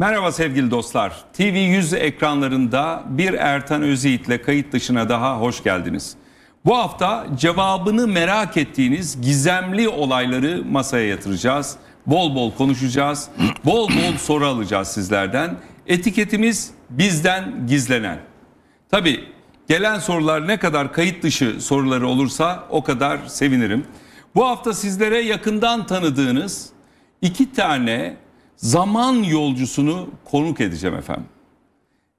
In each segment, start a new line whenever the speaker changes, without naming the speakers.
Merhaba sevgili dostlar. TV100 ekranlarında bir Ertan ile kayıt dışına daha hoş geldiniz. Bu hafta cevabını merak ettiğiniz gizemli olayları masaya yatıracağız. Bol bol konuşacağız. Bol bol soru alacağız sizlerden. Etiketimiz bizden gizlenen. Tabi gelen sorular ne kadar kayıt dışı soruları olursa o kadar sevinirim. Bu hafta sizlere yakından tanıdığınız iki tane zaman yolcusunu konuk edeceğim efendim.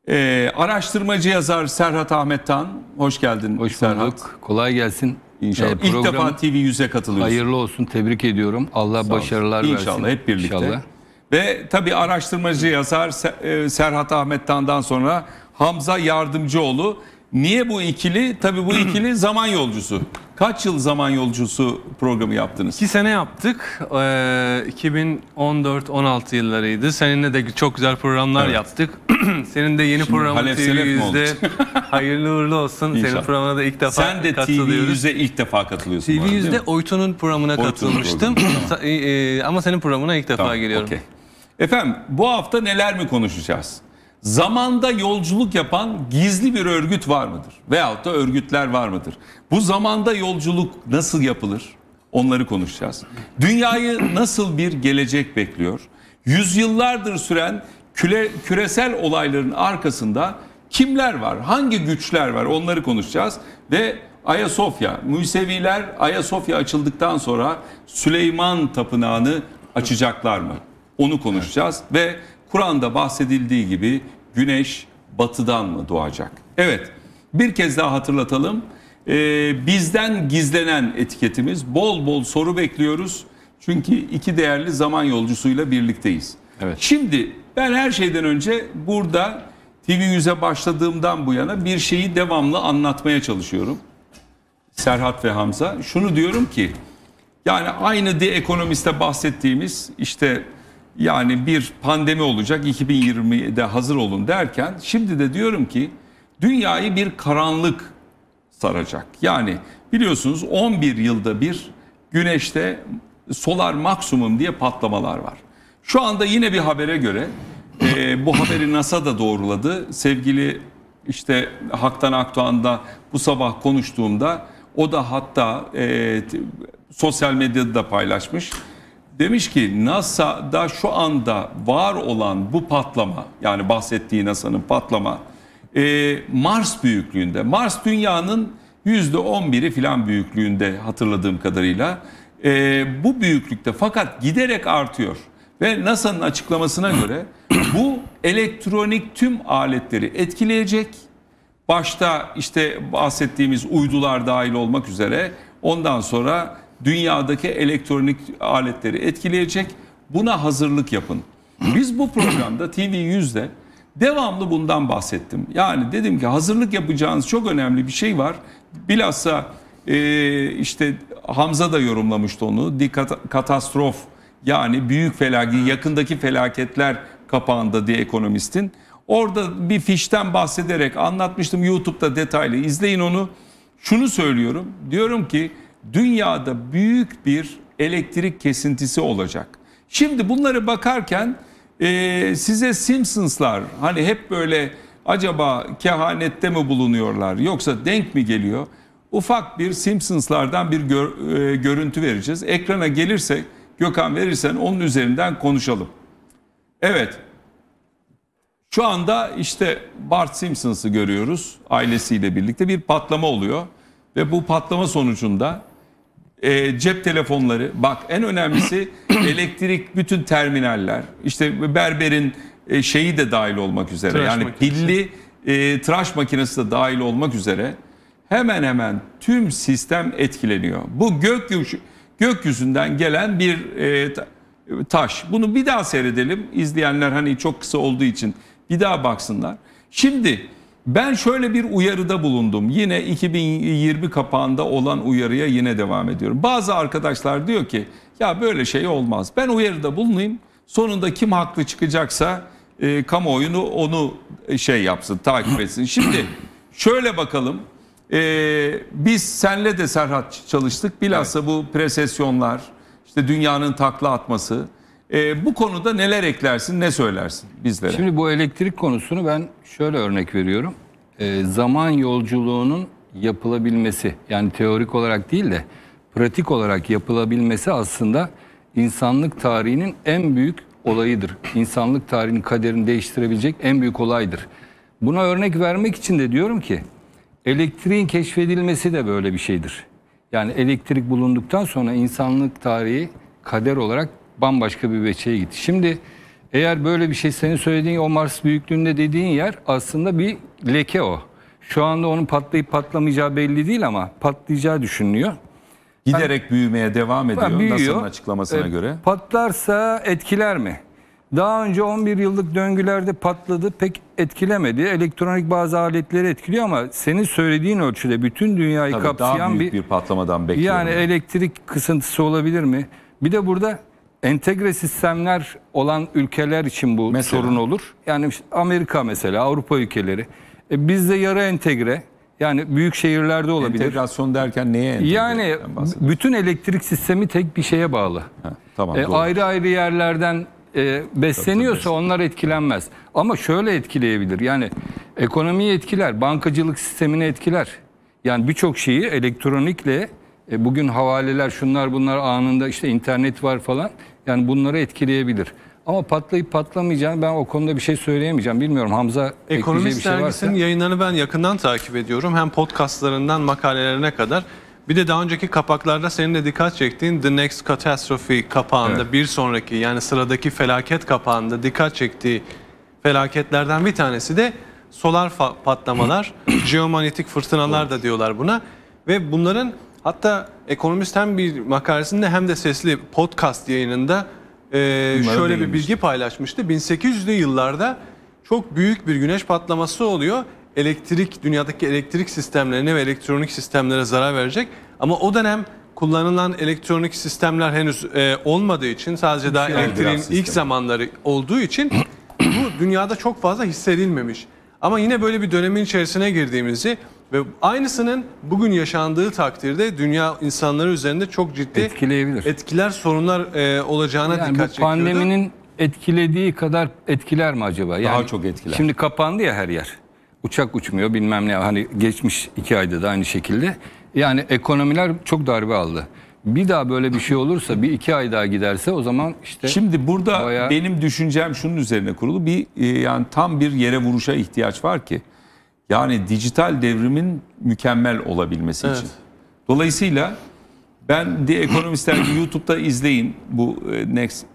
Ee, araştırmacı yazar Serhat Ahmettan Hoş geldin Hoş Serhat. bulduk.
Kolay gelsin. Ee, inşallah. Ee, İlk defa TV
100'e katılıyorsun. Hayırlı
olsun. Tebrik ediyorum. Allah Sağ olsun. başarılar versin. İnşallah hep birlikte. İnşallah.
Ve tabii araştırmacı yazar e, Serhat Ahmet sonra Hamza Yardımcıoğlu Niye bu ikili? Tabii bu ikili zaman
yolcusu. Kaç yıl zaman yolcusu programı yaptınız? İki sene yaptık. Ee, 2014-16 yıllarıydı. Seninle de çok güzel programlar evet. yaptık. Senin de yeni programı TV yüzde hayırlı uğurlu olsun. İnşallah. Senin programına da ilk defa Sen de TV yüzde ilk defa katılıyorsun. TV yüzde Oytun'un programına Oytun katılmıştım. Programı. E, e, ama senin programına ilk defa tamam, giriyorum. Okay. Efendim bu hafta neler mi konuşacağız?
Zamanda yolculuk yapan gizli bir örgüt var mıdır? Veyahut da örgütler var mıdır? Bu zamanda yolculuk nasıl yapılır? Onları konuşacağız. Dünyayı nasıl bir gelecek bekliyor? Yüzyıllardır süren küle, küresel olayların arkasında kimler var? Hangi güçler var? Onları konuşacağız ve Ayasofya, Museviler Ayasofya açıldıktan sonra Süleyman Tapınağı'nı açacaklar mı? Onu konuşacağız ve Kur'an'da bahsedildiği gibi güneş batıdan mı doğacak? Evet bir kez daha hatırlatalım. Ee, bizden gizlenen etiketimiz bol bol soru bekliyoruz. Çünkü iki değerli zaman yolcusuyla birlikteyiz. Evet. Şimdi ben her şeyden önce burada TV 100'e başladığımdan bu yana bir şeyi devamlı anlatmaya çalışıyorum. Serhat ve Hamza. Şunu diyorum ki yani aynı The Economist'te bahsettiğimiz işte yani bir pandemi olacak 2020'de hazır olun derken şimdi de diyorum ki dünyayı bir karanlık saracak. Yani biliyorsunuz 11 yılda bir güneşte solar maksimum diye patlamalar var. Şu anda yine bir habere göre e, bu haberi NASA da doğruladı. Sevgili işte Haktan Aktuanda bu sabah konuştuğumda o da hatta e, sosyal medyada da paylaşmış. Demiş ki NASA'da şu anda var olan bu patlama yani bahsettiği NASA'nın patlama e, Mars büyüklüğünde. Mars dünyanın %11'i filan büyüklüğünde hatırladığım kadarıyla. E, bu büyüklükte fakat giderek artıyor. Ve NASA'nın açıklamasına göre bu elektronik tüm aletleri etkileyecek. Başta işte bahsettiğimiz uydular dahil olmak üzere ondan sonra dünyadaki elektronik aletleri etkileyecek. Buna hazırlık yapın. Biz bu programda TV100'de devamlı bundan bahsettim. Yani dedim ki hazırlık yapacağınız çok önemli bir şey var. Bilhassa e, işte Hamza da yorumlamıştı onu. Dikkat, katastrof yani büyük felaket, yakındaki felaketler kapağında diye ekonomistin. Orada bir fişten bahsederek anlatmıştım YouTube'da detaylı. izleyin onu. Şunu söylüyorum. Diyorum ki dünyada büyük bir elektrik kesintisi olacak. Şimdi bunları bakarken e, size Simpsons'lar hani hep böyle acaba kehanette mi bulunuyorlar yoksa denk mi geliyor? Ufak bir Simpsons'lardan bir gör, e, görüntü vereceğiz. Ekrana gelirsek Gökhan verirsen onun üzerinden konuşalım. Evet. Şu anda işte Bart Simpsons'ı görüyoruz ailesiyle birlikte bir patlama oluyor ve bu patlama sonucunda e, cep telefonları. Bak en önemlisi elektrik bütün terminaller. işte berberin e, şeyi de dahil olmak üzere. Tıraş yani makinesi. pilli e, tıraş makinesi de dahil olmak üzere hemen hemen tüm sistem etkileniyor. Bu gökyüzü gökyüzünden gelen bir e, taş. Bunu bir daha seyredelim. izleyenler hani çok kısa olduğu için bir daha baksınlar. Şimdi ben şöyle bir uyarıda bulundum. Yine 2020 kapağında olan uyarıya yine devam ediyorum. Bazı arkadaşlar diyor ki ya böyle şey olmaz. Ben uyarıda bulunayım. Sonunda kim haklı çıkacaksa e, kamuoyunu onu e, şey yapsın, takip etsin. Şimdi şöyle bakalım. E, biz senle de Serhat çalıştık. Bilhassa evet. bu presesyonlar, işte dünyanın takla atması,
e, bu konuda neler eklersin, ne söylersin bizlere? Şimdi bu elektrik konusunu ben şöyle örnek veriyorum. E, zaman yolculuğunun yapılabilmesi, yani teorik olarak değil de pratik olarak yapılabilmesi aslında insanlık tarihinin en büyük olayıdır. İnsanlık tarihinin kaderini değiştirebilecek en büyük olaydır. Buna örnek vermek için de diyorum ki elektriğin keşfedilmesi de böyle bir şeydir. Yani elektrik bulunduktan sonra insanlık tarihi kader olarak bambaşka bir veçeye gitti. Şimdi eğer böyle bir şey senin söylediğin o Mars büyüklüğünde dediğin yer aslında bir leke o. Şu anda onun patlayıp patlamayacağı belli değil ama patlayacağı düşünülüyor. Giderek yani, büyümeye devam ediyor. Büyüyor. NASA'nın açıklamasına e, göre. Patlarsa etkiler mi? Daha önce 11 yıllık döngülerde patladı pek etkilemedi. Elektronik bazı aletleri etkiliyor ama senin söylediğin ölçüde bütün dünyayı Tabii kapsayan daha büyük bir, bir patlamadan bekliyorum. Yani elektrik kısıntısı olabilir mi? Bir de burada entegre sistemler olan ülkeler için bu mesela. sorun olur. Yani Amerika mesela, Avrupa ülkeleri. E, bizde yarı entegre yani büyük şehirlerde olabilir. Entegrasyon derken neye entegre? Yani bütün elektrik sistemi tek bir şeye bağlı. Ha, tamam. E, ayrı ayrı yerlerden e, besleniyorsa onlar etkilenmez. Ama şöyle etkileyebilir. Yani ekonomiyi etkiler, bankacılık sistemini etkiler. Yani birçok şeyi elektronikle e, bugün havaleler şunlar bunlar anında işte internet var falan. Yani bunları etkileyebilir. Ama patlayıp patlamayacağını ben o konuda bir şey söyleyemeyeceğim. Bilmiyorum Hamza Ekonomist bir şey dergisinin varsa...
yayınlarını ben yakından takip ediyorum. Hem podcastlarından makalelerine kadar. Bir de daha önceki kapaklarda senin de dikkat çektiğin The Next Catastrophe kapağında evet. bir sonraki yani sıradaki felaket kapağında dikkat çektiği felaketlerden bir tanesi de solar patlamalar, jeomanitik fırtınalar da diyorlar buna. Ve bunların Hatta ekonomist hem bir makalesinde hem de sesli podcast yayınında e, şöyle değinmiş. bir bilgi paylaşmıştı. 1800'lü yıllarda çok büyük bir güneş patlaması oluyor. Elektrik, dünyadaki elektrik sistemlerine ve elektronik sistemlere zarar verecek. Ama o dönem kullanılan elektronik sistemler henüz e, olmadığı için sadece daha elektriğin ilk zamanları olduğu için bu dünyada çok fazla hissedilmemiş. Ama yine böyle bir dönemin içerisine girdiğimizi ve aynısının bugün yaşandığı takdirde dünya insanları üzerinde çok ciddi etkileyebilir. Etkiler, sorunlar e, olacağına yani dikkat çekiyordu. Pandeminin etkilediği kadar etkiler mi acaba? Yani Daha çok etkiler. Şimdi kapandı
ya her yer. Uçak uçmuyor bilmem ne. Hani geçmiş iki ayda da aynı şekilde. Yani ekonomiler çok darbe aldı. Bir daha böyle bir şey olursa bir iki ay daha giderse o zaman işte... Şimdi burada bayağı... benim düşüncem şunun üzerine kurulu. Bir e, yani tam bir yere vuruşa
ihtiyaç var ki. Yani dijital devrimin mükemmel olabilmesi evet. için. Dolayısıyla ben The ekonomistler YouTube'da izleyin bu e, Next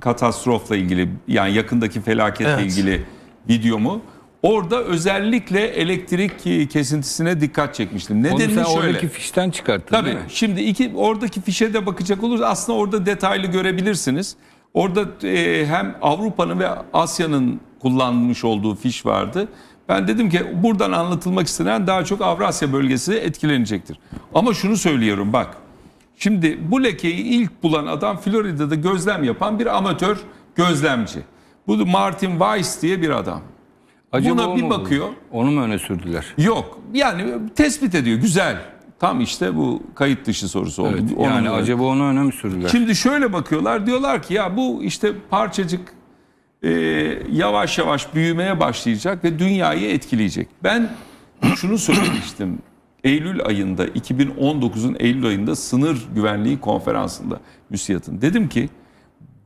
katastrofla ilgili yani yakındaki felaketle evet. ilgili videomu. Orada özellikle elektrik e, kesintisine dikkat çekmiştim. Nedeni Onu sen şöyle. oradaki
fişten çıkarttın Tabii, değil mi?
Şimdi iki, oradaki fişe de bakacak olursanız aslında orada detaylı görebilirsiniz. Orada e, hem Avrupa'nın ve Asya'nın kullanmış olduğu fiş vardı. Ben dedim ki buradan anlatılmak istenen daha çok Avrasya bölgesi etkilenecektir. Ama şunu söylüyorum bak. Şimdi bu lekeyi ilk bulan adam Florida'da gözlem yapan bir amatör gözlemci. Bu Martin Weiss diye bir adam. Acaba Buna bir bakıyor. Onu mu öne sürdüler? Yok. Yani tespit ediyor. Güzel. Tam işte bu kayıt dışı sorusu oldu. Evet, yani onu acaba onu
öne mi sürdüler? Şimdi
şöyle bakıyorlar. Diyorlar ki ya bu işte parçacık e, yavaş yavaş büyümeye başlayacak ve dünyayı etkileyecek. Ben şunu söylemiştim. Eylül ayında 2019'un Eylül ayında sınır güvenliği konferansında müsiyatın. Dedim ki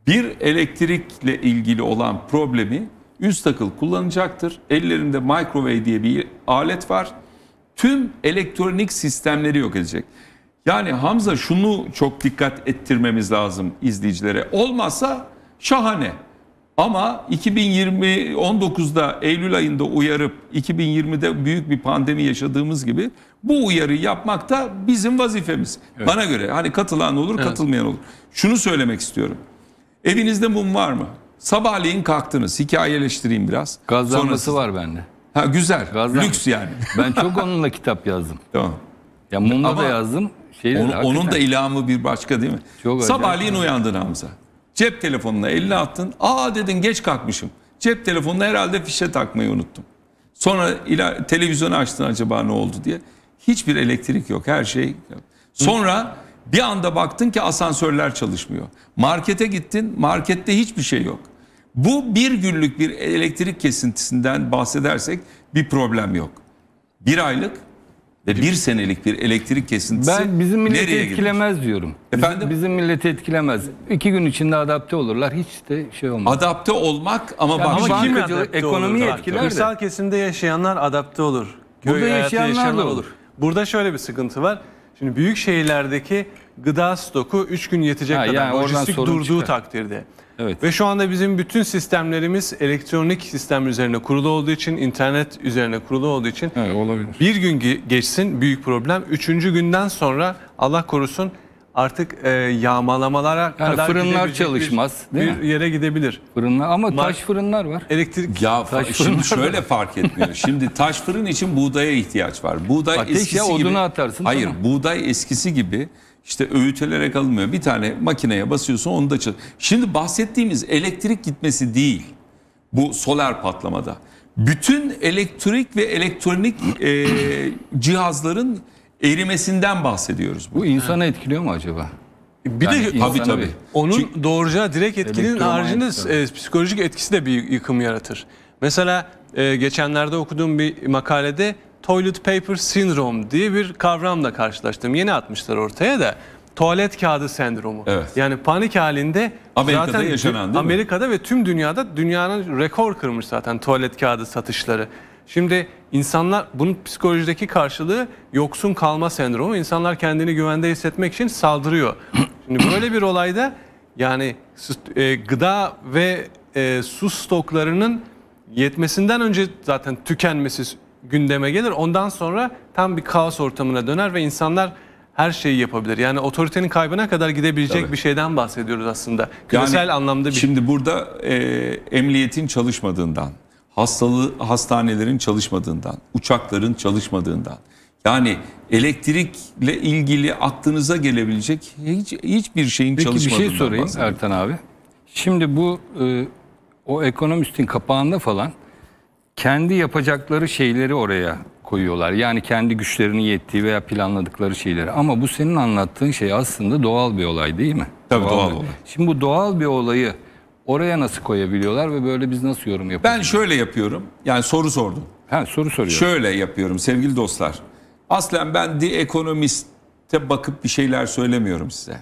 bir elektrikle ilgili olan problemi üst akıl kullanacaktır. Ellerinde microwave diye bir alet var. Tüm elektronik sistemleri yok edecek. Yani Hamza şunu çok dikkat ettirmemiz lazım izleyicilere. Olmazsa şahane. Ama 2020 19'da Eylül ayında uyarıp 2020'de büyük bir pandemi yaşadığımız gibi bu uyarı yapmak da bizim vazifemiz. Evet. Bana göre hani katılan olur, evet. katılmayan olur. Şunu söylemek istiyorum. Evinizde mum var mı? Sabahleyin kalktınız. Hikayeleştireyim biraz. Gaz lambası Sonra... var bende. Ha güzel. Gaz lüks yani. ben çok onunla kitap yazdım. Tamam. Ya mumla Ama da yazdım. Şeyde, onun, onun da ilhamı bir başka değil mi? Çok Sabahleyin uyandın Hamza. Cep telefonuna elini attın. Aa dedin geç kalkmışım. Cep telefonuna herhalde fişe takmayı unuttum. Sonra ila, televizyonu açtın acaba ne oldu diye. Hiçbir elektrik yok her şey. Sonra bir anda baktın ki asansörler çalışmıyor. Markete gittin markette hiçbir şey yok. Bu bir günlük bir elektrik kesintisinden bahsedersek bir problem yok. Bir aylık ve bir senelik bir elektrik kesintisi Ben bizim milleti nereye etkilemez
gidiyor? diyorum. Efendim? Bizim, bizim milleti etkilemez. İki gün içinde adapte olurlar. Hiç de şey olmaz. Adapte olmak ama yani bak. Ama kim ekonomiyi etkiler de.
kesimde yaşayanlar adapte olur. Köy Burada yaşayanlar, yaşayanlar da olur. olur. Burada şöyle bir sıkıntı var. Şimdi büyük şehirlerdeki gıda stoku 3 gün yetecek ha, kadar yani lojistik durduğu çıkar. takdirde. Evet. Ve şu anda bizim bütün sistemlerimiz elektronik sistem üzerine kurulu olduğu için, internet üzerine kurulu olduğu için evet, olabilir. bir gün geçsin büyük problem. Üçüncü günden sonra Allah korusun artık e, yağmalamalara yani kadar fırınlar çalışmaz bir, değil bir
mi? yere gidebilir. Fırınlar ama taş fırınlar var.
Elektrik ya taş şimdi şöyle var. fark
etmiyor. Şimdi taş fırın için buğdaya ihtiyaç var. Buğday Ateşle eskisi gibi odunu atarsın. Hayır, tamam. buğday eskisi gibi işte öğütelerek alınmıyor. Bir tane makineye basıyorsun onu da çal. Şimdi bahsettiğimiz elektrik gitmesi değil bu solar patlamada. Bütün elektrik ve elektronik e, cihazların erimesinden
bahsediyoruz. Bu insana etkiliyor mu acaba?
Bir yani de tabii tabii. Onun Çünkü, doğuracağı direkt etkinin haricinde e, psikolojik etkisi de bir yıkım yaratır. Mesela e, geçenlerde okuduğum bir makalede toilet paper syndrome diye bir kavramla karşılaştım. Yeni atmışlar ortaya da tuvalet kağıdı sendromu. Evet. Yani panik halinde Amerika'da zaten yaşanan değil Amerika'da mi? ve tüm dünyada dünyanın rekor kırmış zaten tuvalet kağıdı satışları. Şimdi insanlar bunun psikolojideki karşılığı yoksun kalma sendromu. İnsanlar kendini güvende hissetmek için saldırıyor. Şimdi böyle bir olayda yani e, gıda ve e, su stoklarının yetmesinden önce zaten tükenmesi gündeme gelir. Ondan sonra tam bir kaos ortamına döner ve insanlar her şeyi yapabilir. Yani otoritenin kaybına kadar gidebilecek Tabii. bir şeyden bahsediyoruz aslında. Küresel yani, anlamda bir... Şimdi burada
e, emniyetin çalışmadığından, hastalı hastanelerin çalışmadığından, uçakların çalışmadığından, yani elektrikle
ilgili aklınıza gelebilecek hiç hiçbir şeyin Peki, çalışmadığından Peki bir şey sorayım Ertan abi. Şimdi bu e, o ekonomistin kapağında falan kendi yapacakları şeyleri oraya koyuyorlar. Yani kendi güçlerini yettiği veya planladıkları şeyleri. Ama bu senin anlattığın şey aslında doğal bir olay değil mi? Tabii doğal, doğal olay. Şimdi bu doğal bir olayı oraya nasıl koyabiliyorlar ve böyle biz nasıl yorum yapıyoruz? Ben şöyle yapıyorum. Yani soru sordum.
Ha, soru soruyorum. Şöyle yapıyorum sevgili dostlar. Aslen ben The Economist'e bakıp bir şeyler söylemiyorum size.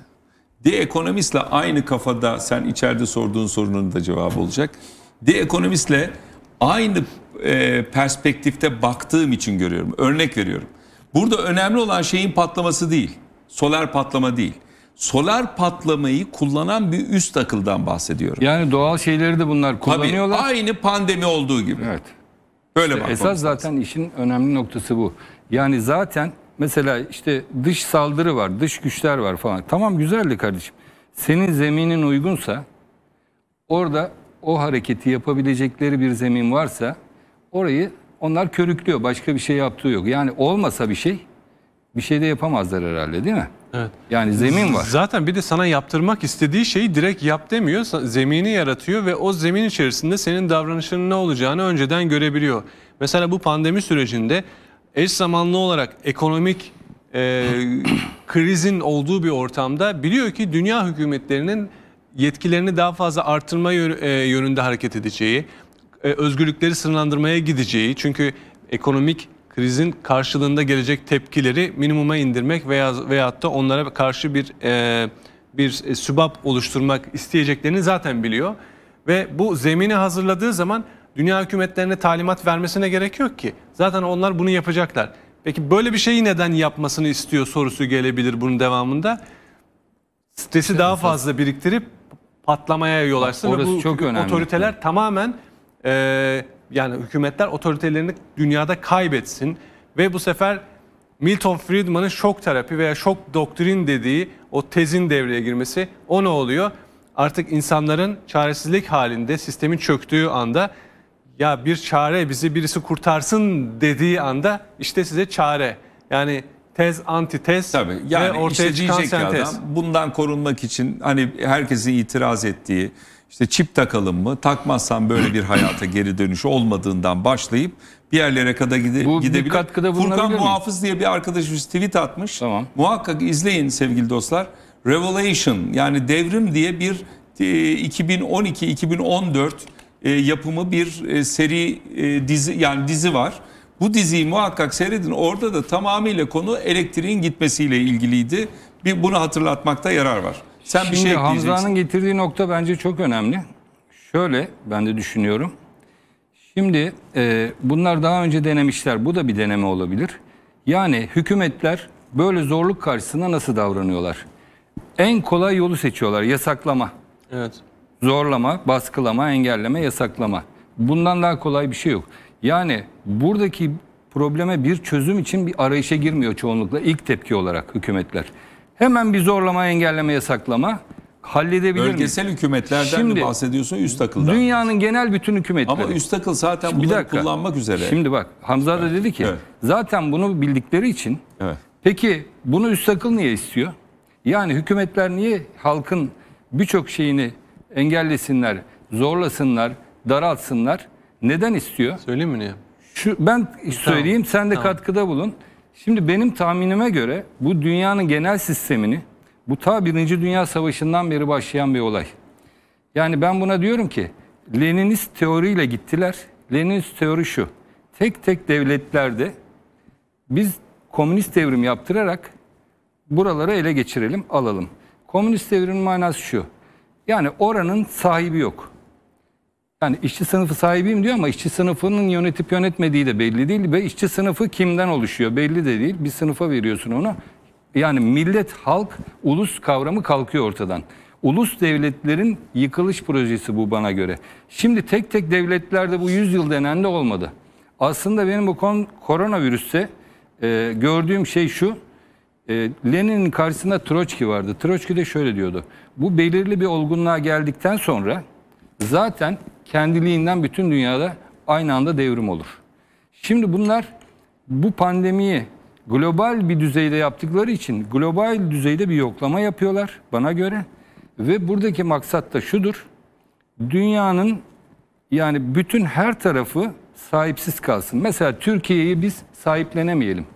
The Economist'le aynı kafada sen içeride sorduğun sorunun da cevabı olacak. The Economist'le aynı e, perspektifte baktığım için görüyorum. Örnek veriyorum. Burada önemli olan şeyin patlaması değil. Solar patlama değil. Solar patlamayı kullanan bir üst akıldan bahsediyorum.
Yani doğal şeyleri de bunlar kullanıyorlar.
Tabii, aynı pandemi olduğu gibi.
Evet. Böyle işte esas zaten işin önemli noktası bu. Yani zaten mesela işte dış saldırı var, dış güçler var falan. Tamam güzeldi kardeşim. Senin zeminin uygunsa orada o hareketi yapabilecekleri bir zemin varsa orayı onlar körüklüyor. Başka bir şey yaptığı yok. Yani olmasa bir şey bir şey de yapamazlar herhalde değil mi? Evet. Yani zemin var.
Zaten bir de sana yaptırmak istediği şeyi direkt yap demiyor. Zemini yaratıyor ve o zemin içerisinde senin davranışının ne olacağını önceden görebiliyor. Mesela bu pandemi sürecinde eş zamanlı olarak ekonomik e, krizin olduğu bir ortamda biliyor ki dünya hükümetlerinin yetkilerini daha fazla artırma e, yönünde hareket edeceği, e, özgürlükleri sınırlandırmaya gideceği çünkü ekonomik krizin karşılığında gelecek tepkileri minimuma indirmek veya veyahut da onlara karşı bir e, bir sübap oluşturmak isteyeceklerini zaten biliyor ve bu zemini hazırladığı zaman dünya hükümetlerine talimat vermesine gerek yok ki. Zaten onlar bunu yapacaklar. Peki böyle bir şeyi neden yapmasını istiyor sorusu gelebilir bunun devamında. Stresi şey, daha fazla biriktirip patlamaya yol açsın. Orası bu çok önemli. Otoriteler tamamen e, yani hükümetler otoritelerini dünyada kaybetsin ve bu sefer Milton Friedman'ın şok terapi veya şok doktrin dediği o tezin devreye girmesi o ne oluyor? Artık insanların çaresizlik halinde sistemin çöktüğü anda ya bir çare bizi birisi kurtarsın dediği anda işte size çare. Yani tez, antitez Tabii, yani ve ortaya işte çıkan sentez. Adam,
bundan korunmak için hani herkesin itiraz ettiği işte çip takalım mı takmazsan böyle bir hayata geri dönüş olmadığından başlayıp bir yerlere kadar gide, Bu gidebilir. katkıda Furkan Muhafız diye bir arkadaşımız tweet atmış. Tamam. Muhakkak izleyin sevgili dostlar. Revelation yani devrim diye bir 2012-2014 e, e, yapımı bir e, seri dizi yani dizi var. Bu diziyi muhakkak seyredin. Orada da tamamıyla konu elektriğin gitmesiyle
ilgiliydi. Bir bunu hatırlatmakta yarar var. Sen Şimdi bir şey Hamza'nın getirdiği nokta bence çok önemli. Şöyle ben de düşünüyorum. Şimdi e, bunlar daha önce denemişler. Bu da bir deneme olabilir. Yani hükümetler böyle zorluk karşısında nasıl davranıyorlar? En kolay yolu seçiyorlar. Yasaklama. Evet. Zorlama, baskılama, engelleme, yasaklama. Bundan daha kolay bir şey yok. Yani buradaki probleme bir çözüm için bir arayışa girmiyor çoğunlukla ilk tepki olarak hükümetler. Hemen bir zorlama, engelleme, yasaklama halledebilir Bölgesel mi? hükümetlerden Şimdi, mi bahsediyorsun üst akıldan? Dünyanın genel bütün hükümetleri. Ama üst akıl zaten Şimdi, bunları dakika. kullanmak üzere. Şimdi bak Hamza da dedi ki evet. zaten bunu bildikleri için. Evet. Peki bunu üst akıl niye istiyor? Yani hükümetler niye halkın birçok şeyini engellesinler, zorlasınlar, daraltsınlar? Neden istiyor? Söyleyeyim mi niye? Şu, ben söyleyeyim sen de tamam. katkıda bulun. Şimdi benim tahminime göre bu dünyanın genel sistemini bu ta Birinci Dünya Savaşı'ndan beri başlayan bir olay. Yani ben buna diyorum ki Leninist teoriyle gittiler. Leninist teori şu. Tek tek devletlerde biz komünist devrim yaptırarak buraları ele geçirelim, alalım. Komünist devrimin manası şu. Yani oranın sahibi yok. Yani işçi sınıfı sahibiyim diyor ama işçi sınıfının yönetip yönetmediği de belli değil ve işçi sınıfı kimden oluşuyor belli de değil. Bir sınıfa veriyorsun onu. Yani millet, halk, ulus kavramı kalkıyor ortadan. Ulus devletlerin yıkılış projesi bu bana göre. Şimdi tek tek devletlerde bu 100 yıl denen de olmadı. Aslında benim bu kon, koronavirüste e, gördüğüm şey şu. E, Lenin'in karşısında Troçki vardı. Troçki de şöyle diyordu. Bu belirli bir olgunluğa geldikten sonra zaten kendiliğinden bütün dünyada aynı anda devrim olur. Şimdi bunlar bu pandemiyi global bir düzeyde yaptıkları için global düzeyde bir yoklama yapıyorlar bana göre. Ve buradaki maksat da şudur. Dünyanın yani bütün her tarafı sahipsiz kalsın. Mesela Türkiye'yi biz sahiplenemeyelim.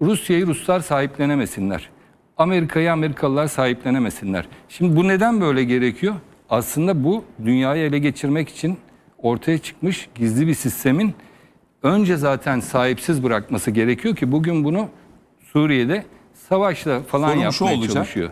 Rusya'yı Ruslar sahiplenemesinler. Amerika'yı Amerikalılar sahiplenemesinler. Şimdi bu neden böyle gerekiyor? aslında bu dünyayı ele geçirmek için ortaya çıkmış gizli bir sistemin önce zaten sahipsiz bırakması gerekiyor ki bugün bunu Suriye'de savaşla falan Sorun yapmaya şu olacak. çalışıyor.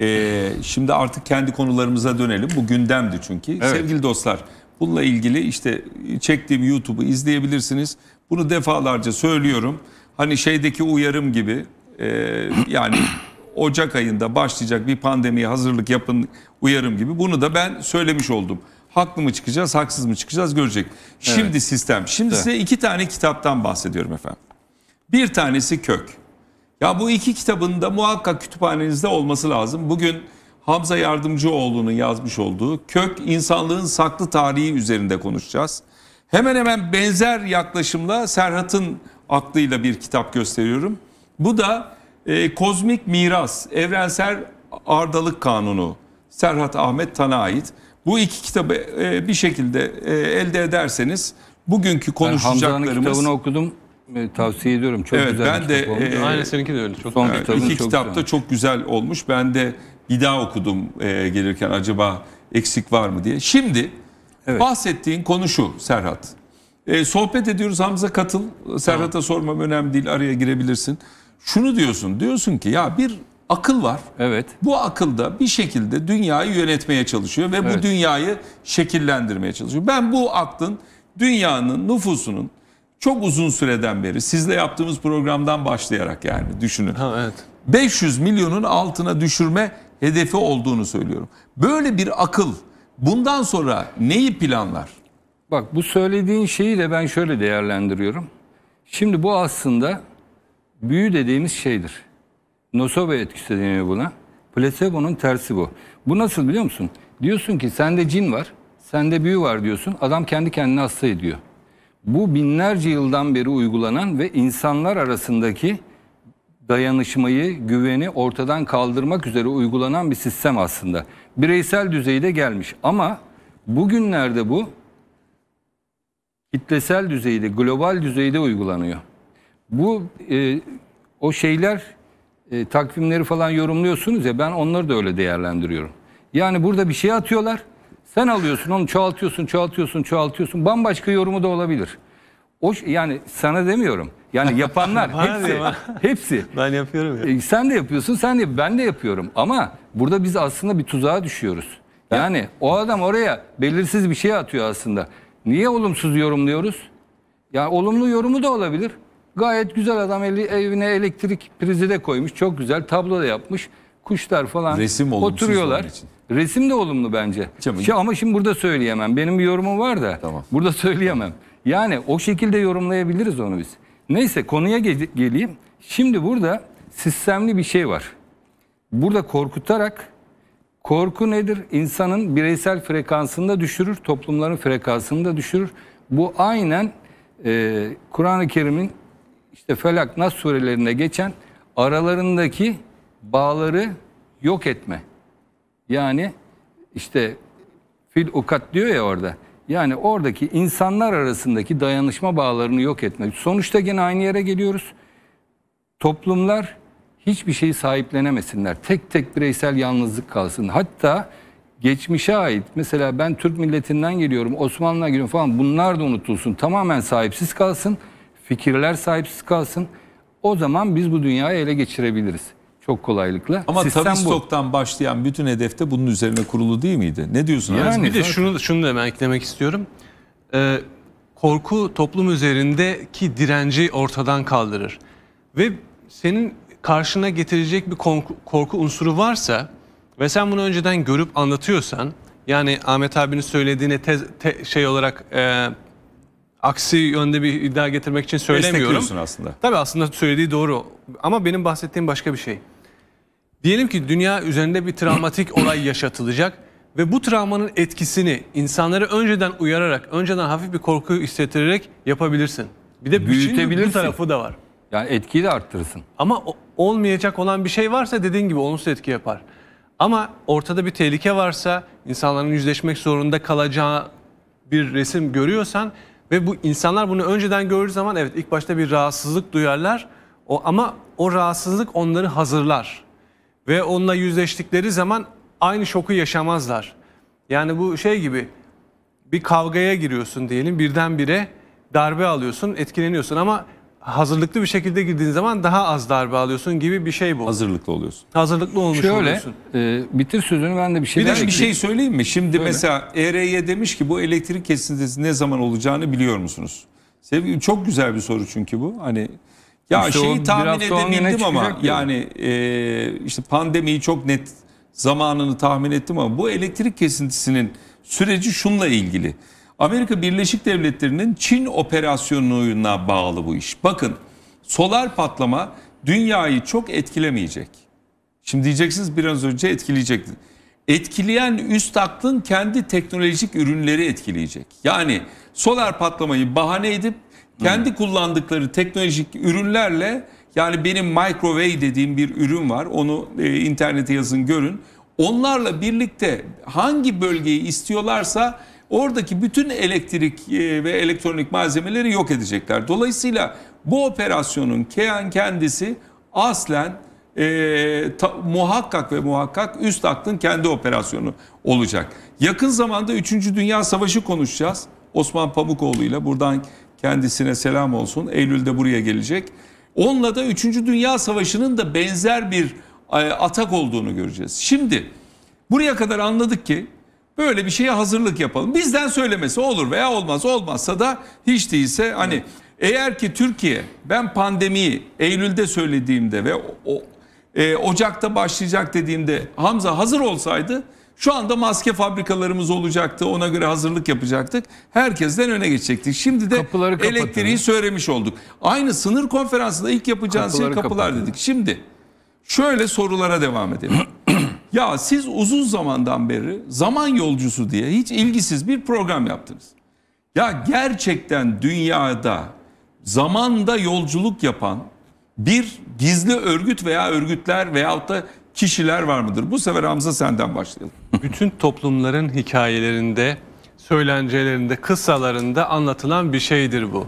Ee, şimdi artık kendi konularımıza dönelim. Bu
gündemdi çünkü. Evet. Sevgili dostlar bununla ilgili işte çektiğim YouTube'u izleyebilirsiniz. Bunu defalarca söylüyorum. Hani şeydeki uyarım gibi e, yani Ocak ayında başlayacak bir pandemiye hazırlık yapın uyarım gibi. Bunu da ben söylemiş oldum. Haklı mı çıkacağız, haksız mı çıkacağız görecek. Şimdi evet. sistem. Şimdi size iki tane kitaptan bahsediyorum efendim. Bir tanesi Kök. Ya bu iki kitabın da muhakkak kütüphanenizde olması lazım. Bugün Hamza Yardımcıoğlu'nun yazmış olduğu Kök insanlığın saklı tarihi üzerinde konuşacağız. Hemen hemen benzer yaklaşımla Serhat'ın aklıyla bir kitap gösteriyorum. Bu da e, Kozmik Miras, Evrensel Ardalık Kanunu Serhat Ahmet Tan'a ait. Bu iki kitabı e, bir şekilde e, elde ederseniz bugünkü konuşacaklarımız... Ben Hamza'nın kitabını
okudum e,
tavsiye ediyorum. Çok evet, güzel ben de, E, Aynen seninki
de öyle. Çok Son evet, iki çok kitap da
çok güzel olmuş. Ben de bir daha okudum e, gelirken acaba eksik var mı diye. Şimdi evet. bahsettiğin konu şu Serhat. E, sohbet ediyoruz Hamza katıl. Serhat'a tamam. sormam önemli değil araya girebilirsin. Şunu diyorsun diyorsun ki ya bir akıl var. Evet. Bu akılda bir şekilde dünyayı yönetmeye çalışıyor ve evet. bu dünyayı şekillendirmeye çalışıyor. Ben bu aklın dünyanın nüfusunun çok uzun süreden beri sizle yaptığımız programdan başlayarak yani düşünün. Ha, evet. 500 milyonun altına düşürme hedefi olduğunu söylüyorum. Böyle bir akıl
bundan sonra neyi planlar? Bak bu söylediğin şeyi de ben şöyle değerlendiriyorum. Şimdi bu aslında büyü dediğimiz şeydir. Nosova etkisi deniyor buna. placebo'nun tersi bu. Bu nasıl biliyor musun? Diyorsun ki sende cin var, sende büyü var diyorsun. Adam kendi kendini hasta ediyor. Bu binlerce yıldan beri uygulanan ve insanlar arasındaki dayanışmayı, güveni ortadan kaldırmak üzere uygulanan bir sistem aslında. Bireysel düzeyde gelmiş ama bugünlerde bu kitlesel düzeyde, global düzeyde uygulanıyor. Bu e, o şeyler e, takvimleri falan yorumluyorsunuz ya ben onları da öyle değerlendiriyorum. Yani burada bir şey atıyorlar. Sen alıyorsun onu çoğaltıyorsun, çoğaltıyorsun, çoğaltıyorsun. Bambaşka yorumu da olabilir. O yani sana demiyorum. Yani yapanlar hepsi hepsi. Ben yapıyorum ya. E, sen de yapıyorsun, sen de ben de yapıyorum. Ama burada biz aslında bir tuzağa düşüyoruz. Yani o adam oraya belirsiz bir şey atıyor aslında. Niye olumsuz yorumluyoruz? Ya olumlu yorumu da olabilir. Gayet güzel adam eli, evine elektrik prizi de koymuş. Çok güzel tablo da yapmış. Kuşlar falan Resim oturuyorlar. Resim de olumlu bence. Şey, ama şimdi burada söyleyemem. Benim bir yorumum var da Tamam. burada söyleyemem. Yani o şekilde yorumlayabiliriz onu biz. Neyse konuya ge- geleyim. Şimdi burada sistemli bir şey var. Burada korkutarak korku nedir? İnsanın bireysel frekansını da düşürür, toplumların frekansını da düşürür. Bu aynen e, Kur'an-ı Kerim'in işte Felak Nas surelerinde geçen aralarındaki bağları yok etme. Yani işte fil ukat diyor ya orada. Yani oradaki insanlar arasındaki dayanışma bağlarını yok etme. Sonuçta gene aynı yere geliyoruz. Toplumlar hiçbir şeyi sahiplenemesinler. Tek tek bireysel yalnızlık kalsın. Hatta geçmişe ait mesela ben Türk milletinden geliyorum, Osmanlı'dan geliyorum falan bunlar da unutulsun. Tamamen sahipsiz kalsın fikirler sahipsiz kalsın. O zaman biz bu dünyayı ele geçirebiliriz çok kolaylıkla.
Ama Sistem tabii stoktan bu. başlayan
bütün hedefte bunun üzerine kurulu değil miydi? Ne diyorsun? Yani, bir de
şunu şunu da ben eklemek istiyorum. Ee, korku toplum üzerindeki direnci ortadan kaldırır. Ve senin karşına getirecek bir korku unsuru varsa ve sen bunu önceden görüp anlatıyorsan yani Ahmet abinin söylediğine tez, te, şey olarak e, aksi yönde bir iddia getirmek için söylemiyorum. aslında. Tabii aslında söylediği doğru ama benim bahsettiğim başka bir şey. Diyelim ki dünya üzerinde bir travmatik olay yaşatılacak ve bu travmanın etkisini insanları önceden uyararak, önceden hafif bir korku hissettirerek yapabilirsin. Bir de büyütebilir tarafı da var. Yani etkiyi de arttırırsın. Ama olmayacak olan bir şey varsa dediğin gibi olumsuz etki yapar. Ama ortada bir tehlike varsa, insanların yüzleşmek zorunda kalacağı bir resim görüyorsan ve bu insanlar bunu önceden gördüğü zaman evet ilk başta bir rahatsızlık duyarlar. O ama o rahatsızlık onları hazırlar. Ve onunla yüzleştikleri zaman aynı şoku yaşamazlar. Yani bu şey gibi bir kavgaya giriyorsun diyelim birdenbire darbe alıyorsun, etkileniyorsun ama hazırlıklı bir şekilde girdiğin zaman daha az darbe alıyorsun gibi bir şey bu. Hazırlıklı oluyorsun.
Hazırlıklı olmuş Şöyle, oluyorsun. E, bitir sözünü ben de bir şey Bir de bir şey söyleyeyim
mi? Şimdi Öyle.
mesela ERY demiş ki bu elektrik kesintisi ne zaman olacağını biliyor musunuz? Sevgili çok güzel bir soru çünkü bu. Hani ya işte şeyi tahmin edemedim ama yani e, işte pandemiyi çok net zamanını tahmin ettim ama bu elektrik kesintisinin süreci şunla ilgili. Amerika Birleşik Devletleri'nin Çin operasyonuna bağlı bu iş. Bakın solar patlama dünyayı çok etkilemeyecek. Şimdi diyeceksiniz biraz önce etkileyecek. Etkileyen üst aklın kendi teknolojik ürünleri etkileyecek. Yani solar patlamayı bahane edip kendi hmm. kullandıkları teknolojik ürünlerle yani benim microwave dediğim bir ürün var. Onu e, internete yazın görün. Onlarla birlikte hangi bölgeyi istiyorlarsa Oradaki bütün elektrik e, ve elektronik malzemeleri yok edecekler. Dolayısıyla bu operasyonun Kean kendisi aslen e, ta, muhakkak ve muhakkak üst aklın kendi operasyonu olacak. Yakın zamanda 3. Dünya Savaşı konuşacağız. Osman Pamukoğlu ile buradan kendisine selam olsun. Eylül'de buraya gelecek. Onunla da 3. Dünya Savaşı'nın da benzer bir e, atak olduğunu göreceğiz. Şimdi buraya kadar anladık ki Böyle bir şeye hazırlık yapalım. Bizden söylemesi olur veya olmaz. Olmazsa da hiç değilse hani evet. eğer ki Türkiye ben pandemiyi Eylül'de söylediğimde ve o, e, Ocak'ta başlayacak dediğimde Hamza hazır olsaydı şu anda maske fabrikalarımız olacaktı. Ona göre hazırlık yapacaktık. Herkesten öne geçecektik. Şimdi de Kapıları elektriği söylemiş olduk. Aynı sınır konferansında ilk yapacağınız şey Kapıları şey kapılar kapatın. dedik. Şimdi şöyle sorulara devam edelim. Ya siz uzun zamandan beri zaman yolcusu diye hiç ilgisiz bir program yaptınız. Ya gerçekten dünyada zamanda yolculuk yapan bir gizli örgüt veya örgütler veyahut da kişiler var mıdır? Bu sefer Hamza senden başlayalım.
Bütün toplumların hikayelerinde, söylencelerinde, kıssalarında anlatılan bir şeydir bu.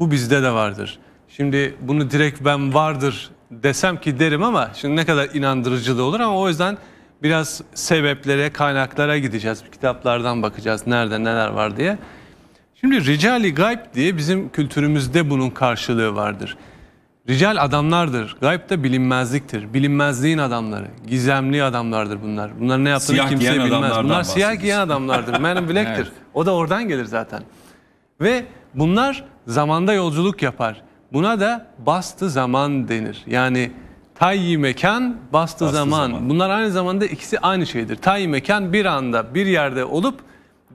Bu bizde de vardır. Şimdi bunu direkt ben vardır desem ki derim ama şimdi ne kadar inandırıcı da olur ama o yüzden biraz sebeplere, kaynaklara gideceğiz. Kitaplardan bakacağız nerede neler var diye. Şimdi ricali gayb diye bizim kültürümüzde bunun karşılığı vardır. Rical adamlardır. Gayb da bilinmezliktir. Bilinmezliğin adamları. Gizemli adamlardır bunlar. Bunlar ne yaptığını siyah kimse bilmez. Bunlar siyah giyen adamlardır. Man in Black'tir. evet. O da oradan gelir zaten. Ve bunlar zamanda yolculuk yapar. Buna da bastı zaman denir. Yani Tayyi mekan bastı, bastı zaman. zaman. Bunlar aynı zamanda ikisi aynı şeydir. Tayyi mekan bir anda bir yerde olup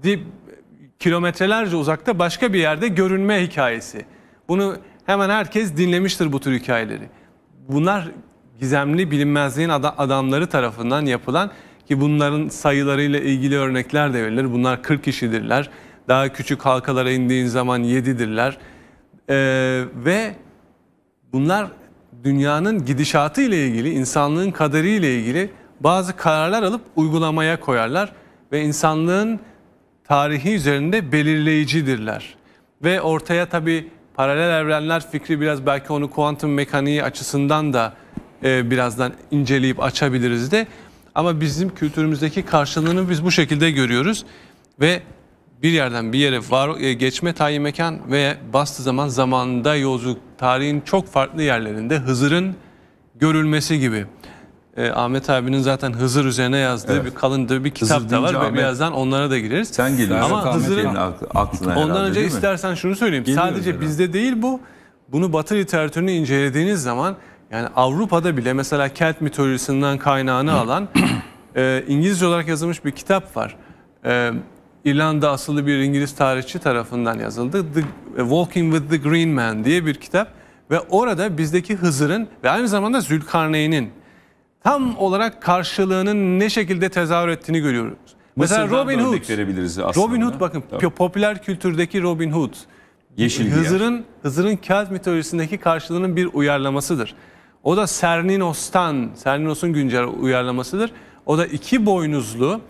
dip, kilometrelerce uzakta başka bir yerde görünme hikayesi. Bunu hemen herkes dinlemiştir bu tür hikayeleri. Bunlar gizemli bilinmezliğin adamları tarafından yapılan ki bunların sayılarıyla ilgili örnekler de verilir. Bunlar 40 kişidirler. Daha küçük halkalara indiğin zaman 7'dirler. Ee, ve bunlar dünyanın gidişatı ile ilgili, insanlığın kaderi ile ilgili bazı kararlar alıp uygulamaya koyarlar ve insanlığın tarihi üzerinde belirleyicidirler. Ve ortaya tabi paralel evrenler fikri biraz belki onu kuantum mekaniği açısından da e, birazdan inceleyip açabiliriz de. Ama bizim kültürümüzdeki karşılığını biz bu şekilde görüyoruz ve bir yerden bir yere var, e, geçme tayin mekan ve bastığı zaman zamanda yolculuk tarihin çok farklı yerlerinde Hızır'ın görülmesi gibi. E, Ahmet abinin zaten Hızır üzerine yazdığı evet. bir kalın bir kitap Hızır da var. Ahmet, birazdan onlara da gireriz. Sen gelirsin. Ama Hızır'ın aklına Ondan herhalde, önce istersen şunu söyleyeyim. Geliyor Sadece herhalde. bizde değil bu. Bunu Batı literatürünü incelediğiniz zaman yani Avrupa'da bile mesela Kelt mitolojisinden kaynağını alan e, İngilizce olarak yazılmış bir kitap var. E, İrlanda asıllı bir İngiliz tarihçi tarafından yazıldı. The Walking with the Green Man diye bir kitap ve orada bizdeki Hızır'ın ve aynı zamanda Zülkarneyn'in tam olarak karşılığının ne şekilde tezahür ettiğini görüyoruz. Mesela Robin Hood. aslında. Robin Hood bakın Tabii. popüler kültürdeki Robin Hood. Yeşil Hızır'ın Hızır'ın Kelt mitolojisindeki karşılığının bir uyarlamasıdır. O da Serninos'tan, Serninos'un güncel uyarlamasıdır. O da iki boynuzlu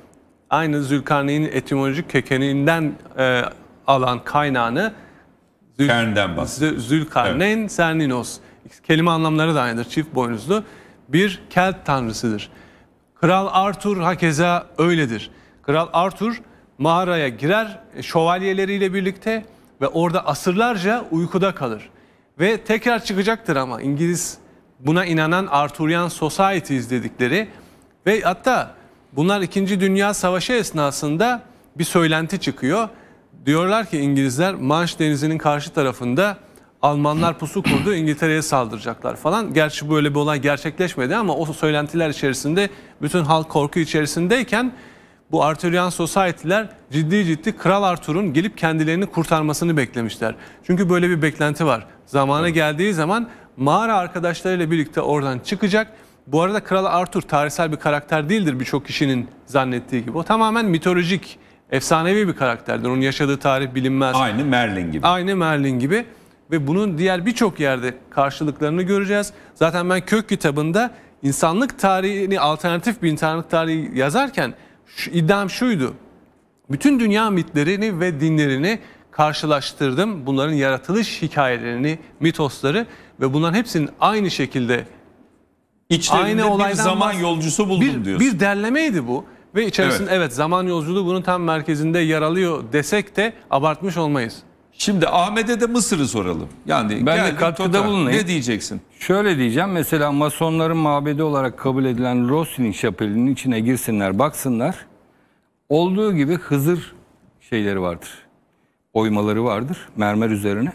aynı Zülkarneyn'in etimolojik kökeninden e, alan kaynağını Zül, Kern'den bahsediyor. Zülkarneyn evet. Serninos. Kelime anlamları da aynıdır. Çift boynuzlu bir Kelt tanrısıdır. Kral Arthur hakeza öyledir. Kral Arthur mağaraya girer e, şövalyeleriyle birlikte ve orada asırlarca uykuda kalır. Ve tekrar çıkacaktır ama İngiliz buna inanan Arthurian Societies izledikleri ve hatta Bunlar 2. Dünya Savaşı esnasında bir söylenti çıkıyor. Diyorlar ki İngilizler Manş Denizi'nin karşı tarafında Almanlar pusu kurdu İngiltere'ye saldıracaklar falan. Gerçi böyle bir olay gerçekleşmedi ama o söylentiler içerisinde bütün halk korku içerisindeyken bu Arthurian Society'ler ciddi ciddi Kral Arthur'un gelip kendilerini kurtarmasını beklemişler. Çünkü böyle bir beklenti var. Zamanı geldiği zaman mağara arkadaşlarıyla birlikte oradan çıkacak bu arada Kral Arthur tarihsel bir karakter değildir birçok kişinin zannettiği gibi. O tamamen mitolojik, efsanevi bir karakterdir. Onun yaşadığı tarih bilinmez. Aynı Merlin gibi. Aynı Merlin gibi ve bunun diğer birçok yerde karşılıklarını göreceğiz. Zaten ben kök kitabında insanlık tarihini alternatif bir insanlık tarihi yazarken şu, iddiam şuydu. Bütün dünya mitlerini ve dinlerini karşılaştırdım. Bunların yaratılış hikayelerini, mitosları ve bunların hepsinin aynı şekilde İçlerinde Aynı olaydan bir zaman yolcusu buldum bir, diyorsun. Bir derlemeydi bu ve içerisinde evet. evet zaman yolculuğu bunun tam merkezinde yer alıyor desek de abartmış olmayız. Şimdi Ahmet'e de Mısır'ı soralım.
Yani ben de katkıda bulunayım. Ne diyeceksin? Şöyle diyeceğim mesela masonların mabedi olarak kabul edilen Roslin Şapeli'nin içine girsinler baksınlar. Olduğu gibi Hızır şeyleri vardır. Oymaları vardır mermer üzerine.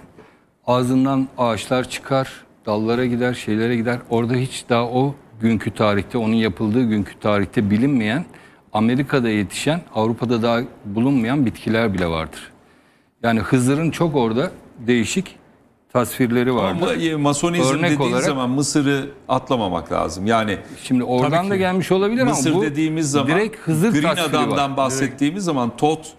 Ağzından ağaçlar çıkar, dallara gider, şeylere gider. Orada hiç daha o günkü tarihte, onun yapıldığı günkü tarihte bilinmeyen, Amerika'da yetişen, Avrupa'da daha bulunmayan bitkiler bile vardır. Yani Hızır'ın çok orada değişik tasvirleri vardı. Ama e, Masonizm Örnek dediğin olarak, zaman Mısır'ı atlamamak lazım. Yani şimdi
oradan da gelmiş olabilir Mısır ama bu dediğimiz zaman direkt Hızır Green adamdan var. bahsettiğimiz direkt. zaman Tot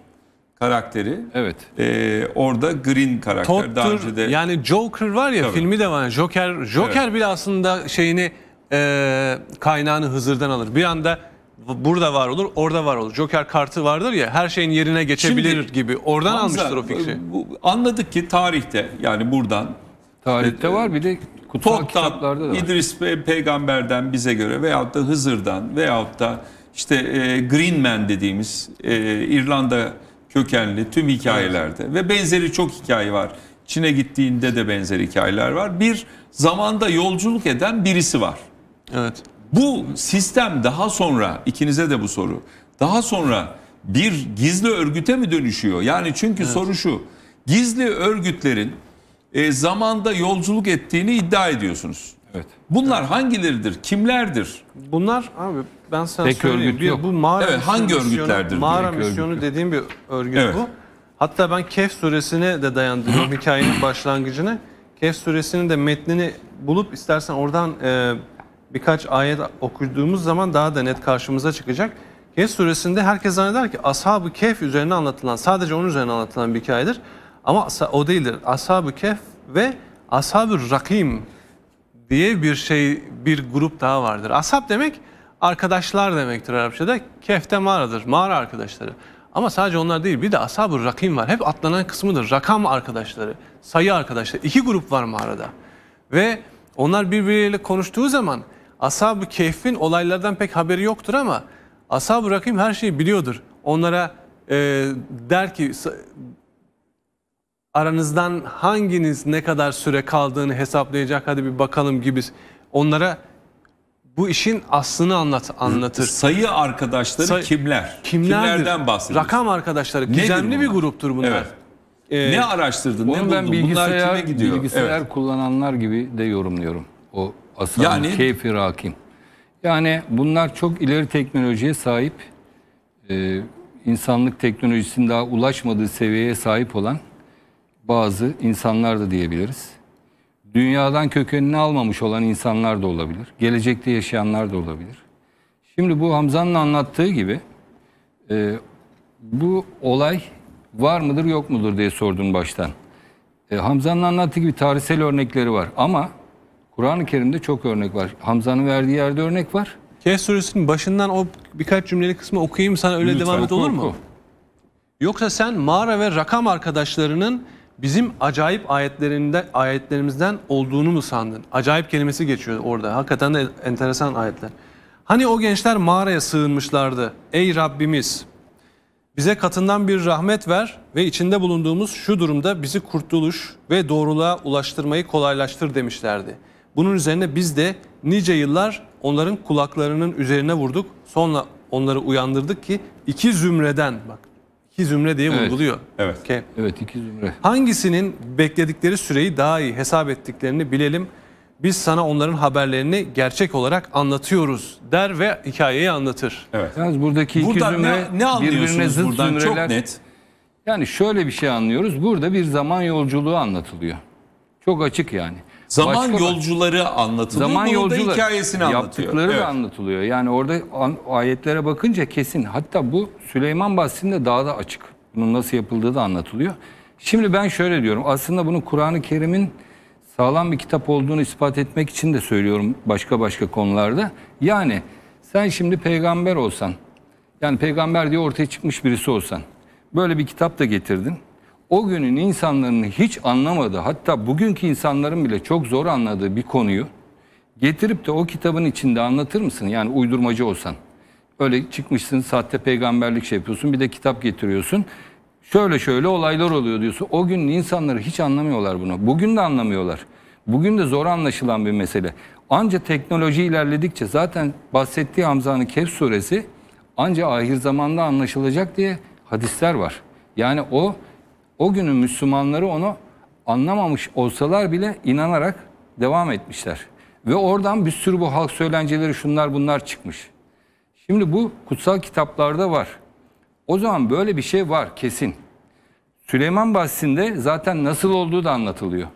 karakteri. Evet. E, orada Green karakter. Todd Daha önce de... Yani Joker
var ya Tabii. filmi de var. Joker Joker evet. bile aslında şeyini e, kaynağını Hızır'dan alır. Bir anda burada var olur, orada var olur. Joker kartı vardır ya her şeyin yerine geçebilir Şimdi, gibi. Oradan Hamza, almıştır o fikri. Bu, anladık ki tarihte yani buradan.
Tarihte e, var bir de
kutsal Top'tan, kitaplarda da
var. İdris Bey, peygamberden bize göre veyahut da Hızır'dan veyahut da işte e, Green Man dediğimiz e, İrlanda kökenli tüm hikayelerde ve benzeri çok hikaye var. Çin'e gittiğinde de benzer hikayeler var. Bir zamanda yolculuk eden birisi var. Evet. Bu sistem daha sonra ikinize de bu soru. Daha sonra bir gizli örgüte mi dönüşüyor? Yani çünkü evet. soru şu. Gizli örgütlerin e, zamanda yolculuk ettiğini iddia ediyorsunuz. Evet. Bunlar evet. hangileridir? Kimlerdir?
Bunlar abi ben sana Tek söyleyeyim. Bir, Bu mağara evet, hangi misyonu, örgütlerdir? Mağara misyonu örgüt dediğim bir örgüt evet. bu. Hatta ben Kehf suresine de dayandırıyorum hikayenin başlangıcını. Kehf suresinin de metnini bulup istersen oradan e, birkaç ayet okuduğumuz zaman daha da net karşımıza çıkacak. Kehf suresinde herkes zanneder ki Ashab-ı Kehf üzerine anlatılan, sadece onun üzerine anlatılan bir hikayedir. Ama o değildir. Ashab-ı Kehf ve Ashab-ı Rakim diye bir şey bir grup daha vardır. Ashab demek arkadaşlar demektir Arapçada. Kefte mağaradır, mağara arkadaşları. Ama sadece onlar değil bir de ashab-ı rakim var. Hep atlanan kısmıdır. Rakam arkadaşları, sayı arkadaşları. İki grup var mağarada. Ve onlar birbirleriyle konuştuğu zaman ashab-ı kehfin olaylardan pek haberi yoktur ama ashab-ı rakim her şeyi biliyordur. Onlara e, der ki aranızdan hanginiz ne kadar süre kaldığını hesaplayacak hadi bir bakalım gibi onlara bu işin aslını anlat anlatır. Sayı arkadaşları Say kimler? Kimlerdir? Kimlerden bahsediyoruz? Rakam arkadaşları. Nedir Gizemli bir gruptur bunlar. Evet. Ee, ne araştırdın? Ne buldun? bilgisayar, bunlar kime gidiyor? Bilgisayar
evet. kullananlar gibi de yorumluyorum. O aslında yani, keyfi rakim. Yani bunlar çok ileri teknolojiye sahip, e, insanlık teknolojisinin daha ulaşmadığı seviyeye sahip olan bazı insanlar da diyebiliriz. Dünyadan kökenini almamış olan insanlar da olabilir. Gelecekte yaşayanlar da olabilir. Şimdi bu Hamza'nın anlattığı gibi e, bu olay var mıdır yok mudur diye sordun baştan. E, Hamza'nın anlattığı gibi tarihsel örnekleri var ama Kur'an-ı Kerim'de çok örnek var. Hamza'nın verdiği yerde örnek var.
Kehf suresinin başından o birkaç cümleli kısmı okuyayım sana öyle Lütfen, devam et olur mu? Oku. Yoksa sen mağara ve rakam arkadaşlarının bizim acayip ayetlerinde ayetlerimizden olduğunu mu sandın? Acayip kelimesi geçiyor orada. Hakikaten de enteresan ayetler. Hani o gençler mağaraya sığınmışlardı. Ey Rabbimiz bize katından bir rahmet ver ve içinde bulunduğumuz şu durumda bizi kurtuluş ve doğruluğa ulaştırmayı kolaylaştır demişlerdi. Bunun üzerine biz de nice yıllar onların kulaklarının üzerine vurduk. Sonra onları uyandırdık ki iki zümreden bak İki zümre diye vurguluyor.
Evet. Okay. Evet iki zümre.
Hangisinin bekledikleri süreyi daha iyi hesap ettiklerini bilelim. Biz sana onların haberlerini gerçek olarak anlatıyoruz der ve hikayeyi anlatır. Evet.
Yalnız buradaki iki buradan zümre ne, ne birbirine zıt buradan zümreler. Çok net. Yani şöyle bir şey anlıyoruz. Burada bir zaman yolculuğu anlatılıyor. Çok açık yani. Zaman Başka yolcuları anlatılıyor. Zaman Bunun yolcuları, hikayesini yaptıkları anlatıyor. Yaptıkları evet. anlatılıyor. Yani orada an, ayetlere bakınca kesin. Hatta bu Süleyman Basri'nde daha da açık. Bunun nasıl yapıldığı da anlatılıyor. Şimdi ben şöyle diyorum. Aslında bunu Kur'an-ı Kerim'in sağlam bir kitap olduğunu ispat etmek için de söylüyorum başka başka konularda. Yani sen şimdi peygamber olsan, yani peygamber diye ortaya çıkmış birisi olsan, böyle bir kitap da getirdin o günün insanların hiç anlamadığı hatta bugünkü insanların bile çok zor anladığı bir konuyu getirip de o kitabın içinde anlatır mısın? Yani uydurmacı olsan. Öyle çıkmışsın sahte peygamberlik şey yapıyorsun bir de kitap getiriyorsun. Şöyle şöyle olaylar oluyor diyorsun. O günün insanları hiç anlamıyorlar bunu. Bugün de anlamıyorlar. Bugün de zor anlaşılan bir mesele. Anca teknoloji ilerledikçe zaten bahsettiği Hamza'nın Kehf suresi anca ahir zamanda anlaşılacak diye hadisler var. Yani o o günün Müslümanları onu anlamamış olsalar bile inanarak devam etmişler. Ve oradan bir sürü bu halk söylenceleri şunlar bunlar çıkmış. Şimdi bu kutsal kitaplarda var. O zaman böyle bir şey var kesin. Süleyman Bahsi'nde zaten nasıl olduğu da anlatılıyor.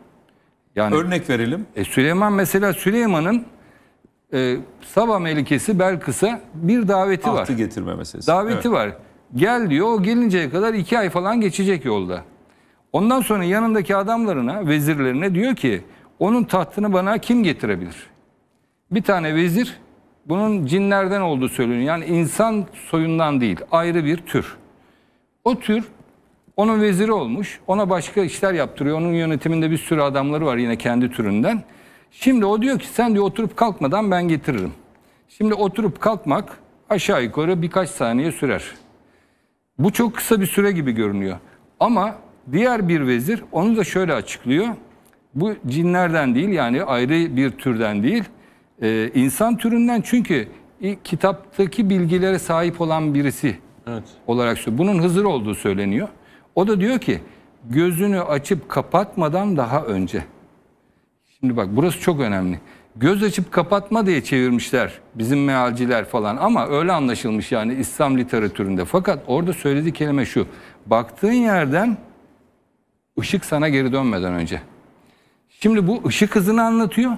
Yani örnek verelim. E, Süleyman mesela Süleyman'ın e, Saba Melikesi Belkıs'a bir daveti Altı var. Altı
getirme meselesi. Daveti evet.
var. Gel diyor o gelinceye kadar iki ay falan geçecek yolda. Ondan sonra yanındaki adamlarına, vezirlerine diyor ki onun tahtını bana kim getirebilir? Bir tane vezir bunun cinlerden olduğu söyleniyor. Yani insan soyundan değil ayrı bir tür. O tür onun veziri olmuş. Ona başka işler yaptırıyor. Onun yönetiminde bir sürü adamları var yine kendi türünden. Şimdi o diyor ki sen diyor oturup kalkmadan ben getiririm. Şimdi oturup kalkmak aşağı yukarı birkaç saniye sürer. Bu çok kısa bir süre gibi görünüyor. Ama Diğer bir vezir onu da şöyle açıklıyor. Bu cinlerden değil yani ayrı bir türden değil. E, insan türünden çünkü kitaptaki bilgilere sahip olan birisi evet. olarak söylüyor. Bunun Hızır olduğu söyleniyor. O da diyor ki gözünü açıp kapatmadan daha önce. Şimdi bak burası çok önemli. Göz açıp kapatma diye çevirmişler bizim mealciler falan ama öyle anlaşılmış yani İslam literatüründe. Fakat orada söylediği kelime şu. Baktığın yerden Işık sana geri dönmeden önce. Şimdi bu ışık hızını anlatıyor.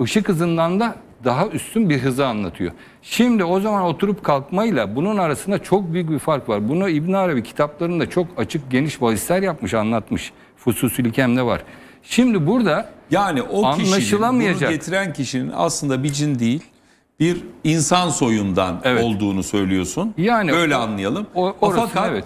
Işık hızından da daha üstün bir hızı anlatıyor. Şimdi o zaman oturup kalkmayla bunun arasında çok büyük bir fark var. Bunu İbn Arabi kitaplarında çok açık geniş bahisler yapmış, anlatmış. Fususül Hikem'de var. Şimdi burada yani o anlaşılamayacak. bunu
getiren kişinin aslında bir cin değil, bir insan soyundan evet. olduğunu söylüyorsun. Yani böyle o, anlayalım. O, orası, Fakat evet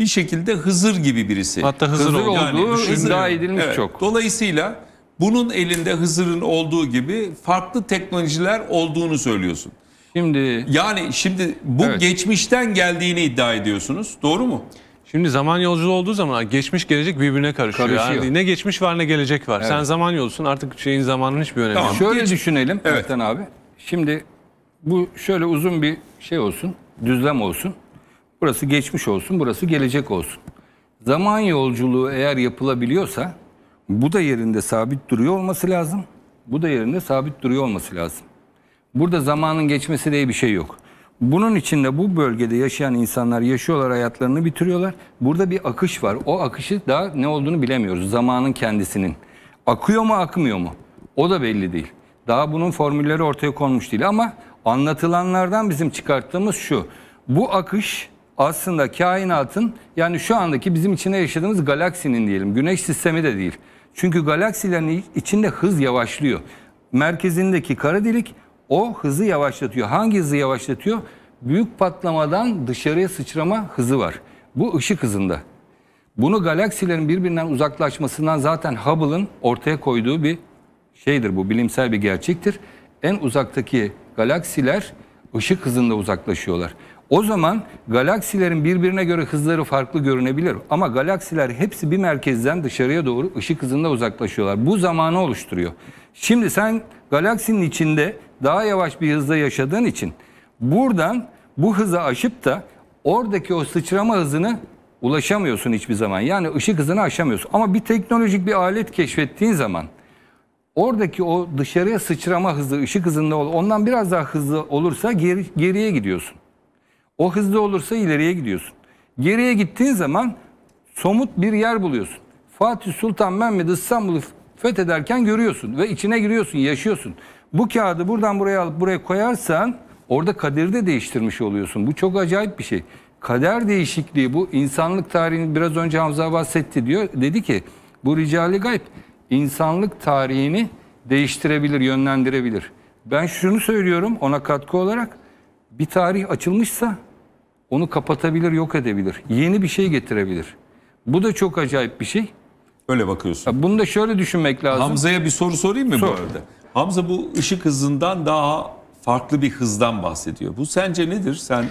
bir şekilde Hızır gibi birisi. Hatta Hızır, Hızır olduğu yani, iddia edilmiş evet. çok. Dolayısıyla bunun elinde Hızır'ın olduğu gibi farklı teknolojiler olduğunu söylüyorsun.
Şimdi yani şimdi bu evet. geçmişten geldiğini iddia ediyorsunuz. Doğru mu? Şimdi zaman yolculuğu olduğu zaman geçmiş gelecek birbirine karışıyor. karışıyor. Yani ne geçmiş var ne gelecek var. Evet. Sen zaman yolcusun artık şeyin zamanının hiçbir önemi tamam. yok.
Şöyle Geç... düşünelim evet. abi. Şimdi bu şöyle uzun bir şey olsun, düzlem olsun. Burası geçmiş olsun, burası gelecek olsun. Zaman yolculuğu eğer yapılabiliyorsa bu da yerinde sabit duruyor olması lazım. Bu da yerinde sabit duruyor olması lazım. Burada zamanın geçmesi diye bir şey yok. Bunun içinde bu bölgede yaşayan insanlar yaşıyorlar hayatlarını bitiriyorlar. Burada bir akış var. O akışı daha ne olduğunu bilemiyoruz. Zamanın kendisinin. Akıyor mu akmıyor mu? O da belli değil. Daha bunun formülleri ortaya konmuş değil ama anlatılanlardan bizim çıkarttığımız şu. Bu akış aslında kainatın yani şu andaki bizim içinde yaşadığımız galaksinin diyelim güneş sistemi de değil. Çünkü galaksilerin içinde hız yavaşlıyor. Merkezindeki kara delik o hızı yavaşlatıyor. Hangi hızı yavaşlatıyor? Büyük patlamadan dışarıya sıçrama hızı var. Bu ışık hızında. Bunu galaksilerin birbirinden uzaklaşmasından zaten Hubble'ın ortaya koyduğu bir şeydir bu bilimsel bir gerçektir. En uzaktaki galaksiler ışık hızında uzaklaşıyorlar. O zaman galaksilerin birbirine göre hızları farklı görünebilir. Ama galaksiler hepsi bir merkezden dışarıya doğru ışık hızında uzaklaşıyorlar. Bu zamanı oluşturuyor. Şimdi sen galaksinin içinde daha yavaş bir hızda yaşadığın için buradan bu hıza aşıp da oradaki o sıçrama hızını ulaşamıyorsun hiçbir zaman. Yani ışık hızını aşamıyorsun. Ama bir teknolojik bir alet keşfettiğin zaman oradaki o dışarıya sıçrama hızı, ışık hızında ol, ondan biraz daha hızlı olursa geri, geriye gidiyorsun. O hızlı olursa ileriye gidiyorsun. Geriye gittiğin zaman somut bir yer buluyorsun. Fatih Sultan Mehmet İstanbul'u fethederken görüyorsun ve içine giriyorsun, yaşıyorsun. Bu kağıdı buradan buraya alıp buraya koyarsan orada kaderi de değiştirmiş oluyorsun. Bu çok acayip bir şey. Kader değişikliği bu insanlık tarihini biraz önce Hamza bahsetti diyor. Dedi ki bu ricali gayb insanlık tarihini değiştirebilir, yönlendirebilir. Ben şunu söylüyorum ona katkı olarak bir tarih açılmışsa onu kapatabilir, yok edebilir. Yeni bir şey getirebilir. Bu da çok acayip bir şey. Öyle bakıyorsun. Ya bunu da şöyle düşünmek lazım. Hamza'ya
bir soru sorayım mı Sor. bu arada? Hamza bu ışık hızından daha farklı bir hızdan bahsediyor. Bu sence nedir? Sen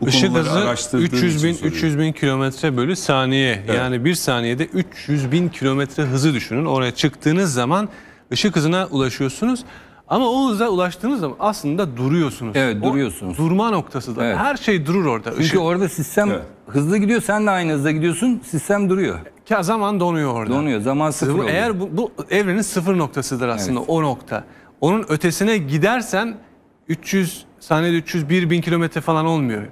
bu Işık hızı 300 bin, 300 bin kilometre bölü saniye. Evet. Yani bir saniyede 300 bin kilometre hızı düşünün. Oraya çıktığınız zaman ışık hızına ulaşıyorsunuz. Ama o hıza ulaştığınız zaman aslında duruyorsunuz. Evet duruyorsunuz. O durma noktası da. Evet. Her şey durur orada. Çünkü Işık. orada sistem evet. hızlı gidiyor. Sen de aynı hızda gidiyorsun. Sistem duruyor. Ya zaman donuyor orada. Donuyor. Zaman sıfır oluyor. Eğer bu, bu evrenin sıfır noktasıdır aslında evet. o nokta. Onun ötesine gidersen 300 saniyede 301 bin kilometre falan olmuyor.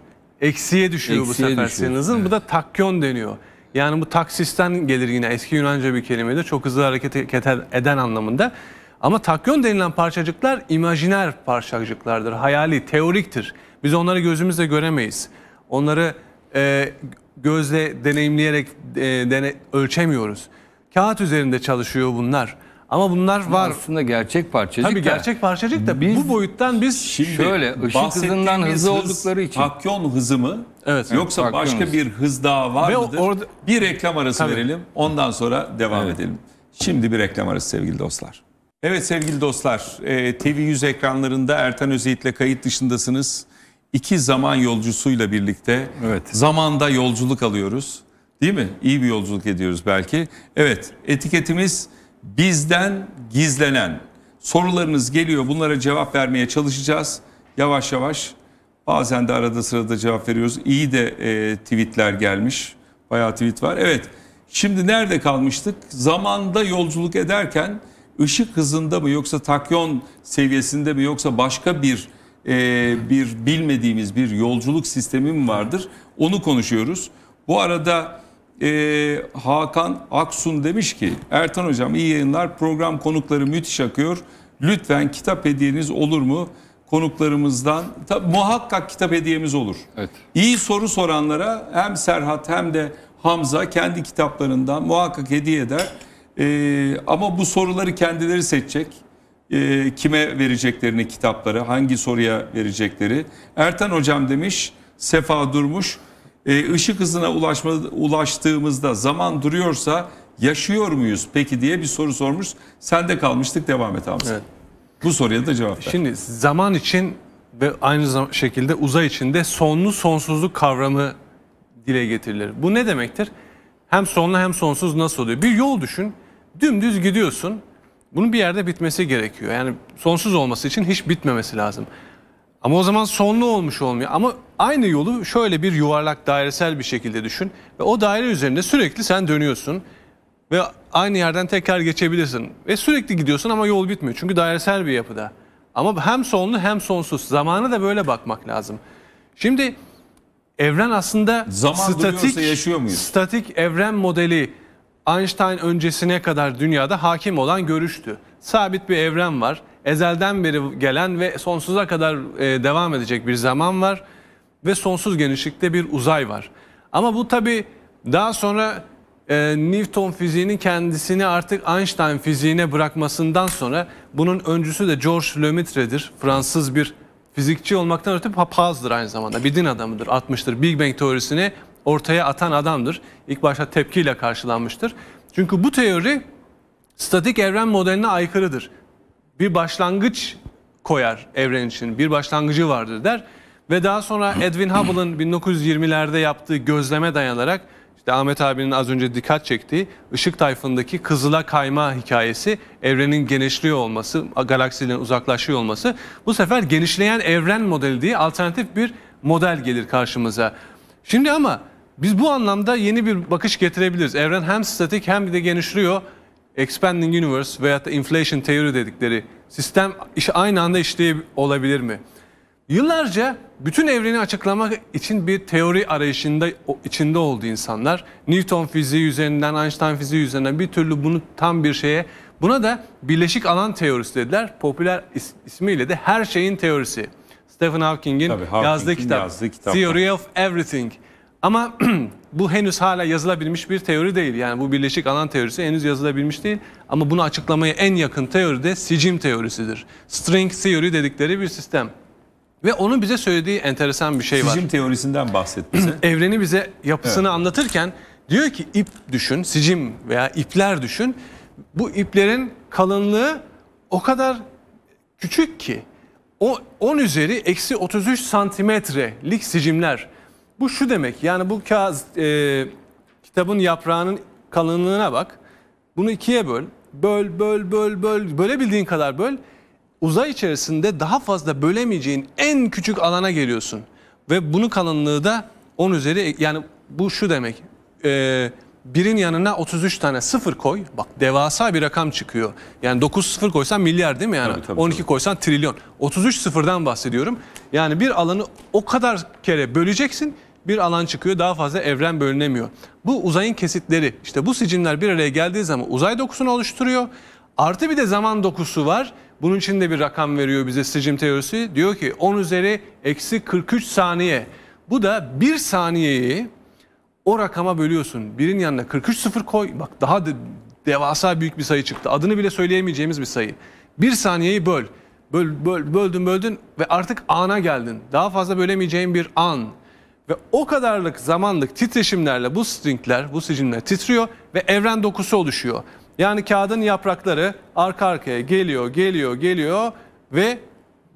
Eksiye düşüyor Eksiye bu sefer düşüyor. hızın. Evet. Bu da takyon deniyor. Yani bu taksisten gelir yine eski Yunanca bir kelimeyle çok hızlı hareket e- eden anlamında. Ama takyon denilen parçacıklar imajiner parçacıklardır, hayali, teoriktir. Biz onları gözümüzle göremeyiz. Onları e, gözle deneyimleyerek e, dene, ölçemiyoruz. Kağıt üzerinde çalışıyor bunlar. Ama bunlar Ama var. Aslında gerçek parçacık. Tabii da, gerçek parçacık da biz, bu boyuttan biz şimdi şöyle ışık hızından hızlı oldukları için.
Takyon hızı mı? Evet. Yoksa akyon başka bir hız daha var Ve mıdır? Orada, bir reklam arası tabii. verelim. Ondan sonra devam evet. edelim. Şimdi bir reklam arası sevgili dostlar. Evet sevgili dostlar, e, TV100 ekranlarında Ertan Özeyit'le kayıt dışındasınız. İki zaman yolcusuyla birlikte evet. zamanda yolculuk alıyoruz. Değil mi? İyi bir yolculuk ediyoruz belki. Evet, etiketimiz bizden gizlenen. Sorularınız geliyor, bunlara cevap vermeye çalışacağız. Yavaş yavaş, bazen de arada sırada cevap veriyoruz. İyi de e, tweetler gelmiş, bayağı tweet var. Evet, şimdi nerede kalmıştık? Zamanda yolculuk ederken ışık hızında mı yoksa takyon seviyesinde mi yoksa başka bir e, bir bilmediğimiz bir yolculuk sistemi mi vardır? Onu konuşuyoruz. Bu arada e, Hakan Aksun demiş ki Ertan Hocam iyi yayınlar program konukları müthiş akıyor. Lütfen kitap hediyeniz olur mu? Konuklarımızdan tab- muhakkak kitap hediyemiz olur. Evet. İyi soru soranlara hem Serhat hem de Hamza kendi kitaplarından muhakkak hediye eder. Ee, ama bu soruları kendileri seçecek. Ee, kime vereceklerini kitapları, hangi soruya verecekleri. Ertan Hocam demiş, Sefa Durmuş, e, ışık hızına ulaşma, ulaştığımızda zaman duruyorsa yaşıyor muyuz peki diye bir soru sormuş. Sende
kalmıştık, devam et Hamza. Evet. Bu soruya da cevap ver. Şimdi zaman için ve aynı şekilde uzay içinde sonlu sonsuzluk kavramı dile getirilir. Bu ne demektir? Hem sonlu hem sonsuz nasıl oluyor? Bir yol düşün. Dümdüz gidiyorsun. Bunun bir yerde bitmesi gerekiyor. Yani sonsuz olması için hiç bitmemesi lazım. Ama o zaman sonlu olmuş olmuyor. Ama aynı yolu şöyle bir yuvarlak dairesel bir şekilde düşün. Ve o daire üzerinde sürekli sen dönüyorsun. Ve aynı yerden tekrar geçebilirsin. Ve sürekli gidiyorsun ama yol bitmiyor. Çünkü dairesel bir yapıda. Ama hem sonlu hem sonsuz. Zamanı da böyle bakmak lazım. Şimdi evren aslında Zaman statik, yaşıyor muyuz? statik evren modeli. Einstein öncesine kadar dünyada hakim olan görüştü. Sabit bir evren var. Ezelden beri gelen ve sonsuza kadar e, devam edecek bir zaman var ve sonsuz genişlikte bir uzay var. Ama bu tabi daha sonra e, Newton fiziğinin kendisini artık Einstein fiziğine bırakmasından sonra bunun öncüsü de George Lemaitre'dir. Fransız bir fizikçi olmaktan öte papazdır aynı zamanda. Bir din adamıdır, Atmıştır Big Bang teorisini ortaya atan adamdır. İlk başta tepkiyle karşılanmıştır. Çünkü bu teori statik evren modeline aykırıdır. Bir başlangıç koyar evren için. Bir başlangıcı vardır der. Ve daha sonra Edwin Hubble'ın 1920'lerde yaptığı gözleme dayanarak işte Ahmet abinin az önce dikkat çektiği ışık tayfındaki kızıla kayma hikayesi evrenin genişliyor olması, galaksiden uzaklaşıyor olması bu sefer genişleyen evren modeli diye alternatif bir model gelir karşımıza. Şimdi ama biz bu anlamda yeni bir bakış getirebiliriz. Evren hem statik hem de genişliyor. Expanding Universe veya da Inflation Theory dedikleri sistem aynı anda işleyebilir olabilir mi? Yıllarca bütün evreni açıklamak için bir teori arayışında içinde oldu insanlar. Newton fiziği üzerinden, Einstein fiziği üzerinden bir türlü bunu tam bir şeye Buna da birleşik alan teorisi dediler. Popüler is ismiyle de her şeyin teorisi. Stephen Hawking'in Hawking yazdığı, yazdığı kitap. Theory of Everything. Ama bu henüz hala yazılabilmiş bir teori değil. Yani bu birleşik alan teorisi henüz yazılabilmiş değil. Ama bunu açıklamaya en yakın teori de sicim teorisidir. String theory dedikleri bir sistem. Ve onun bize söylediği enteresan bir şey var. Sicim teorisinden bahset Evreni bize yapısını evet. anlatırken diyor ki ip düşün, sicim veya ipler düşün. Bu iplerin kalınlığı o kadar küçük ki o 10 üzeri eksi 33 santimetrelik sicimler bu şu demek yani bu kağıt e, kitabın yaprağının kalınlığına bak. Bunu ikiye böl. Böl, böl, böl, böl. Bölebildiğin kadar böl. Uzay içerisinde daha fazla bölemeyeceğin en küçük alana geliyorsun. Ve bunun kalınlığı da 10 üzeri yani bu şu demek. E, birin yanına 33 tane sıfır koy. Bak devasa bir rakam çıkıyor. Yani 9 sıfır koysan milyar değil mi yani? Tabii, tabii, 12 tabii. koysan trilyon. 33 sıfırdan bahsediyorum. Yani bir alanı o kadar kere böleceksin bir alan çıkıyor daha fazla evren bölünemiyor. Bu uzayın kesitleri işte bu sicimler bir araya geldiği zaman uzay dokusunu oluşturuyor. Artı bir de zaman dokusu var. Bunun için de bir rakam veriyor bize sicim teorisi. Diyor ki 10 üzeri eksi 43 saniye. Bu da 1 saniyeyi o rakama bölüyorsun. Birin yanına 43 sıfır koy. Bak daha de, devasa büyük bir sayı çıktı. Adını bile söyleyemeyeceğimiz bir sayı. 1 saniyeyi böl. Böl, böl. Böldün böldün ve artık ana geldin. Daha fazla bölemeyeceğin bir an. Ve o kadarlık zamanlık titreşimlerle bu stringler, bu sicimler titriyor ve evren dokusu oluşuyor. Yani kağıdın yaprakları arka arkaya geliyor, geliyor, geliyor ve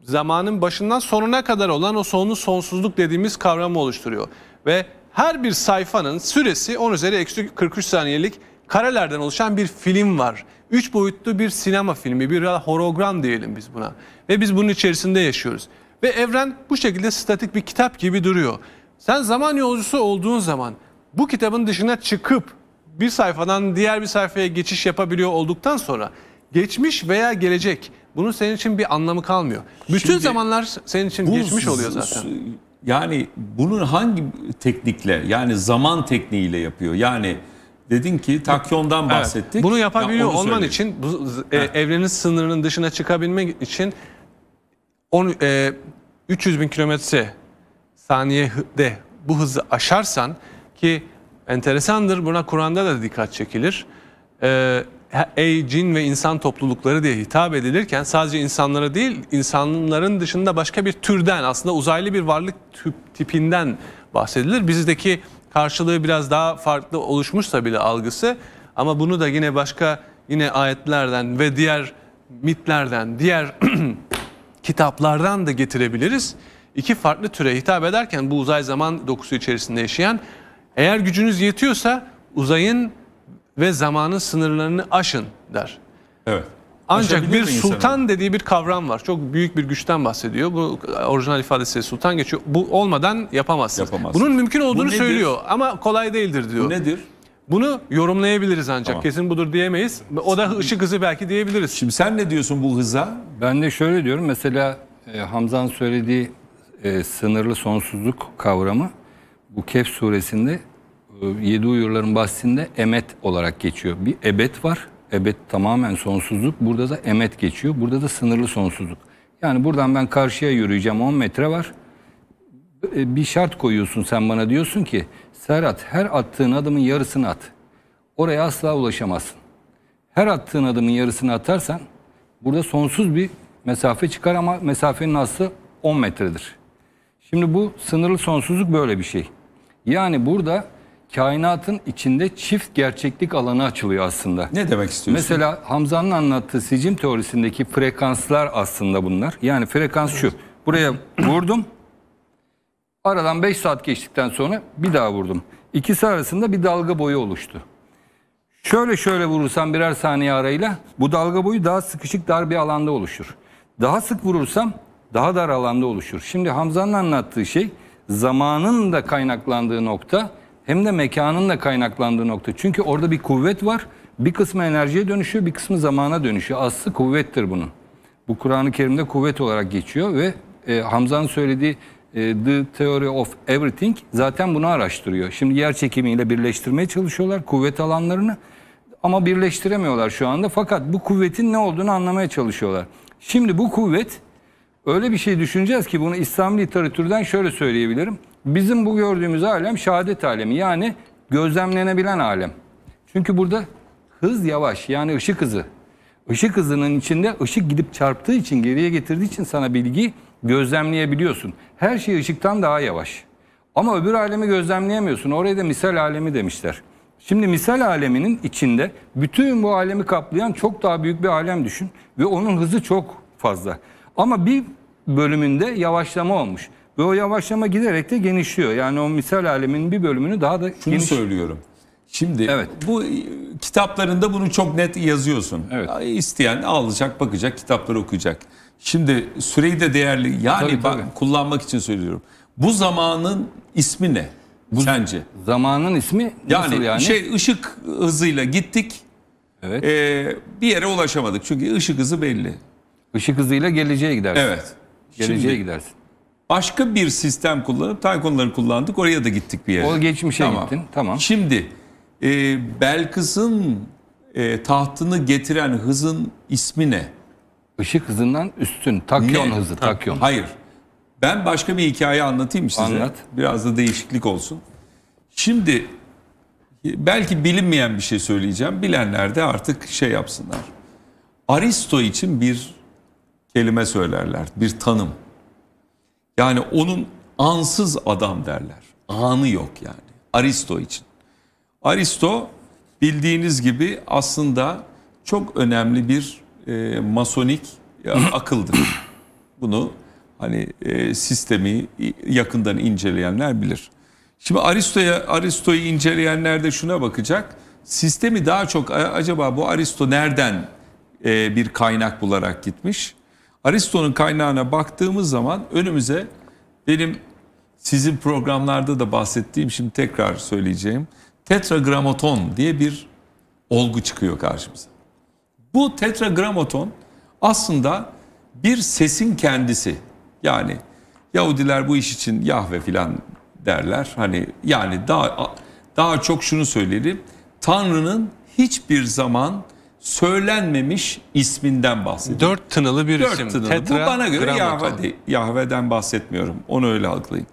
zamanın başından sonuna kadar olan o sonu sonsuzluk dediğimiz kavramı oluşturuyor. Ve her bir sayfanın süresi 10 üzeri eksi 43 saniyelik karelerden oluşan bir film var. Üç boyutlu bir sinema filmi, bir hologram diyelim biz buna. Ve biz bunun içerisinde yaşıyoruz. Ve evren bu şekilde statik bir kitap gibi duruyor. Sen zaman yolcusu olduğun zaman bu kitabın dışına çıkıp bir sayfadan diğer bir sayfaya geçiş yapabiliyor olduktan sonra geçmiş veya gelecek bunun senin için bir anlamı kalmıyor. Bütün Şimdi, zamanlar senin için bu, geçmiş oluyor zaten.
Yani bunun hangi teknikle yani zaman tekniğiyle yapıyor? Yani dedin ki takyondan bahsettik. bunu yapabiliyor yani olman için
bu, e, evrenin sınırının dışına çıkabilmek için on, e, 300 bin kilometre saniyede bu hızı aşarsan ki enteresandır buna Kur'an'da da dikkat çekilir. Ee, ey cin ve insan toplulukları diye hitap edilirken sadece insanlara değil insanların dışında başka bir türden aslında uzaylı bir varlık tipinden bahsedilir. Bizdeki karşılığı biraz daha farklı oluşmuşsa bile algısı ama bunu da yine başka yine ayetlerden ve diğer mitlerden, diğer kitaplardan da getirebiliriz iki farklı türe hitap ederken bu uzay zaman dokusu içerisinde yaşayan eğer gücünüz yetiyorsa uzayın ve zamanın sınırlarını aşın der. Evet. Ancak bir sultan insanı? dediği bir kavram var. Çok büyük bir güçten bahsediyor. Bu orijinal ifadesi sultan geçiyor. Bu olmadan yapamazsınız. yapamazsınız. Bunun mümkün olduğunu bu söylüyor ama kolay değildir diyor. Bu nedir? Bunu yorumlayabiliriz ancak tamam. kesin budur diyemeyiz. O da ışık hızı belki diyebiliriz. Şimdi sen
ne diyorsun bu hıza? Ben de şöyle diyorum. Mesela e, Hamza'nın söylediği e, sınırlı sonsuzluk kavramı bu Kehf suresinde e, yedi uyurların bahsinde emet olarak geçiyor. Bir ebet var. Ebet tamamen sonsuzluk. Burada da emet geçiyor. Burada da sınırlı sonsuzluk. Yani buradan ben karşıya yürüyeceğim 10 metre var. E, bir şart koyuyorsun sen bana diyorsun ki Serhat her attığın adımın yarısını at. Oraya asla ulaşamazsın. Her attığın adımın yarısını atarsan burada sonsuz bir mesafe çıkar ama mesafenin aslı 10 metredir. Şimdi bu sınırlı sonsuzluk böyle bir şey. Yani burada kainatın içinde çift gerçeklik alanı açılıyor aslında. Ne demek istiyorsun? Mesela Hamza'nın anlattığı sicim teorisindeki frekanslar aslında bunlar. Yani frekans şu. Buraya vurdum. Aradan 5 saat geçtikten sonra bir daha vurdum. İkisi arasında bir dalga boyu oluştu. Şöyle şöyle vurursam birer saniye arayla bu dalga boyu daha sıkışık dar bir alanda oluşur. Daha sık vurursam daha dar alanda oluşur. Şimdi Hamza'nın anlattığı şey zamanın da kaynaklandığı nokta hem de mekanın da kaynaklandığı nokta. Çünkü orada bir kuvvet var. Bir kısmı enerjiye dönüşüyor, bir kısmı zamana dönüşüyor. Aslı kuvvettir bunun. Bu Kur'an-ı Kerim'de kuvvet olarak geçiyor ve e, Hamza'nın söylediği e, The Theory of Everything zaten bunu araştırıyor. Şimdi yer çekimiyle birleştirmeye çalışıyorlar kuvvet alanlarını ama birleştiremiyorlar şu anda. Fakat bu kuvvetin ne olduğunu anlamaya çalışıyorlar. Şimdi bu kuvvet öyle bir şey düşüneceğiz ki bunu İslam literatürden şöyle söyleyebilirim. Bizim bu gördüğümüz alem şehadet alemi yani gözlemlenebilen alem. Çünkü burada hız yavaş yani ışık hızı. Işık hızının içinde ışık gidip çarptığı için geriye getirdiği için sana bilgi gözlemleyebiliyorsun. Her şey ışıktan daha yavaş. Ama öbür alemi gözlemleyemiyorsun. Oraya da misal alemi demişler. Şimdi misal aleminin içinde bütün bu alemi kaplayan çok daha büyük bir alem düşün ve onun hızı çok fazla. Ama bir bölümünde yavaşlama olmuş. Ve o yavaşlama giderek de genişliyor. Yani o misal alemin bir bölümünü daha da Şunu geniş... söylüyorum. Şimdi evet. bu kitaplarında bunu çok net yazıyorsun. Evet. İsteyen alacak,
bakacak, kitapları okuyacak. Şimdi süreyi de değerli. Yani tabii, bak, tabii. kullanmak için söylüyorum. Bu zamanın ismi ne? Bu sence? Zamanın ismi yani, nasıl yani? Şey ışık hızıyla gittik. Evet. E, bir yere ulaşamadık çünkü ışık hızı belli. Işık hızıyla geleceğe gidersin. Evet. Geleceğe Şimdi, gidersin. Başka bir sistem kullanıp Taykonları kullandık. Oraya da gittik bir yere. O geçmişe tamam. gittin. Tamam. Şimdi e, Belkıs'ın e, tahtını getiren hızın ismi ne? Işık hızından üstün. Takyon ne? hızı. Takyon. Hayır. Ben başka bir hikaye anlatayım size. Anlat. Biraz da değişiklik olsun. Şimdi e, belki bilinmeyen bir şey söyleyeceğim. Bilenler de artık şey yapsınlar. Aristo için bir kelime söylerler, bir tanım. Yani onun ansız adam derler. Anı yok yani. Aristo için. Aristo bildiğiniz gibi aslında çok önemli bir e, masonik e, akıldır. Bunu hani e, sistemi yakından inceleyenler bilir. Şimdi Aristo'ya Aristo'yu inceleyenler de şuna bakacak. Sistemi daha çok acaba bu Aristo nereden e, bir kaynak bularak gitmiş? Aristo'nun kaynağına baktığımız zaman önümüze benim sizin programlarda da bahsettiğim şimdi tekrar söyleyeceğim tetragramaton diye bir olgu çıkıyor karşımıza. Bu tetragramaton aslında bir sesin kendisi. Yani Yahudiler bu iş için Yahve filan derler. Hani yani daha daha çok şunu söyleyelim. Tanrı'nın hiçbir zaman söylenmemiş isminden bahsediyor. Dört tınalı bir Dört isim. Tınılı. Tetra, Bu bana göre Yahve, Yahve'den bahsetmiyorum. Onu öyle algılayın.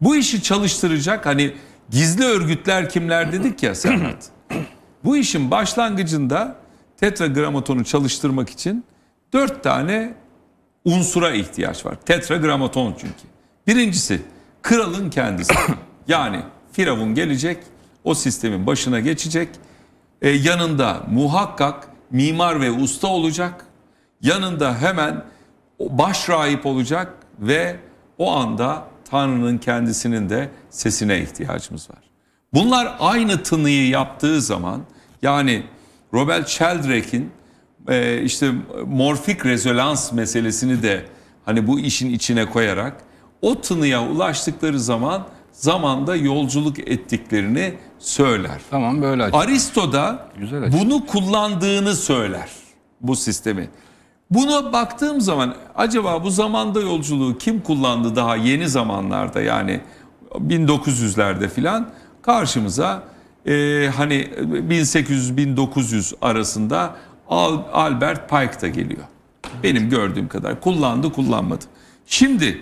Bu işi çalıştıracak hani gizli örgütler kimler dedik ya Serhat. Bu işin başlangıcında tetragramatonu çalıştırmak için dört tane unsura ihtiyaç var. Tetragramaton çünkü. Birincisi kralın kendisi. yani Firavun gelecek, o sistemin başına geçecek. E, yanında muhakkak mimar ve usta olacak. Yanında hemen baş rahip olacak ve o anda Tanrı'nın kendisinin de sesine ihtiyacımız var. Bunlar aynı tınıyı yaptığı zaman yani Robert Sheldrake'in e, işte morfik rezonans meselesini de hani bu işin içine koyarak o tınıya ulaştıkları zaman zamanda yolculuk ettiklerini söyler. Tamam böyle açık. Aristo da Güzel bunu kullandığını söyler bu sistemi. Buna baktığım zaman acaba bu zamanda yolculuğu kim kullandı daha yeni zamanlarda yani 1900'lerde filan karşımıza e, hani 1800-1900 arasında Albert Pike da geliyor. Benim gördüğüm kadar kullandı kullanmadı. Şimdi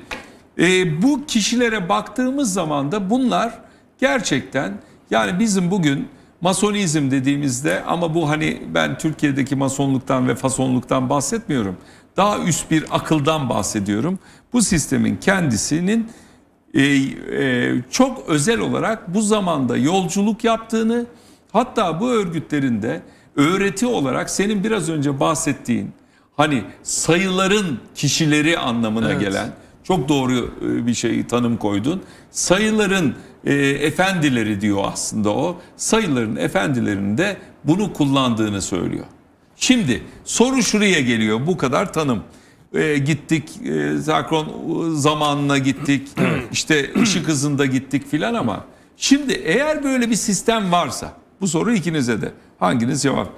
e, bu kişilere baktığımız zaman da bunlar gerçekten yani bizim bugün masonizm dediğimizde ama bu hani ben Türkiye'deki masonluktan ve fasonluktan bahsetmiyorum. Daha üst bir akıldan bahsediyorum. Bu sistemin kendisinin e, e, çok özel olarak bu zamanda yolculuk yaptığını hatta bu örgütlerinde öğreti olarak senin biraz önce bahsettiğin hani sayıların kişileri anlamına evet. gelen çok doğru e, bir şey tanım koydun. Sayıların e, efendileri diyor aslında o. Sayıların efendilerinin de bunu kullandığını söylüyor. Şimdi soru şuraya geliyor bu kadar tanım. E, gittik e, Zakron e, zamanına gittik işte ışık hızında gittik filan ama şimdi eğer böyle bir sistem varsa bu soru ikinize de hanginiz cevap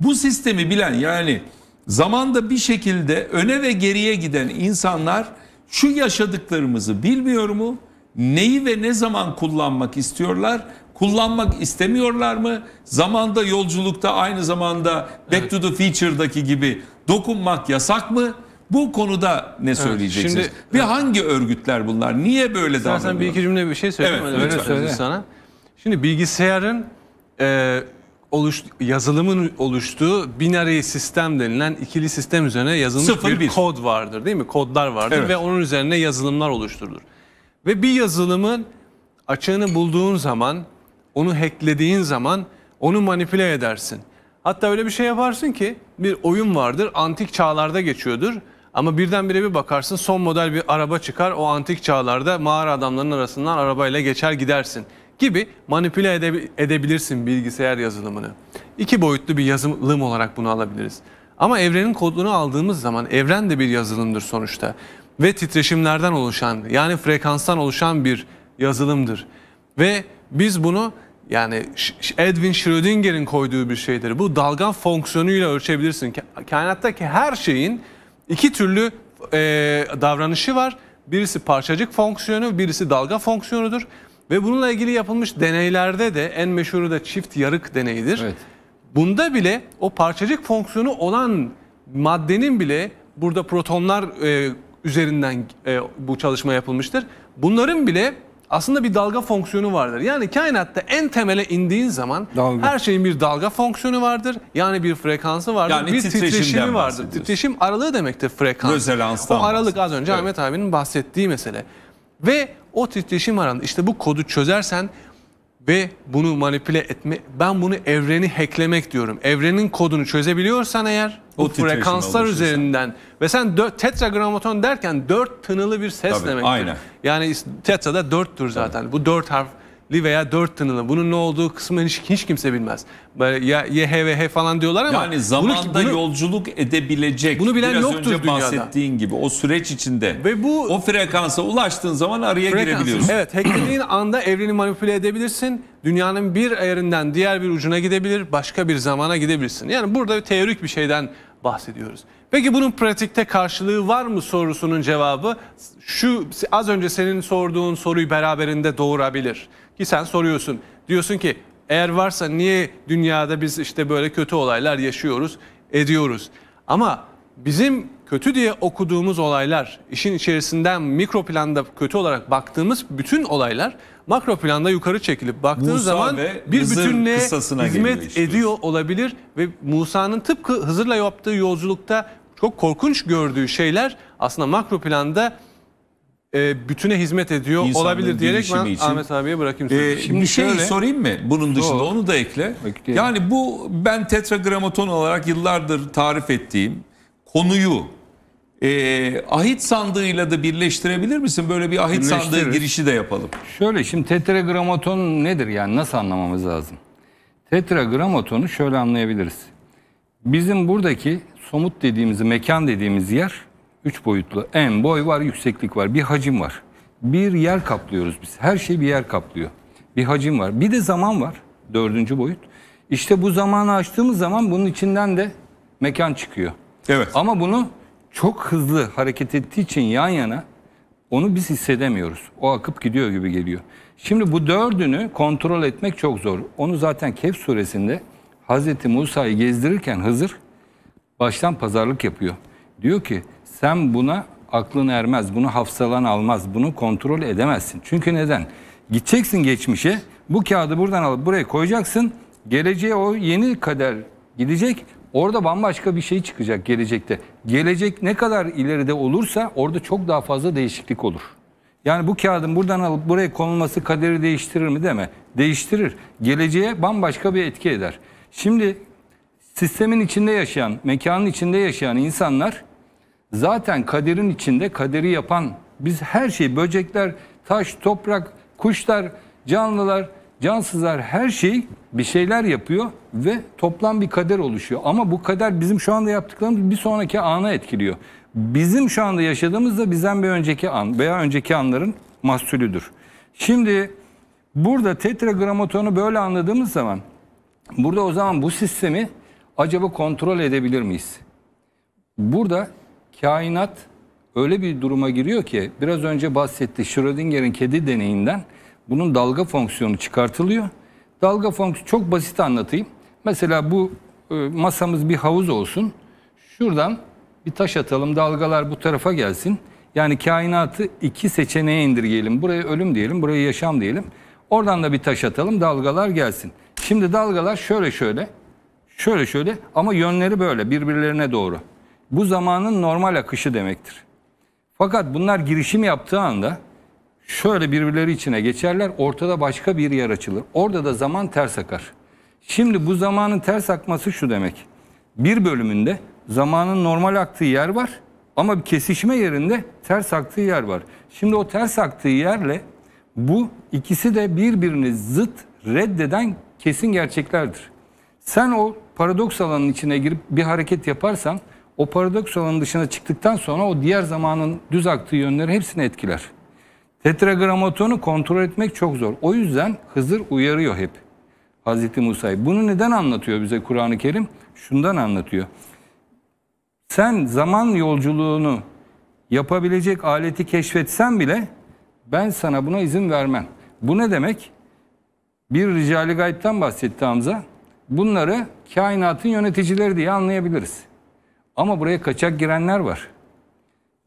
bu sistemi bilen yani zamanda bir şekilde öne ve geriye giden insanlar şu yaşadıklarımızı bilmiyor mu? Neyi ve ne zaman kullanmak istiyorlar? Kullanmak istemiyorlar mı? Zamanda yolculukta aynı zamanda Back evet. to the Future'daki gibi dokunmak yasak mı? Bu konuda ne söyleyeceksiniz? Evet, şimdi, bir hangi örgütler bunlar? Niye böyle davranıyorlar? Sen bir iki cümle bir şey söyleyeyim. Evet, öyle söyleyeyim sana.
Şimdi bilgisayarın e, oluş, yazılımın oluştuğu binary sistem denilen ikili sistem üzerine yazılmış Sıfır, bir, bir kod vardır değil mi? Kodlar vardır evet. ve onun üzerine yazılımlar oluşturulur. Ve bir yazılımın açığını bulduğun zaman, onu hacklediğin zaman onu manipüle edersin. Hatta öyle bir şey yaparsın ki bir oyun vardır, antik çağlarda geçiyordur. Ama birdenbire bir bakarsın son model bir araba çıkar. O antik çağlarda mağara adamlarının arasından arabayla geçer gidersin gibi manipüle edebi edebilirsin bilgisayar yazılımını. İki boyutlu bir yazılım olarak bunu alabiliriz. Ama evrenin kodunu aldığımız zaman evren de bir yazılımdır sonuçta. Ve titreşimlerden oluşan yani frekanstan oluşan bir yazılımdır. Ve biz bunu yani Edwin Schrödinger'in koyduğu bir şeydir. Bu dalga fonksiyonuyla ölçebilirsin. Kainattaki her şeyin iki türlü e, davranışı var. Birisi parçacık fonksiyonu, birisi dalga fonksiyonudur. Ve bununla ilgili yapılmış deneylerde de en meşhuru da çift yarık deneyidir. Evet. Bunda bile o parçacık fonksiyonu olan maddenin bile burada protonlar e, üzerinden e, bu çalışma yapılmıştır. Bunların bile aslında bir dalga fonksiyonu vardır. Yani kainatta en temele indiğin zaman dalga. her şeyin bir dalga fonksiyonu vardır. Yani bir frekansı vardır. Yani bir titreşimi vardır. Titreşim aralığı demektir frekans. o aralık az önce evet. Ahmet abinin bahsettiği mesele. Ve o titreşim aranında işte bu kodu çözersen ve bunu manipüle etme ben bunu evreni hacklemek diyorum. Evrenin kodunu çözebiliyorsan eğer o, o frekanslar oluşursa. üzerinden ve sen tetragramaton derken dört tınılı bir ses Tabii, demektir. Aynen. Yani tetrada dörttür zaten. Tabii. Bu dört harf Li veya dört tınılı. Bunun ne olduğu kısmı hiç, hiç kimse bilmez. ya YHVH falan diyorlar ama yani zamanda bunu, bunu, yolculuk edebilecek. Bunu bilen yoktur biraz yoktur önce bahsettiğin
gibi o süreç içinde. Ve bu o frekansa ulaştığın zaman araya frekans, girebiliyorsun. Evet,
hacklediğin anda evreni manipüle edebilirsin. Dünyanın bir ayarından diğer bir ucuna gidebilir, başka bir zamana gidebilirsin. Yani burada teorik bir şeyden bahsediyoruz. Peki bunun pratikte karşılığı var mı sorusunun cevabı şu az önce senin sorduğun soruyu beraberinde doğurabilir. Ki sen soruyorsun. Diyorsun ki eğer varsa niye dünyada biz işte böyle kötü olaylar yaşıyoruz, ediyoruz. Ama bizim kötü diye okuduğumuz olaylar, işin içerisinden mikro planda kötü olarak baktığımız bütün olaylar makro planda yukarı çekilip baktığınız Musa zaman bir Hızır bütünlüğe hizmet işte. ediyor olabilir ve Musa'nın tıpkı Hızır'la yaptığı yolculukta çok korkunç gördüğü şeyler aslında makro planda e, bütüne hizmet ediyor İnsanlığın olabilir diyerek ben için. Ahmet abiye bırakayım. Ee, Şimdi şey şöyle, sorayım mı? Bunun dışında Doğru. onu da ekle.
Bekleyelim. Yani bu ben tetragramaton olarak yıllardır tarif ettiğim konuyu e, ahit sandığıyla da birleştirebilir misin? Böyle bir ahit sandığı girişi
de yapalım. Şöyle şimdi tetragramaton nedir yani nasıl anlamamız lazım? Tetragramatonu şöyle anlayabiliriz. Bizim buradaki somut dediğimiz, mekan dediğimiz yer Üç boyutlu. En boy var, yükseklik var, bir hacim var. Bir yer kaplıyoruz biz. Her şey bir yer kaplıyor. Bir hacim var. Bir de zaman var. Dördüncü boyut. İşte bu zamanı açtığımız zaman bunun içinden de mekan çıkıyor. Evet. Ama bunu çok hızlı hareket ettiği için yan yana onu biz hissedemiyoruz. O akıp gidiyor gibi geliyor. Şimdi bu dördünü kontrol etmek çok zor. Onu zaten Kehf suresinde Hazreti Musa'yı gezdirirken Hızır baştan pazarlık yapıyor. Diyor ki sen buna aklın ermez, bunu hafsalan almaz, bunu kontrol edemezsin. Çünkü neden? Gideceksin geçmişe, bu kağıdı buradan alıp buraya koyacaksın, geleceğe o yeni kader gidecek, orada bambaşka bir şey çıkacak gelecekte. Gelecek ne kadar ileride olursa orada çok daha fazla değişiklik olur. Yani bu kağıdın buradan alıp buraya konulması kaderi değiştirir mi deme. Değiştirir. Geleceğe bambaşka bir etki eder. Şimdi sistemin içinde yaşayan, mekanın içinde yaşayan insanlar Zaten kaderin içinde kaderi yapan biz her şey böcekler, taş, toprak, kuşlar, canlılar, cansızlar her şey bir şeyler yapıyor ve toplam bir kader oluşuyor. Ama bu kader bizim şu anda yaptıklarımız bir sonraki ana etkiliyor. Bizim şu anda yaşadığımız da bizden bir önceki an veya önceki anların mahsulüdür. Şimdi burada tetragramatonu böyle anladığımız zaman burada o zaman bu sistemi acaba kontrol edebilir miyiz? Burada kainat öyle bir duruma giriyor ki biraz önce bahsetti Schrödinger'in kedi deneyinden bunun dalga fonksiyonu çıkartılıyor. Dalga fonksiyonu çok basit anlatayım. Mesela bu e, masamız bir havuz olsun. Şuradan bir taş atalım dalgalar bu tarafa gelsin. Yani kainatı iki seçeneğe indirgeyelim. Buraya ölüm diyelim, buraya yaşam diyelim. Oradan da bir taş atalım dalgalar gelsin. Şimdi dalgalar şöyle şöyle, şöyle şöyle ama yönleri böyle birbirlerine doğru. Bu zamanın normal akışı demektir. Fakat bunlar girişim yaptığı anda şöyle birbirleri içine geçerler. Ortada başka bir yer açılır. Orada da zaman ters akar. Şimdi bu zamanın ters akması şu demek. Bir bölümünde zamanın normal aktığı yer var ama bir kesişme yerinde ters aktığı yer var. Şimdi o ters aktığı yerle bu ikisi de birbirini zıt reddeden kesin gerçeklerdir. Sen o paradoks alanın içine girip bir hareket yaparsan o paradoks alanının dışına çıktıktan sonra o diğer zamanın düz aktığı yönleri hepsini etkiler. Tetragramatonu kontrol etmek çok zor. O yüzden Hızır uyarıyor hep Hazreti Musa'yı. Bunu neden anlatıyor bize Kur'an-ı Kerim? Şundan anlatıyor. Sen zaman yolculuğunu yapabilecek aleti keşfetsen bile ben sana buna izin vermem. Bu ne demek? Bir ricali gaybtan bahsetti Hamza. Bunları kainatın yöneticileri diye anlayabiliriz. Ama buraya kaçak girenler var.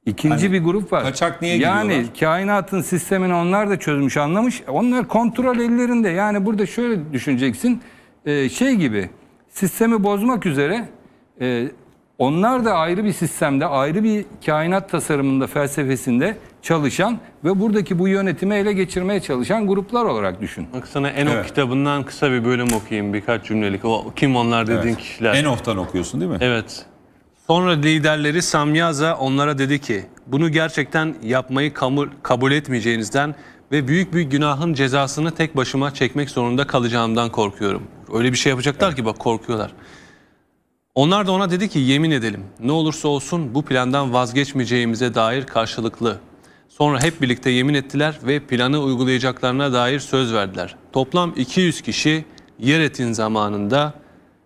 İkinci hani, bir grup var. Kaçak niye Yani giriyorlar? kainatın sistemini onlar da çözmüş, anlamış. Onlar kontrol ellerinde. Yani burada şöyle düşüneceksin. Ee, şey gibi sistemi bozmak üzere e, onlar da ayrı bir sistemde, ayrı bir kainat tasarımında, felsefesinde çalışan ve buradaki bu yönetimi
ele geçirmeye çalışan gruplar olarak düşün. Bak sana Enoch evet. kitabından kısa bir bölüm okuyayım birkaç cümlelik. O kim onlar dediğin evet. kişiler. Enoch'tan okuyorsun değil mi? Evet. Sonra liderleri Samyaza onlara dedi ki bunu gerçekten yapmayı kabul, etmeyeceğinizden ve büyük bir günahın cezasını tek başıma çekmek zorunda kalacağımdan korkuyorum. Öyle bir şey yapacaklar evet. ki bak korkuyorlar. Onlar da ona dedi ki yemin edelim ne olursa olsun bu plandan vazgeçmeyeceğimize dair karşılıklı. Sonra hep birlikte yemin ettiler ve planı uygulayacaklarına dair söz verdiler. Toplam 200 kişi Yeret'in zamanında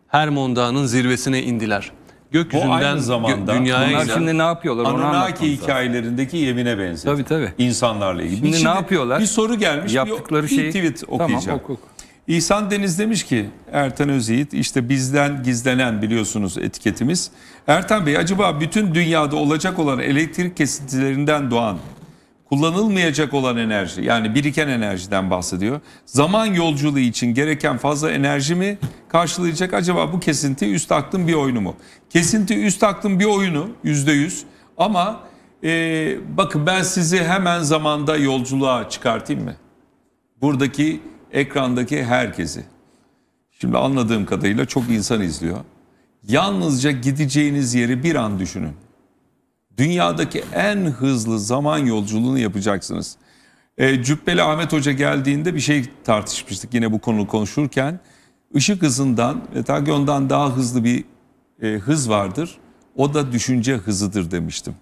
Hermon Dağı'nın zirvesine indiler gökyüzünden aynı zamanda, dünyaya Bunlar giden, şimdi ne yapıyorlar Anunnaki
hikayelerindeki yemine benzer. Tabii tabii. İnsanlarla ilgili. Şimdi, şimdi ne yapıyorlar? Bir soru gelmiş. Yaptıkları bir, şey... bir tweet okuyacağım. Tamam oku. İhsan Deniz demiş ki Ertan Özyiğit işte bizden gizlenen biliyorsunuz etiketimiz. Ertan Bey acaba bütün dünyada olacak olan elektrik kesintilerinden doğan kullanılmayacak olan enerji yani biriken enerjiden bahsediyor. Zaman yolculuğu için gereken fazla enerji mi karşılayacak acaba bu kesinti üst aklın bir oyunu mu? Kesinti üst aklın bir oyunu yüzde yüz. ama e, bakın ben sizi hemen zamanda yolculuğa çıkartayım mı? Buradaki ekrandaki herkesi. Şimdi anladığım kadarıyla çok insan izliyor. Yalnızca gideceğiniz yeri bir an düşünün. Dünyadaki en hızlı zaman yolculuğunu yapacaksınız. E, Cübbeli Ahmet Hoca geldiğinde bir şey tartışmıştık yine bu konu konuşurken. Işık hızından ve Tagyon'dan daha hızlı bir e, hız vardır. O da düşünce hızıdır demiştim.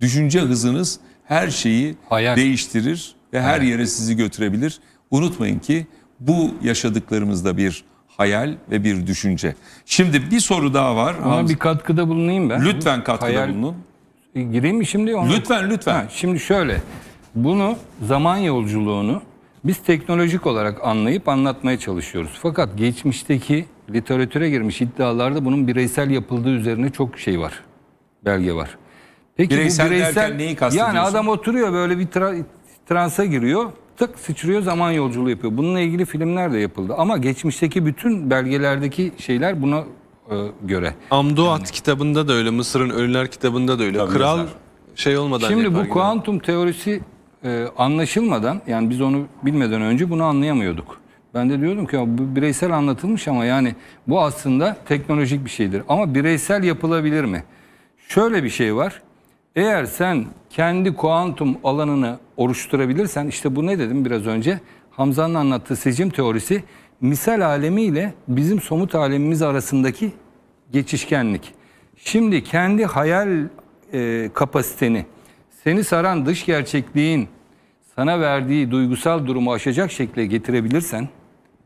Düşünce hızınız her şeyi Hayal. değiştirir ve her yere sizi götürebilir. Unutmayın ki bu yaşadıklarımızda bir hayal ve
bir düşünce. Şimdi bir soru daha var. Ona Hamza- bir katkıda bulunayım ben. Lütfen katkıda Hayal- bulunun. E, gireyim mi şimdi? Ona? Lütfen lütfen. Ha, şimdi şöyle bunu zaman yolculuğunu biz teknolojik olarak anlayıp anlatmaya çalışıyoruz. Fakat geçmişteki literatüre girmiş iddialarda bunun bireysel yapıldığı üzerine çok şey var. Belge var. Peki bireysel, bu bireysel neyi kastediyorsun? Yani adam oturuyor böyle bir tra transa giriyor. Tık sıçrıyor zaman yolculuğu yapıyor. Bununla ilgili filmler de yapıldı. Ama geçmişteki bütün belgelerdeki şeyler buna
ee, göre. Amduat yani. kitabında da öyle, Mısır'ın Ölüler kitabında da öyle. Tabii Kral yazar. şey olmadan Şimdi bu gibi.
kuantum teorisi e, anlaşılmadan yani biz onu bilmeden önce bunu anlayamıyorduk. Ben de diyordum ki bu bireysel anlatılmış ama yani bu aslında teknolojik bir şeydir. Ama bireysel yapılabilir mi? Şöyle bir şey var. Eğer sen kendi kuantum alanını oluşturabilirsen işte bu ne dedim biraz önce Hamza'nın anlattığı seçim teorisi misal alemiyle bizim somut alemimiz arasındaki geçişkenlik. Şimdi kendi hayal e, kapasiteni, seni saran dış gerçekliğin sana verdiği duygusal durumu aşacak şekilde getirebilirsen,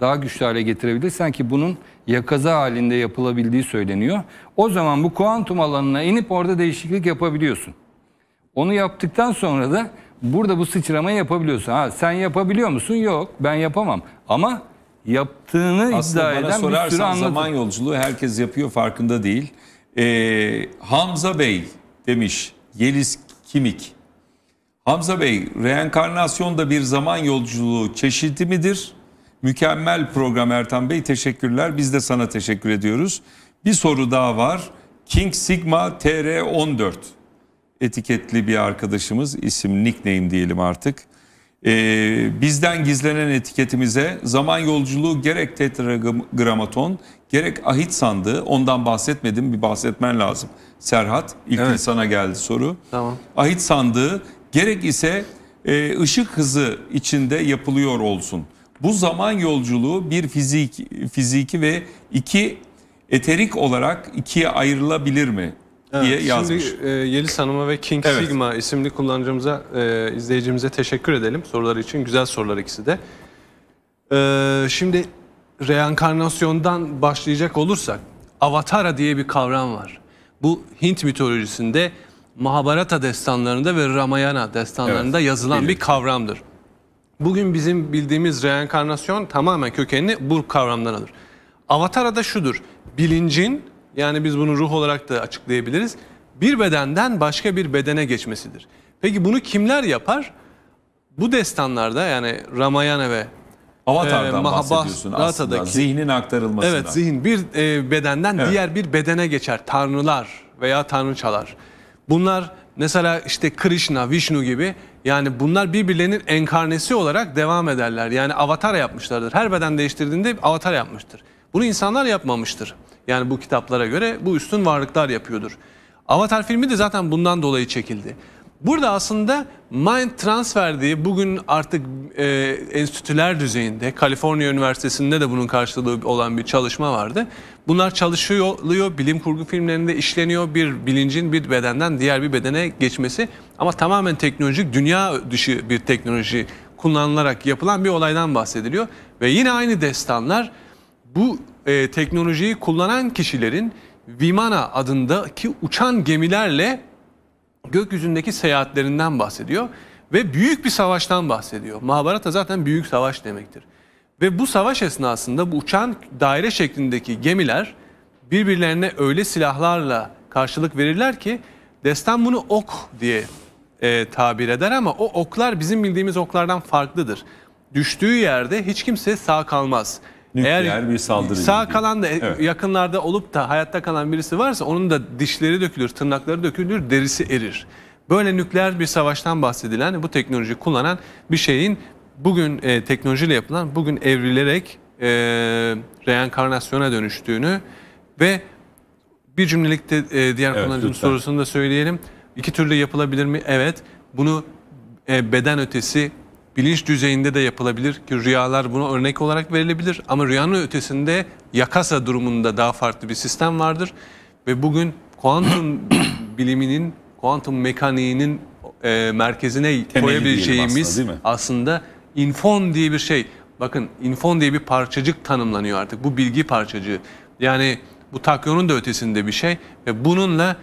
daha güçlü hale getirebilirsen ki bunun yakaza halinde yapılabildiği söyleniyor. O zaman bu kuantum alanına inip orada değişiklik yapabiliyorsun. Onu yaptıktan sonra da burada bu sıçramayı yapabiliyorsun. Ha sen yapabiliyor musun? Yok ben yapamam. Ama yaptığını Aslında iddia bana eden bir sürü sorarsan anlatım. zaman yolculuğu
herkes yapıyor farkında değil. Ee, Hamza Bey demiş Yeliz Kimik. Hamza Bey reenkarnasyon da bir zaman yolculuğu çeşidi midir? Mükemmel program Ertan Bey teşekkürler. Biz de sana teşekkür ediyoruz. Bir soru daha var. King Sigma TR14 etiketli bir arkadaşımız isim nickname diyelim artık e, bizden gizlenen etiketimize zaman yolculuğu gerek tetragramaton gerek ahit sandığı ondan bahsetmedim bir bahsetmen lazım. Serhat ilk evet. sana geldi soru. Tamam. Ahit sandığı gerek ise e, ışık hızı içinde yapılıyor olsun. Bu zaman yolculuğu bir fizik, fiziki ve iki eterik olarak ikiye ayrılabilir mi? Evet, yazmış.
Şimdi e, Yeliz Hanım'a ve King evet. Sigma isimli kullanıcımıza, e, izleyicimize teşekkür edelim soruları için. Güzel sorular ikisi de. E, şimdi reenkarnasyondan başlayacak olursak Avatara diye bir kavram var. Bu Hint mitolojisinde Mahabharata destanlarında ve Ramayana destanlarında evet, yazılan bilir. bir kavramdır. Bugün bizim bildiğimiz reenkarnasyon tamamen kökenini bu kavramdan alır. Avatara da şudur. Bilincin yani biz bunu ruh olarak da açıklayabiliriz. Bir bedenden başka bir bedene geçmesidir. Peki bunu kimler yapar? Bu destanlarda yani Ramayana ve Avatar'dan e, bahsediyorsun aslında. Zihnin aktarılması Evet zihin bir e, bedenden evet. diğer bir bedene geçer. Tanrılar veya tanrıçalar. Bunlar mesela işte Krishna, Vishnu gibi yani bunlar birbirlerinin enkarnesi olarak devam ederler. Yani avatar yapmışlardır. Her beden değiştirdiğinde avatar yapmıştır. Bunu insanlar yapmamıştır. Yani bu kitaplara göre bu üstün varlıklar yapıyordur. Avatar filmi de zaten bundan dolayı çekildi. Burada aslında mind transfer diye bugün artık e, enstitüler düzeyinde, Kaliforniya Üniversitesi'nde de bunun karşılığı olan bir çalışma vardı. Bunlar çalışılıyor, bilim kurgu filmlerinde işleniyor bir bilincin bir bedenden diğer bir bedene geçmesi. Ama tamamen teknolojik, dünya dışı bir teknoloji kullanılarak yapılan bir olaydan bahsediliyor. Ve yine aynı destanlar bu e, teknolojiyi kullanan kişilerin Vimana adındaki uçan gemilerle gökyüzündeki seyahatlerinden bahsediyor ve büyük bir savaştan bahsediyor. Mahabharata zaten büyük savaş demektir. Ve bu savaş esnasında bu uçan daire şeklindeki gemiler birbirlerine öyle silahlarla karşılık verirler ki destan bunu ok diye e, tabir eder ama o oklar bizim bildiğimiz oklardan farklıdır. Düştüğü yerde hiç kimse sağ kalmaz. Nükleer Eğer bir saldırı. Sağ gibi. kalan da e, evet. yakınlarda olup da hayatta kalan birisi varsa onun da dişleri dökülür, tırnakları dökülür, derisi erir. Böyle nükleer bir savaştan bahsedilen, bu teknoloji kullanan bir şeyin bugün e, teknolojiyle yapılan, bugün evrilerek e, reenkarnasyona dönüştüğünü ve bir cümlelikte e, diğer evet, kullanıcının sorusunu da söyleyelim. İki türlü yapılabilir mi? Evet. Bunu e, beden ötesi bilinç düzeyinde de yapılabilir ki rüyalar buna örnek olarak verilebilir. Ama rüyanın ötesinde yakasa durumunda daha farklı bir sistem vardır. Ve bugün kuantum biliminin, kuantum mekaniğinin e, merkezine Temeli koyabileceğimiz aslında, aslında infon diye bir şey. Bakın infon diye bir parçacık tanımlanıyor artık. Bu bilgi parçacığı. Yani bu takyonun da ötesinde bir şey ve bununla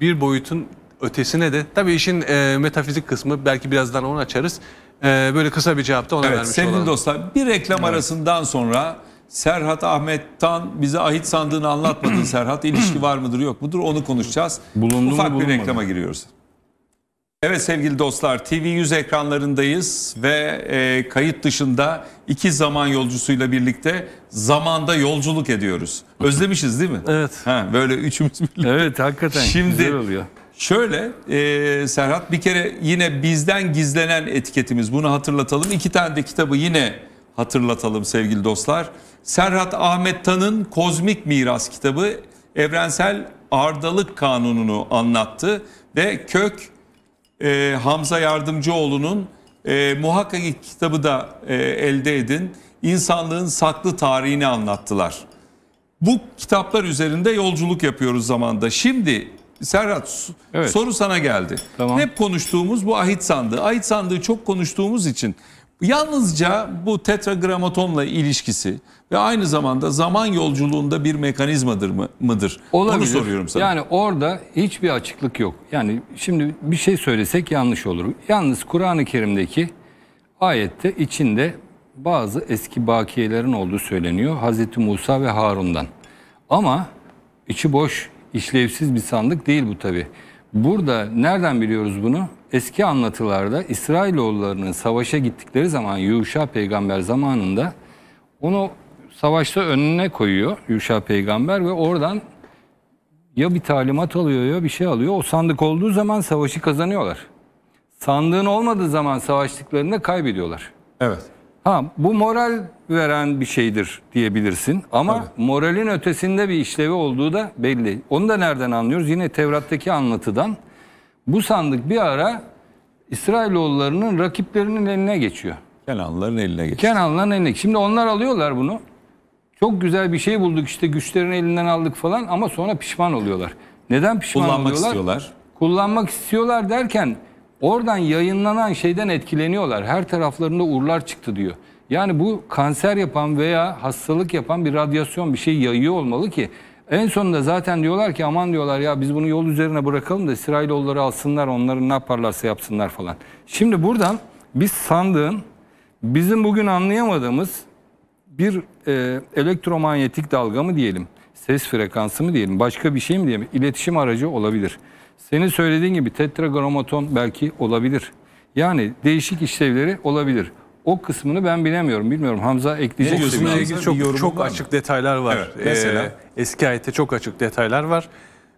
bir boyutun ötesine de tabii işin e, metafizik kısmı belki birazdan onu açarız. Ee, böyle kısa bir cevap da ona evet, vermiş sevgili olalım. dostlar bir reklam evet. arasından sonra Serhat Ahmet'tan bize
ahit sandığını anlatmadın Serhat. İlişki var mıdır yok mudur onu konuşacağız. Bulundu Ufak mu, bir reklama giriyoruz. Evet sevgili dostlar TV100 ekranlarındayız ve e, kayıt dışında iki zaman yolcusuyla birlikte zamanda yolculuk ediyoruz. Özlemişiz değil mi? Evet. Ha, böyle üçümüz birlikte. Evet hakikaten Şimdi, güzel oluyor. Şöyle e, Serhat bir kere yine bizden gizlenen etiketimiz bunu hatırlatalım. İki tane de kitabı yine hatırlatalım sevgili dostlar. Serhat Ahmet Tan'ın Kozmik Miras kitabı evrensel ardalık kanununu anlattı ve Kök e, Hamza Yardımcıoğlu'nun e, muhakkak kitabı da e, elde edin. İnsanlığın saklı tarihini anlattılar. Bu kitaplar üzerinde yolculuk yapıyoruz zamanda. Şimdi Serhat evet. soru sana geldi. Tamam. Hep konuştuğumuz bu ahit sandığı. Ahit sandığı çok konuştuğumuz için yalnızca bu tetragramatonla ilişkisi ve aynı zamanda zaman yolculuğunda
bir mekanizmadır mı, mıdır? Olabilir. Onu soruyorum sana. Yani orada hiçbir açıklık yok. Yani şimdi bir şey söylesek yanlış olur. Yalnız Kur'an-ı Kerim'deki ayette içinde bazı eski bakiyelerin olduğu söyleniyor. Hazreti Musa ve Harun'dan. Ama içi boş işlevsiz bir sandık değil bu tabi. Burada nereden biliyoruz bunu? Eski anlatılarda İsrailoğullarının savaşa gittikleri zaman Yuşa peygamber zamanında onu savaşta önüne koyuyor Yuşa peygamber ve oradan ya bir talimat alıyor ya bir şey alıyor. O sandık olduğu zaman savaşı kazanıyorlar. Sandığın olmadığı zaman savaştıklarında kaybediyorlar. Evet. Ha bu moral veren bir şeydir diyebilirsin ama Tabii. moralin ötesinde bir işlevi olduğu da belli. Onu da nereden anlıyoruz? Yine Tevrat'taki anlatıdan bu sandık bir ara İsrailoğullarının rakiplerinin eline geçiyor. Kenanlıların eline geçiyor. Kenanlıların eline. Şimdi onlar alıyorlar bunu. Çok güzel bir şey bulduk işte güçlerin elinden aldık falan ama sonra pişman oluyorlar. Neden pişman Kullanmak oluyorlar? Kullanmak istiyorlar. Kullanmak istiyorlar derken Oradan yayınlanan şeyden etkileniyorlar. Her taraflarında uğurlar çıktı diyor. Yani bu kanser yapan veya hastalık yapan bir radyasyon bir şey yayıyor olmalı ki en sonunda zaten diyorlar ki aman diyorlar ya biz bunu yol üzerine bırakalım da İsrailoğulları alsınlar onların ne yaparlarsa yapsınlar falan. Şimdi buradan biz sandığın bizim bugün anlayamadığımız bir e, elektromanyetik dalga mı diyelim, ses frekansı mı diyelim, başka bir şey mi diyelim, iletişim aracı olabilir. Senin söylediğin gibi tetragramaton belki olabilir. Yani değişik işlevleri olabilir. O kısmını ben bilemiyorum. Bilmiyorum Hamza ekleyecek mi? Hamza? ilgili çok, çok açık
detaylar var. Evet, mesela? Ee, eski ayette çok açık detaylar var.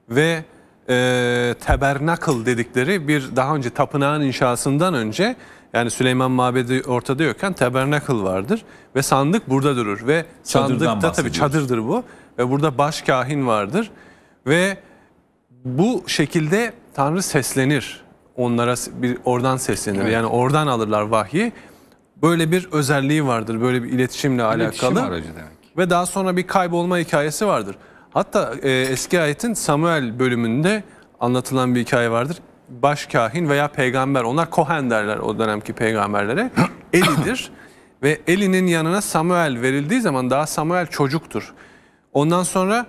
Ve e, tabernakıl dedikleri bir daha önce tapınağın inşasından önce yani Süleyman Mabedi ortada yokken tabernakıl vardır ve sandık burada durur ve sandık da tabii çadırdır bu ve burada baş kahin vardır ve bu şekilde Tanrı seslenir. Onlara bir oradan seslenir. Evet. Yani oradan alırlar vahyi. Böyle bir özelliği vardır. Böyle bir iletişimle İletişim alakalı. aracı demek. Ve daha sonra bir kaybolma hikayesi vardır. Hatta e, eski ayetin Samuel bölümünde anlatılan bir hikaye vardır. Baş kahin veya peygamber onlar Kohen derler o dönemki peygamberlere. Elidir ve Eli'nin yanına Samuel verildiği zaman daha Samuel çocuktur. Ondan sonra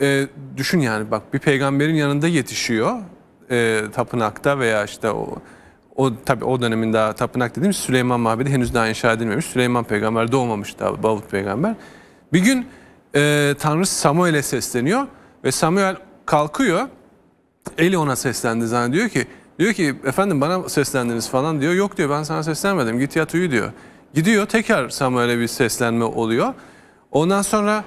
e, düşün yani bak bir peygamberin yanında yetişiyor e, tapınakta veya işte o o tabi o dönemin daha tapınak dediğimiz Süleyman Mabedi henüz daha inşa edilmemiş. Süleyman peygamber doğmamış daha Davut peygamber. Bir gün e, Tanrı Samuel'e sesleniyor ve Samuel kalkıyor. Eli ona seslendi zannediyor ki diyor ki efendim bana seslendiniz falan diyor. Yok diyor ben sana seslenmedim git yat uyu diyor. Gidiyor tekrar Samuel'e bir seslenme oluyor. Ondan sonra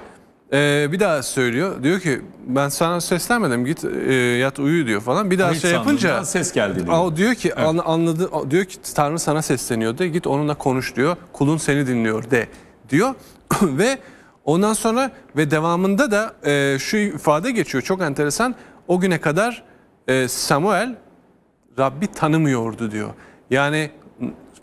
ee, bir daha söylüyor. Diyor ki ben sana seslenmedim git e, yat uyu diyor falan. Bir daha Hiç şey yapınca ses geldi diyor. o diyor ki an- anladı diyor ki Tanrı sana sesleniyor de git onunla konuş diyor. Kulun seni dinliyor de diyor ve ondan sonra ve devamında da e, şu ifade geçiyor çok enteresan. O güne kadar e, Samuel Rabbi tanımıyordu diyor. Yani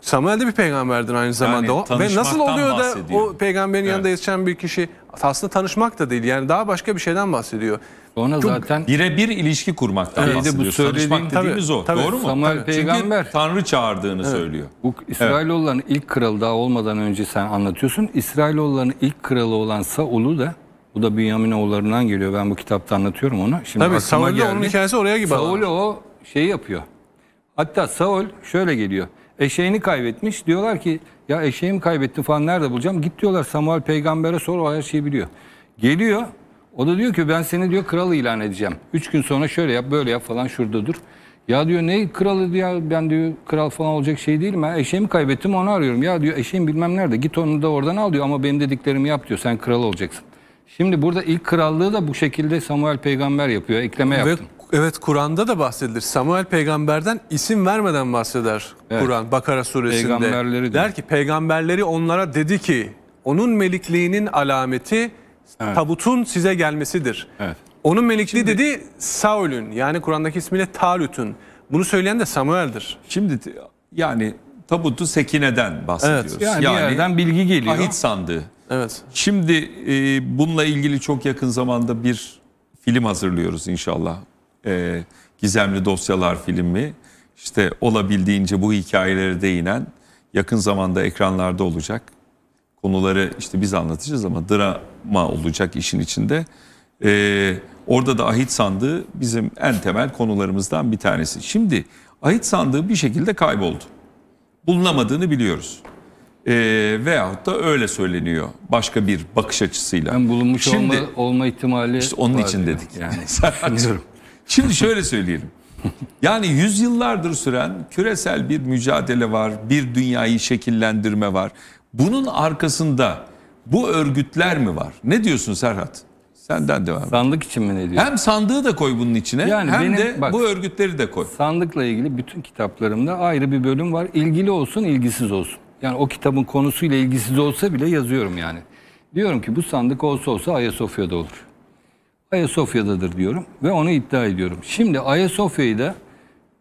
Samuel de bir peygamberdir aynı zamanda. Yani, o. Ve nasıl oluyor da o peygamberin evet. yanında yetişen bir kişi aslında tanışmak da değil. Yani daha başka bir şeyden bahsediyor. Ona Çok zaten
birebir ilişki kurmaktan
evet. bahsediyor. Bu söylediğin, Tanışmak
dediğimiz tabii, o. Tabii. Doğru mu? Samuel tabii. peygamber.
Çünkü Tanrı çağırdığını evet. söylüyor. Bu İsrailoğulların evet. ilk kralı daha olmadan önce sen anlatıyorsun. İsrailoğulların ilk kralı olan Saul'u da bu da Bünyamin oğullarından geliyor. Ben bu kitapta anlatıyorum onu. Şimdi Tabii Saul'le onun hikayesi
oraya gibi. Saul o şeyi
yapıyor. Hatta Saul şöyle geliyor. Eşeğini kaybetmiş. Diyorlar ki ya eşeğimi kaybettim falan nerede bulacağım? Git diyorlar Samuel peygambere sor o her şeyi biliyor. Geliyor. O da diyor ki ben seni diyor kralı ilan edeceğim. Üç gün sonra şöyle yap böyle yap falan şurada dur. Ya diyor ne kralı diyor ben diyor kral falan olacak şey değil mi? Eşeğimi kaybettim onu arıyorum. Ya diyor eşeğim bilmem nerede git onu da oradan al diyor ama benim dediklerimi yap diyor sen kral olacaksın. Şimdi burada ilk
krallığı da bu şekilde Samuel peygamber yapıyor. Ekleme yaptım. Ve Evet Kur'an'da da bahsedilir. Samuel peygamberden isim vermeden bahseder evet. Kur'an Bakara suresinde. Peygamberleri der ki peygamberleri onlara dedi ki onun melikliğinin alameti evet. tabutun size gelmesidir. Evet. Onun melikliği Şimdi, dedi Saul'ün yani Kur'an'daki ismiyle Talut'un. Bunu söyleyen de Samuel'dir. Şimdi yani tabutu sekineden bahsediyoruz. Evet.
Yani, yani yerden bilgi geliyor. Ahit sandığı. Evet. Şimdi e, bununla ilgili çok yakın zamanda bir film hazırlıyoruz inşallah e, Gizemli Dosyalar filmi işte olabildiğince bu hikayelere değinen yakın zamanda ekranlarda olacak. Konuları işte biz anlatacağız ama drama olacak işin içinde. Ee, orada da ahit sandığı bizim en temel konularımızdan bir tanesi. Şimdi ahit sandığı bir şekilde kayboldu. Bulunamadığını biliyoruz. Ee, veyahut da öyle söyleniyor başka bir bakış açısıyla. Yani
bulunmuş Şimdi, olma, olma ihtimali İşte onun için yani. dedik.
Yani. Şimdi şöyle söyleyelim. Yani yüzyıllardır süren küresel bir mücadele var, bir dünyayı şekillendirme var. Bunun arkasında bu örgütler mi var? Ne diyorsun Serhat? Senden
devam. Sandık için mi ne diyor?
Hem sandığı da koy bunun içine yani hem benim, de bak, bu
örgütleri de koy. Sandıkla ilgili bütün kitaplarımda ayrı bir bölüm var. İlgili olsun, ilgisiz olsun. Yani o kitabın konusuyla ilgisiz olsa bile yazıyorum yani. Diyorum ki bu sandık olsa olsa Ayasofya'da olur. Ayasofya'dadır diyorum ve onu iddia ediyorum. Şimdi Ayasofya'yı da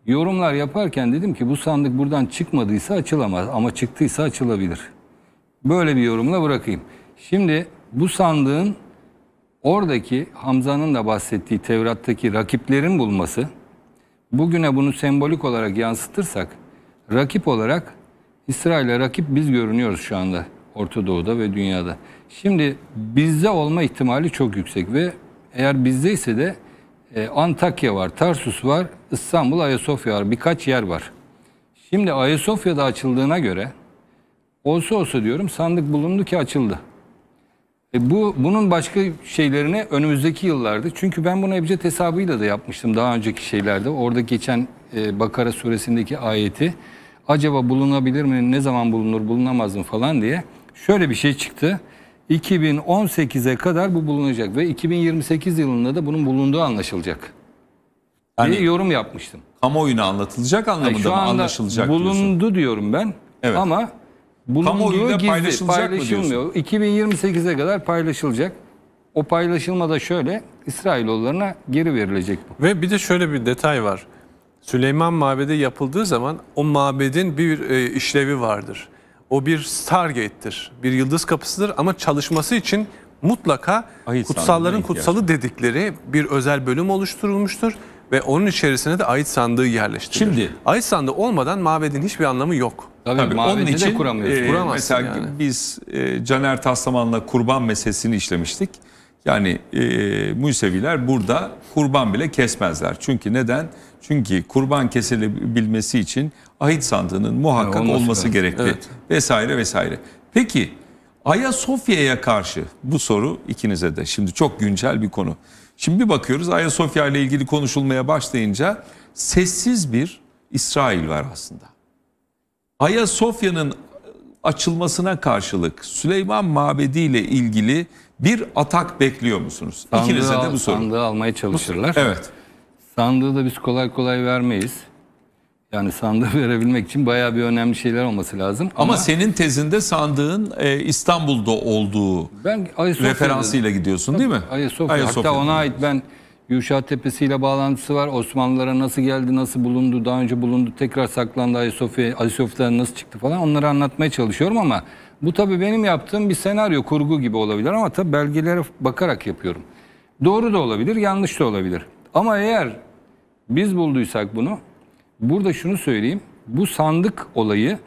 yorumlar yaparken dedim ki bu sandık buradan çıkmadıysa açılamaz ama çıktıysa açılabilir. Böyle bir yorumla bırakayım. Şimdi bu sandığın oradaki Hamza'nın da bahsettiği Tevrat'taki rakiplerin bulması bugüne bunu sembolik olarak yansıtırsak rakip olarak İsrail'e rakip biz görünüyoruz şu anda Orta Doğu'da ve dünyada. Şimdi bizde olma ihtimali çok yüksek ve eğer bizde ise de e, Antakya var, Tarsus var, İstanbul, Ayasofya var. Birkaç yer var. Şimdi Ayasofya'da açıldığına göre olsa olsa diyorum sandık bulundu ki açıldı. E bu bunun başka şeylerini önümüzdeki yıllarda çünkü ben bunu Ebced hesabıyla da yapmıştım daha önceki şeylerde. Orada geçen e, Bakara suresindeki ayeti acaba bulunabilir mi, ne zaman bulunur, bulunamaz mı falan diye şöyle bir şey çıktı. 2018'e kadar bu bulunacak ve 2028 yılında da bunun bulunduğu anlaşılacak. Yani diye yorum yapmıştım. Kamuoyuna anlatılacak anlamında yani mı anlaşılacak bulundu diyorsun. diyorum ben evet. ama
bulunduğu gizli paylaşılacak paylaşılmıyor.
2028'e kadar paylaşılacak. O paylaşılma
da şöyle İsrailoğullarına geri verilecek bu. Ve bir de şöyle bir detay var. Süleyman Mabedi yapıldığı zaman o mabedin bir e, işlevi vardır. O bir Stargate'tir. Bir yıldız kapısıdır ama çalışması için mutlaka Ay, kutsalların kutsalı dedikleri bir özel bölüm oluşturulmuştur ve onun içerisine de ait sandığı yerleştirilir. Şimdi ait sandığı olmadan mabedin hiçbir anlamı yok. Tabii, Tabii onun için de ee, E, kuramazsın mesela
yani. biz e, Caner Taslaman'la kurban meselesini işlemiştik. Yani e, Museviler burada kurban bile kesmezler. Çünkü neden? Çünkü kurban kesilebilmesi için ahit sandığının muhakkak yani olması, olması gerekli evet. vesaire vesaire. Peki Ayasofya'ya karşı bu soru ikinize de şimdi çok güncel bir konu. Şimdi bir bakıyoruz Ayasofya ile ilgili konuşulmaya başlayınca sessiz bir İsrail var aslında. Ayasofya'nın açılmasına karşılık Süleyman Mabedi ile ilgili bir atak bekliyor musunuz? İkinize de bu soru. Sandığı
almaya çalışırlar. Evet. Sandığı da biz kolay kolay vermeyiz. Yani sandığı verebilmek için bayağı bir önemli şeyler olması lazım. Ama, Ama senin tezinde sandığın e, İstanbul'da olduğu ben referansıyla gidiyorsun Tabii, değil mi? Ayasofya. Ayasofya. Hatta ona ait ben Yuşat Tepesi ile bağlantısı var. Osmanlılara nasıl geldi, nasıl bulundu, daha önce bulundu, tekrar saklandı Ayasofya, Ayasofya'dan nasıl çıktı falan onları anlatmaya çalışıyorum ama bu tabii benim yaptığım bir senaryo, kurgu gibi olabilir ama tabii belgelere bakarak yapıyorum. Doğru da olabilir, yanlış da olabilir. Ama eğer biz bulduysak bunu burada şunu söyleyeyim. Bu sandık olayı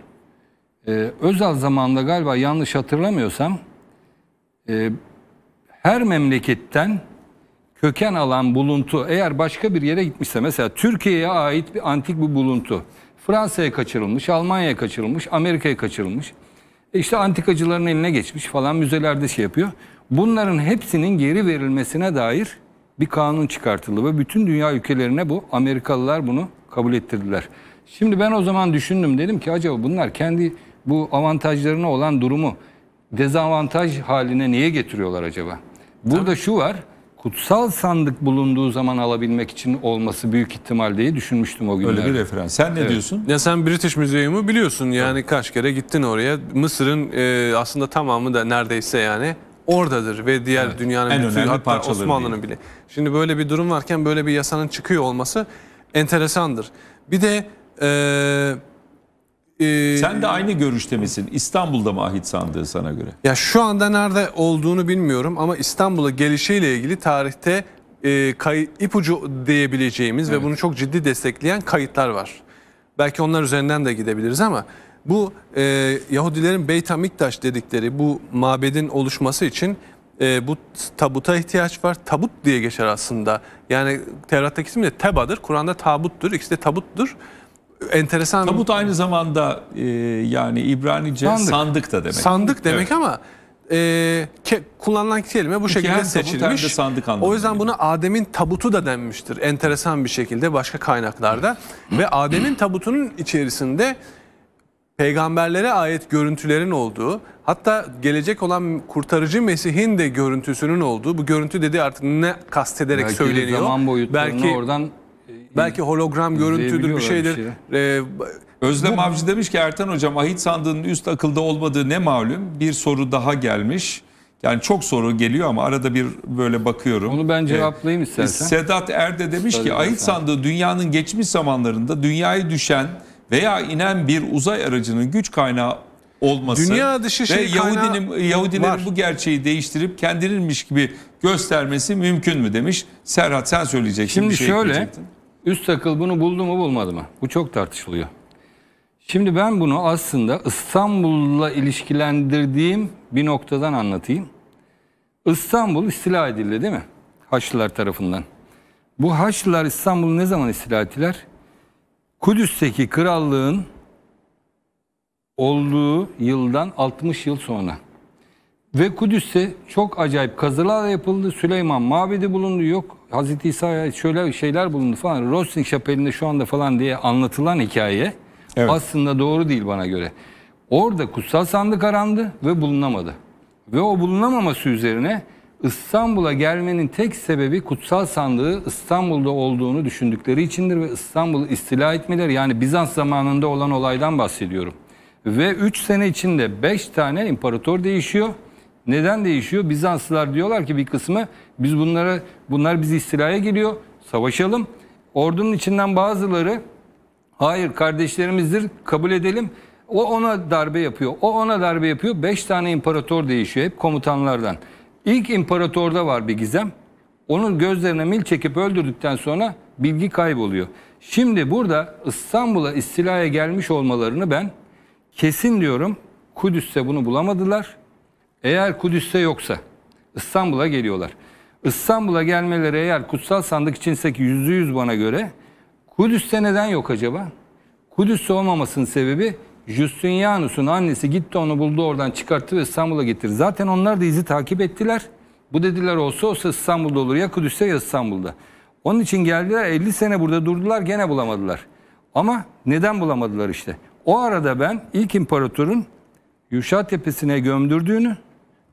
e, Özal zamanında galiba yanlış hatırlamıyorsam e, her memleketten köken alan buluntu eğer başka bir yere gitmişse mesela Türkiye'ye ait bir antik bir buluntu Fransa'ya kaçırılmış, Almanya'ya kaçırılmış, Amerika'ya kaçırılmış. E işte antikacıların eline geçmiş falan müzelerde şey yapıyor. Bunların hepsinin geri verilmesine dair bir kanun çıkartıldı ve bütün dünya ülkelerine bu Amerikalılar bunu kabul ettirdiler. Şimdi ben o zaman düşündüm dedim ki acaba bunlar kendi bu avantajlarına olan durumu dezavantaj haline niye getiriyorlar acaba? Burada Tabii. şu var kutsal sandık bulunduğu zaman alabilmek için olması büyük ihtimal diye düşünmüştüm o günlerde. Öyle bir referans. Sen ne evet. diyorsun?
Ya sen British Museum'u biliyorsun yani kaç kere gittin oraya. Mısır'ın e, aslında tamamı da neredeyse yani oradadır ve diğer evet. dünyanın en bütün, önemli hatta Osmanlı'nın bile. Şimdi böyle bir durum varken böyle bir yasanın çıkıyor olması enteresandır. Bir de... E, e, Sen de aynı görüşte misin? İstanbul'da mı ahit sandığı sana göre? Ya şu anda nerede olduğunu bilmiyorum ama İstanbul'a gelişiyle ilgili tarihte e, kay, ipucu diyebileceğimiz evet. ve bunu çok ciddi destekleyen kayıtlar var. Belki onlar üzerinden de gidebiliriz ama bu e, Yahudilerin Beyt Hamikdaş dedikleri bu mabedin oluşması için e, bu tabuta ihtiyaç var. Tabut diye geçer aslında. Yani Tevrat'taki isim de Teba'dır. Kur'an'da tabuttur. İkisi de tabuttur. Enteresan. Tabut aynı zamanda e, yani İbranice sandık, sandık da demek. Sandık demek evet. ama e, ke, kullanılan kelime bu şekilde hem seçilmiş. Tabut, sandık o yüzden buna Adem'in tabutu da denmiştir. Enteresan bir şekilde başka kaynaklarda. Ve Adem'in tabutunun içerisinde peygamberlere ait görüntülerin olduğu, Hatta gelecek olan kurtarıcı Mesih'in de görüntüsünün olduğu bu görüntü dedi artık ne kastederek belki söyleniyor. Zaman boyutlarını belki oradan e, belki hologram görüntüdür
bir
şeydir. Bir şey. Ee, Özlem bu... Avcı demiş ki Ertan Hocam ahit sandığının üst akılda olmadığı ne malum bir soru daha gelmiş. Yani çok soru geliyor ama arada bir böyle bakıyorum. Onu ben ee, cevaplayayım ee, istersen. Sedat Erde demiş Söyle ki ahit sandığı dünyanın geçmiş zamanlarında dünyaya düşen veya inen bir uzay aracının güç kaynağı olması Dünya dışı şey ve Yahudinin, Yahudilerin var. bu gerçeği değiştirip kendinilmiş gibi göstermesi
mümkün mü demiş. Serhat sen söyleyeceksin. Şimdi şey şöyle üst akıl bunu buldu mu bulmadı mı? Bu çok tartışılıyor. Şimdi ben bunu aslında İstanbul'la ilişkilendirdiğim bir noktadan anlatayım. İstanbul istila edildi değil mi? Haçlılar tarafından. Bu Haçlılar İstanbul'u ne zaman istila ettiler? Kudüs'teki krallığın olduğu yıldan 60 yıl sonra. Ve Kudüs'te çok acayip kazılar yapıldı. Süleyman Mabedi bulundu. Yok Hazreti İsa'ya şöyle şeyler bulundu falan. Rosting Şapeli'nde şu anda falan diye anlatılan hikaye evet. aslında doğru değil bana göre. Orada kutsal sandık arandı ve bulunamadı. Ve o bulunamaması üzerine İstanbul'a gelmenin tek sebebi kutsal sandığı İstanbul'da olduğunu düşündükleri içindir ve İstanbul'u istila etmeleri yani Bizans zamanında olan olaydan bahsediyorum. Ve 3 sene içinde 5 tane imparator değişiyor. Neden değişiyor? Bizanslılar diyorlar ki bir kısmı biz bunlara bunlar bizi istilaya geliyor. Savaşalım. Ordunun içinden bazıları hayır kardeşlerimizdir kabul edelim. O ona darbe yapıyor. O ona darbe yapıyor. 5 tane imparator değişiyor hep komutanlardan. İlk imparatorda var bir gizem. Onun gözlerine mil çekip öldürdükten sonra bilgi kayboluyor. Şimdi burada İstanbul'a istilaya gelmiş olmalarını ben Kesin diyorum Kudüs'te bunu bulamadılar. Eğer Kudüs'te yoksa İstanbul'a geliyorlar. İstanbul'a gelmeleri eğer kutsal sandık içinse ki yüzde yüz bana göre Kudüs'te neden yok acaba? Kudüs'te olmamasının sebebi Justinianus'un annesi gitti onu buldu oradan çıkarttı ve İstanbul'a getirdi. Zaten onlar da izi takip ettiler. Bu dediler olsa olsa İstanbul'da olur ya Kudüs'te ya İstanbul'da. Onun için geldiler 50 sene burada durdular gene bulamadılar. Ama neden bulamadılar işte? O arada ben ilk imparatorun Yuşa Tepesi'ne gömdürdüğünü,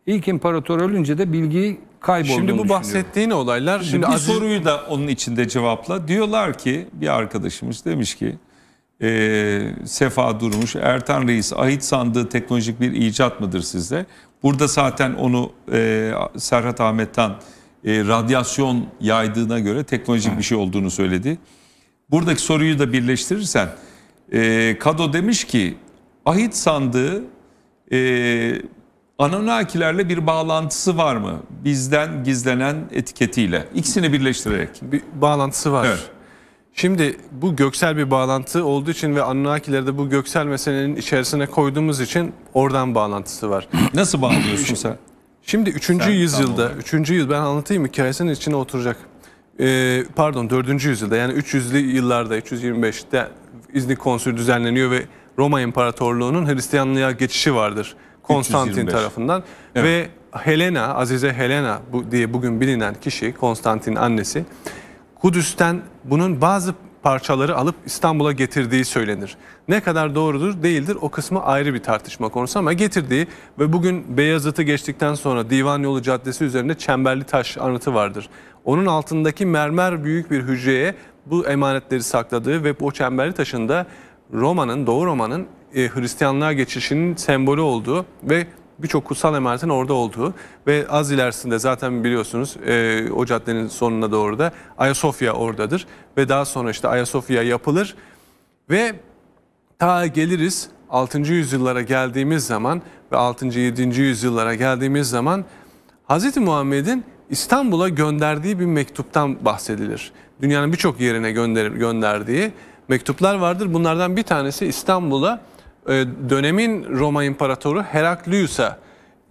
ilk imparator ölünce de bilgiyi kaybolduğunu Şimdi bu bahsettiğin
olaylar, şimdi, bir Aziz... soruyu da
onun içinde cevapla. Diyorlar ki bir arkadaşımız demiş ki, e, Sefa Durmuş, Ertan Reis ahit sandığı teknolojik bir icat mıdır sizde? Burada zaten onu e, Serhat Ahmet'ten e, radyasyon yaydığına göre teknolojik bir şey olduğunu söyledi. Buradaki soruyu da birleştirirsen e, Kado demiş ki ahit sandığı e, Anunnakilerle bir bağlantısı var mı? Bizden gizlenen etiketiyle.
İkisini birleştirerek. Bir bağlantısı var. Evet. Şimdi bu göksel bir bağlantı olduğu için ve Anunnakileri de bu göksel meselenin içerisine koyduğumuz için oradan bağlantısı var. Nasıl bağlıyorsun sen? Şimdi 3. Sen, yüzyılda, 3. yüzyıl ben anlatayım hikayesinin içine oturacak. Ee, pardon 4. yüzyılda yani 300'lü yıllarda 325'te İznik konsülü düzenleniyor ve Roma İmparatorluğu'nun Hristiyanlığa geçişi vardır. Konstantin 325. tarafından evet. ve Helena, Azize Helena bu diye bugün bilinen kişi Konstantin annesi Kudüs'ten bunun bazı parçaları alıp İstanbul'a getirdiği söylenir. Ne kadar doğrudur değildir o kısmı ayrı bir tartışma konusu ama getirdiği ve bugün Beyazıt'ı geçtikten sonra Divan Yolu Caddesi üzerinde Çemberli Taş anıtı vardır. Onun altındaki mermer büyük bir hücreye bu emanetleri sakladığı ve bu çemberli taşın da Roma'nın, Doğu Roma'nın e, Hristiyanlığa geçişinin sembolü olduğu ve birçok kutsal emanetin orada olduğu ve az ilerisinde zaten biliyorsunuz e, o caddenin sonuna doğru da Ayasofya oradadır ve daha sonra işte Ayasofya yapılır ve ta geliriz 6. yüzyıllara geldiğimiz zaman ve 6. 7. yüzyıllara geldiğimiz zaman Hz. Muhammed'in İstanbul'a gönderdiği bir mektuptan bahsedilir dünyanın birçok yerine gönder, gönderdiği mektuplar vardır. Bunlardan bir tanesi İstanbul'a e, dönemin Roma İmparatoru Heraklius'a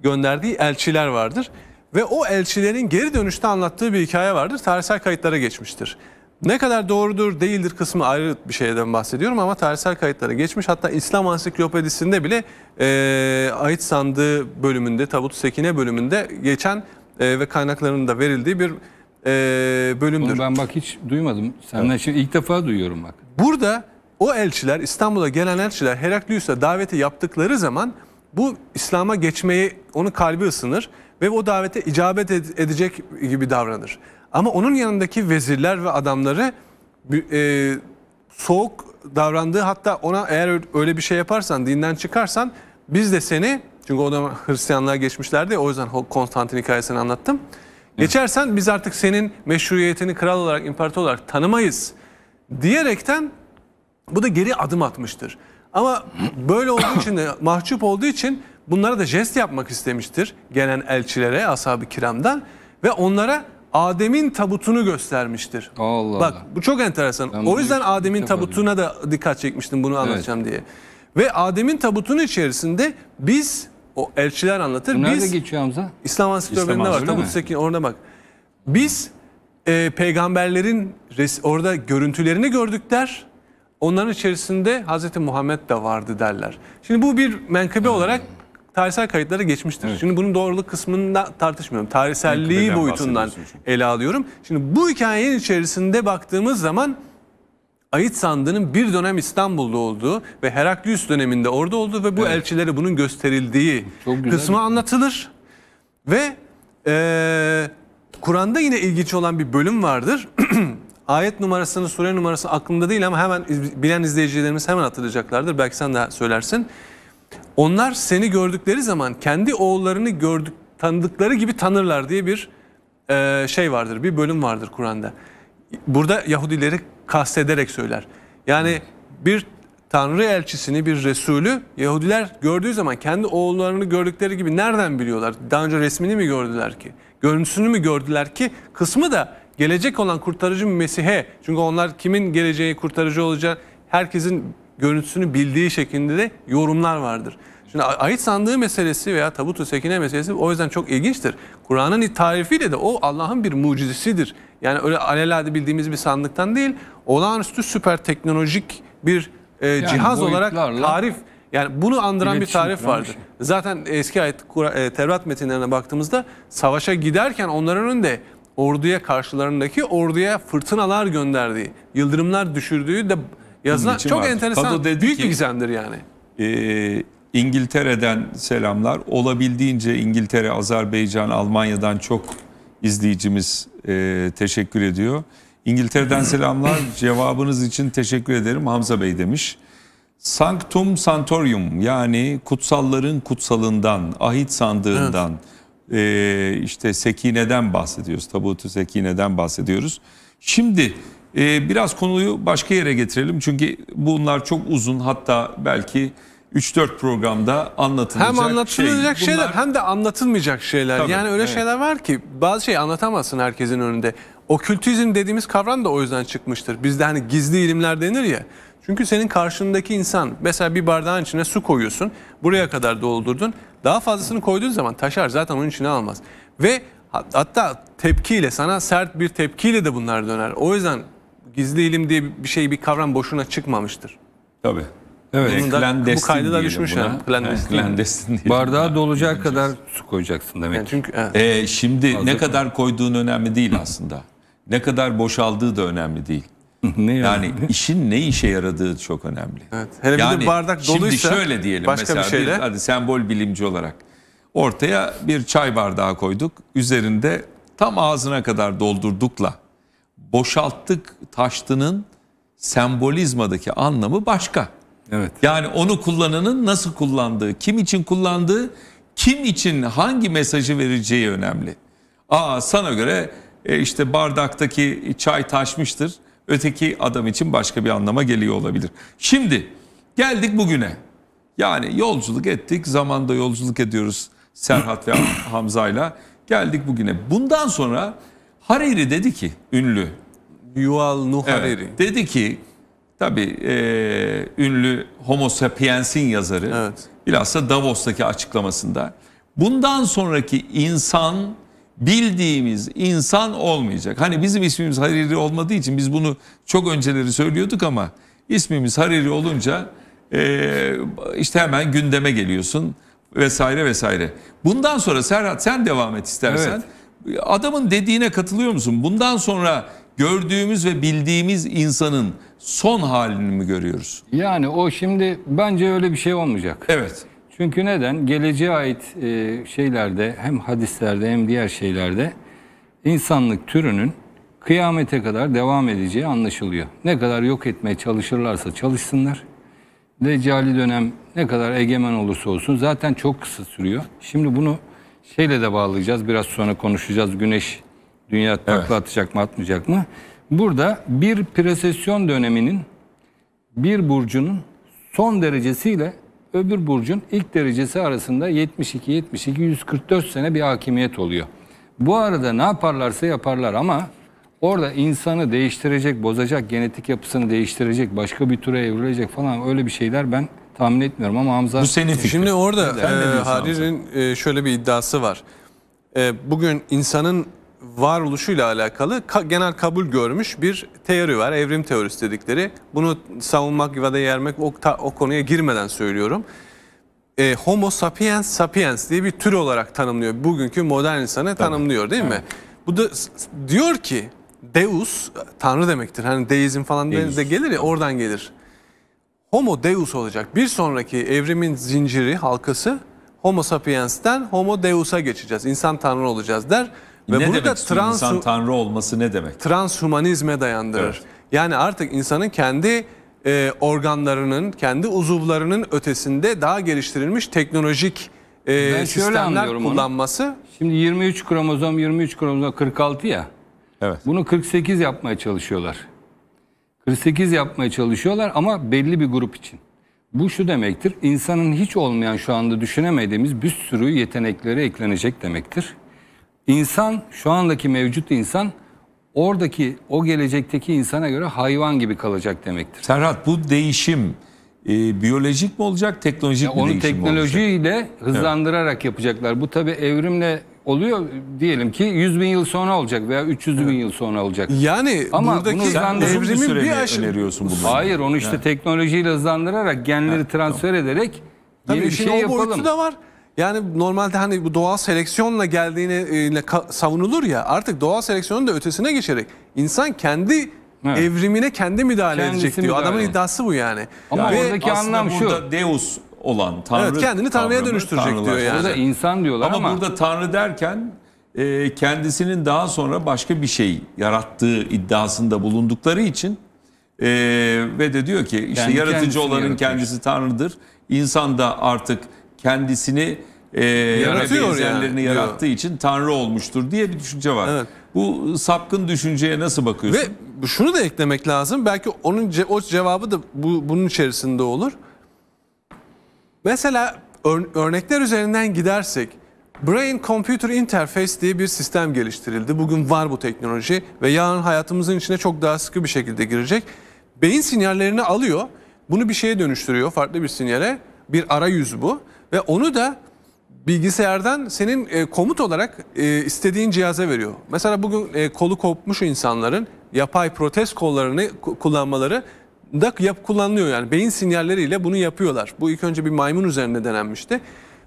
gönderdiği elçiler vardır. Ve o elçilerin geri dönüşte anlattığı bir hikaye vardır. Tarihsel kayıtlara geçmiştir. Ne kadar doğrudur değildir kısmı ayrı bir şeyden bahsediyorum ama tarihsel kayıtlara geçmiş. Hatta İslam Ansiklopedisi'nde bile e, ait sandığı bölümünde, Tabut Sekine bölümünde geçen e, ve kaynaklarının da verildiği bir e, bölümdür. Bunu ben bak hiç duymadım. Senden evet. şimdi ilk defa duyuyorum bak. Burada o elçiler İstanbul'a gelen elçiler Heraklius'a daveti yaptıkları zaman bu İslam'a geçmeyi onun kalbi ısınır ve o davete icabet edecek gibi davranır. Ama onun yanındaki vezirler ve adamları e, soğuk davrandığı hatta ona eğer öyle bir şey yaparsan dinden çıkarsan biz de seni çünkü o da Hristiyanlığa geçmişlerdi o yüzden Konstantin hikayesini anlattım Geçersen biz artık senin meşruiyetini kral olarak, imparator olarak tanımayız diyerekten bu da geri adım atmıştır. Ama böyle olduğu için de mahcup olduğu için bunlara da jest yapmak istemiştir gelen elçilere, ashab-ı kiramdan ve onlara Adem'in tabutunu göstermiştir. Allah Bak bu çok enteresan. Ben o yüzden Adem'in tabutuna da dikkat çekmiştim bunu anlatacağım evet. diye. Ve Adem'in tabutunun içerisinde biz o elçiler anlatır. Bu nerede Biz, geçiyor Hamza? İslam Ansiklopedisi'nde var. Tabut Sekin orada bak. Biz e, peygamberlerin res, orada görüntülerini gördük der. Onların içerisinde Hazreti Muhammed de vardı derler. Şimdi bu bir menkıbe hmm. olarak tarihsel kayıtlara geçmiştir. Evet. Şimdi bunun doğruluk kısmında tartışmıyorum. Tarihselliği Menkıbeden boyutundan ele alıyorum. Şimdi bu hikayenin içerisinde baktığımız zaman Ait sandığının bir dönem İstanbul'da olduğu ve Heraklius döneminde orada olduğu ve bu evet. elçilere bunun gösterildiği kısmı anlatılır. Ve e, Kur'an'da yine ilginç olan bir bölüm vardır. Ayet numarasını, sure numarası aklımda değil ama hemen bilen izleyicilerimiz hemen hatırlayacaklardır. Belki sen de söylersin. Onlar seni gördükleri zaman kendi oğullarını gördük, tanıdıkları gibi tanırlar diye bir e, şey vardır, bir bölüm vardır Kur'an'da. Burada Yahudileri kastederek söyler. Yani bir Tanrı elçisini, bir Resulü Yahudiler gördüğü zaman kendi oğullarını gördükleri gibi nereden biliyorlar? Daha önce resmini mi gördüler ki? Görüntüsünü mü gördüler ki? Kısmı da gelecek olan kurtarıcı Mesih'e. Çünkü onlar kimin geleceği kurtarıcı olacağı herkesin görüntüsünü bildiği şekilde de yorumlar vardır. Şimdi ait sandığı meselesi veya tabutu sekine meselesi o yüzden çok ilginçtir. Kur'an'ın tarifiyle de o Allah'ın bir mucizesidir. Yani öyle alelade bildiğimiz bir sandıktan değil olağanüstü süper teknolojik bir e, yani cihaz olarak tarif yani bunu andıran bir tarif vardır. Şey. Zaten eski ayet e, Tevrat metinlerine baktığımızda savaşa giderken onların önünde orduya karşılarındaki orduya fırtınalar gönderdiği, yıldırımlar düşürdüğü de yazılan çok vardır. enteresan Pado dedi büyük bir gizemdir yani.
E, İngiltere'den selamlar. Olabildiğince İngiltere, Azerbaycan, Almanya'dan çok izleyicimiz e, teşekkür ediyor. İngiltere'den selamlar. Cevabınız için teşekkür ederim Hamza Bey demiş. Sanctum Santorium yani kutsalların kutsalından, ahit sandığından, evet. e, işte Sekine'den bahsediyoruz. Tabutu Sekine'den bahsediyoruz. Şimdi e, biraz konuyu başka yere getirelim. Çünkü
bunlar çok uzun hatta belki 3-4 programda anlatılacak Hem anlatılacak şey, şeyler bunlar... hem de anlatılmayacak şeyler. Tabii, yani öyle evet. şeyler var ki bazı şey anlatamazsın herkesin önünde. Okültizm dediğimiz kavram da o yüzden çıkmıştır. Bizde hani gizli ilimler denir ya. Çünkü senin karşındaki insan mesela bir bardağın içine su koyuyorsun. Buraya kadar doldurdun. Daha fazlasını koyduğun zaman taşar zaten onun içine almaz. Ve hatta tepkiyle sana sert bir tepkiyle de bunlar döner. O yüzden gizli ilim diye bir şey bir kavram boşuna çıkmamıştır.
Tabii. Evet. da, bu kaydı da düşmüş buna. yani. Clandestin. Clandestin Bardağa dolacak kadar su koyacaksın demek. Yani çünkü, evet. ee, şimdi Hazır ne mı? kadar koyduğun önemli değil aslında ne kadar boşaldığı da önemli değil. ne yani? yani işin ne işe yaradığı çok önemli.
Evet. Hele yani, bir bardak doluysa şimdi şöyle diyelim başka mesela bir şeyle. Bir,
hadi sembol bilimci olarak ortaya bir çay bardağı koyduk. Üzerinde tam ağzına kadar doldurdukla boşalttık taştının sembolizmadaki anlamı başka. Evet. Yani onu kullananın nasıl kullandığı, kim için kullandığı, kim için hangi mesajı vereceği önemli. Aa sana göre e, işte bardaktaki çay taşmıştır. Öteki adam için başka bir anlama geliyor olabilir. Şimdi geldik bugüne. Yani yolculuk ettik, zamanda yolculuk ediyoruz Serhat ve Hamza'yla. Geldik bugüne. Bundan sonra Hariri dedi ki, ünlü. Yuval Nuh Hariri. Evet, dedi ki, tabii e, ünlü Homo sapiens'in yazarı. Evet. Bilhassa Davos'taki açıklamasında. Bundan sonraki insan bildiğimiz insan olmayacak. Hani bizim ismimiz Hariri olmadığı için biz bunu çok önceleri söylüyorduk ama ismimiz Hariri olunca e, işte hemen gündeme geliyorsun vesaire vesaire. Bundan sonra Serhat sen devam et istersen. Evet. Adamın dediğine katılıyor musun?
Bundan sonra gördüğümüz ve bildiğimiz insanın son halini mi görüyoruz? Yani o şimdi bence öyle bir şey olmayacak. Evet. Çünkü neden? Geleceğe ait e, şeylerde hem hadislerde hem diğer şeylerde insanlık türünün kıyamete kadar devam edeceği anlaşılıyor. Ne kadar yok etmeye çalışırlarsa çalışsınlar. Deccali dönem ne kadar egemen olursa olsun zaten çok kısa sürüyor. Şimdi bunu şeyle de bağlayacağız. Biraz sonra konuşacağız. Güneş dünya takla evet. atacak mı atmayacak mı? Burada bir presesyon döneminin bir burcunun son derecesiyle öbür burcun ilk derecesi arasında 72-72-144 sene bir hakimiyet oluyor. Bu arada ne yaparlarsa yaparlar ama orada insanı değiştirecek, bozacak, genetik yapısını değiştirecek, başka bir türe evrilecek falan öyle bir şeyler ben tahmin etmiyorum ama Hamza... Bu senin fikrin. Şimdi orada e, Harir'in
e, şöyle bir iddiası var. E, bugün insanın varoluşuyla alakalı ka genel kabul görmüş bir teori var. Evrim teorisi dedikleri. Bunu savunmak ya da yermek o, o konuya girmeden söylüyorum. E, Homo sapiens sapiens diye bir tür olarak tanımlıyor. Bugünkü modern insanı Tabii. tanımlıyor değil mi? Bu da diyor ki Deus tanrı demektir. Hani deizm falan deus. de gelir ya oradan gelir. Homo Deus olacak. Bir sonraki evrimin zinciri halkası Homo sapiens'ten Homo Deus'a geçeceğiz. İnsan tanrı olacağız der. Ve ne bunu demek da trans insan tanrı olması ne demek? Transhumanizme dayandırır. Evet. Yani artık insanın kendi e, organlarının, kendi uzuvlarının ötesinde daha geliştirilmiş teknolojik e, sistemler kullanması. Onu. Şimdi 23 kromozom, 23 kromozom 46 ya.
Evet. Bunu 48 yapmaya çalışıyorlar. 48 yapmaya çalışıyorlar ama belli bir grup için. Bu şu demektir, insanın hiç olmayan şu anda düşünemediğimiz bir sürü yetenekleri eklenecek demektir. İnsan şu andaki mevcut insan oradaki o gelecekteki insana göre hayvan gibi kalacak demektir. Serhat bu değişim e, biyolojik mi olacak teknolojik ya mi onu teknolojiyle olacak? hızlandırarak evet. yapacaklar. Bu tabi evrimle oluyor diyelim ki 100 bin yıl sonra olacak veya 300 evet. bin yıl sonra olacak. Yani Ama buradaki evrimin bir, bir aşı... öneriyorsun bunu. Hayır onu işte yani. teknolojiyle
hızlandırarak genleri evet, transfer tamam. ederek yeni bir şey yapalım. o boyutu da var. Yani normalde hani bu doğal seleksiyonla geldiğini e, savunulur ya artık doğal seleksiyonun da ötesine geçerek insan kendi Evet. Evrimine kendi müdahale Kendisi edecek diyor. Müdahale. Adamın iddiası bu yani. Ama Ve oradaki anlam şu. Burada
Deus olan
Tanrı. Evet, kendini Tanrı'ya dönüştürecek diyor yani. Burada
insan diyorlar ama. Ama burada Tanrı derken e, kendisinin daha sonra başka bir şey yarattığı iddiasında bulundukları için e, ve de diyor ki işte Kendi yaratıcı olanın yaratmış. kendisi Tanrı'dır. İnsan da artık kendisini e, Yaratıyor yani. yarattığı için tanrı olmuştur diye bir düşünce var. Evet. Bu sapkın
düşünceye nasıl bakıyorsun? Ve şunu da eklemek lazım. Belki onun ce o cevabı da bu, bunun içerisinde olur. Mesela ör örnekler üzerinden gidersek Brain Computer Interface diye bir sistem geliştirildi. Bugün var bu teknoloji ve yarın hayatımızın içine çok daha sıkı bir şekilde girecek. Beyin sinyallerini alıyor, bunu bir şeye dönüştürüyor, farklı bir sinyale. Bir arayüz bu ve onu da bilgisayardan senin e, komut olarak e, istediğin cihaza veriyor. Mesela bugün e, kolu kopmuş insanların yapay protez kollarını kullanmaları da yap kullanılıyor yani beyin sinyalleriyle bunu yapıyorlar. Bu ilk önce bir maymun üzerinde denenmişti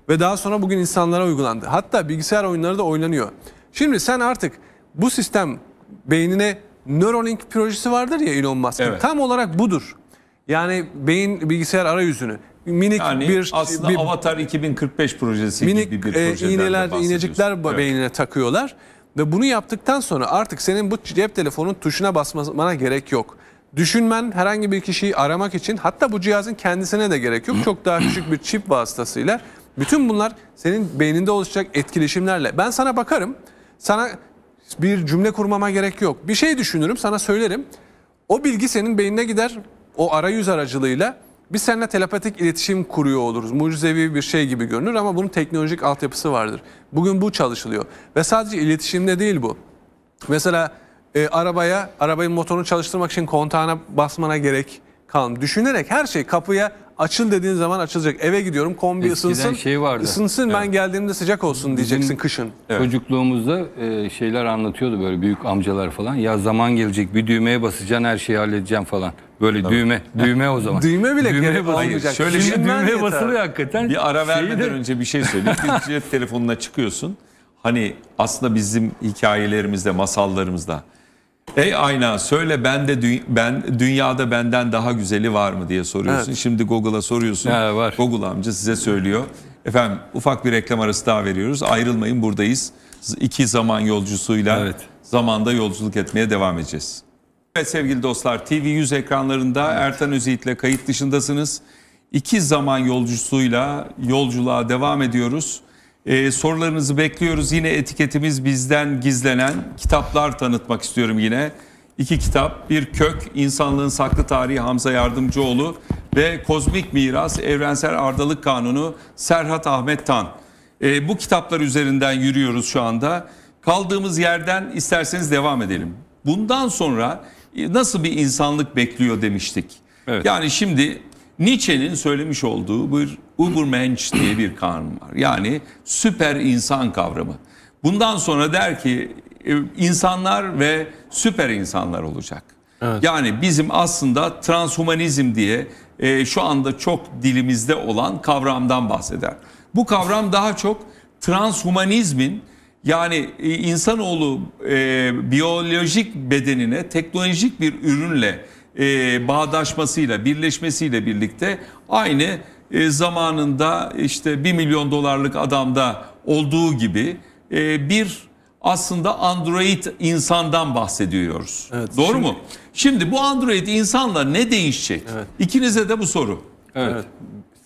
ve daha sonra bugün insanlara uygulandı. Hatta bilgisayar oyunları da oynanıyor. Şimdi sen artık bu sistem beynine Neuralink projesi vardır ya Elon Musk'ın. Evet. Tam olarak budur. Yani beyin bilgisayar arayüzünü minik yani bir aslında bir, Avatar 2045 projesi minik, gibi bir e, projeden e, iğneler, iğnecikler evet. beynine takıyorlar ve bunu yaptıktan sonra artık senin bu cep telefonun tuşuna basmana gerek yok. Düşünmen herhangi bir kişiyi aramak için hatta bu cihazın kendisine de gerek yok. Çok daha küçük bir çip vasıtasıyla bütün bunlar senin beyninde oluşacak etkileşimlerle. Ben sana bakarım. Sana bir cümle kurmama gerek yok. Bir şey düşünürüm, sana söylerim. O bilgi senin beynine gider o arayüz aracılığıyla biz seninle telepatik iletişim kuruyor oluruz. Mucizevi bir şey gibi görünür ama bunun teknolojik altyapısı vardır. Bugün bu çalışılıyor. Ve sadece iletişimde değil bu. Mesela e, arabaya, arabanın motorunu çalıştırmak için kontağına basmana gerek kalm. Düşünerek her şey kapıya açıl dediğin zaman açılacak. Eve gidiyorum kombi Eskiden ısınsın. Şey vardı. Isınsın evet. ben geldiğimde sıcak olsun diyeceksin Bizim kışın.
Çocukluğumuzda e, şeyler anlatıyordu böyle büyük amcalar falan. Ya zaman gelecek bir düğmeye basacaksın her şeyi halledeceğim falan. Böyle Tabii. düğme. Düğme o zaman. Düğme bile düğme gerek olmayacak. Şöyle bir düğme basılıyor hakikaten. Bir ara vermeden Şeyde... önce bir şey söyleyeyim.
Cep telefonuna çıkıyorsun. Hani aslında bizim hikayelerimizde, masallarımızda Ey ayna söyle ben de dü ben dünyada benden daha güzeli var mı diye soruyorsun. Evet. Şimdi Google'a soruyorsun. Ya, var. Google amca size söylüyor. Efendim ufak bir reklam arası daha veriyoruz. Ayrılmayın buradayız. İki zaman yolcusuyla evet. zamanda yolculuk etmeye devam edeceğiz. Evet sevgili dostlar TV100 ekranlarında evet. Ertan ile kayıt dışındasınız. İki zaman yolcusuyla yolculuğa devam ediyoruz. Ee, sorularınızı bekliyoruz. Yine etiketimiz bizden gizlenen kitaplar tanıtmak istiyorum yine. İki kitap, bir kök, insanlığın saklı tarihi Hamza Yardımcıoğlu ve Kozmik Miras, Evrensel Ardalık Kanunu Serhat Ahmet Tan. Ee, bu kitaplar üzerinden yürüyoruz şu anda. Kaldığımız yerden isterseniz devam edelim. Bundan sonra nasıl bir insanlık bekliyor demiştik. Evet. Yani şimdi Nietzsche'nin söylemiş olduğu bir Übermensch diye bir kavram var. Yani süper insan kavramı. Bundan sonra der ki e, insanlar ve süper insanlar olacak. Evet. Yani bizim aslında transhumanizm diye e, şu anda çok dilimizde olan kavramdan bahseder. Bu kavram daha çok transhumanizmin yani e, insanoğlu e, biyolojik bedenine teknolojik bir ürünle e, bağdaşmasıyla, birleşmesiyle birlikte aynı e, zamanında işte 1 milyon dolarlık adamda olduğu gibi e, bir aslında android insandan
bahsediyoruz. Evet, Doğru şimdi... mu? Şimdi bu android insanla ne değişecek? Evet. İkinize de bu soru. Evet. evet.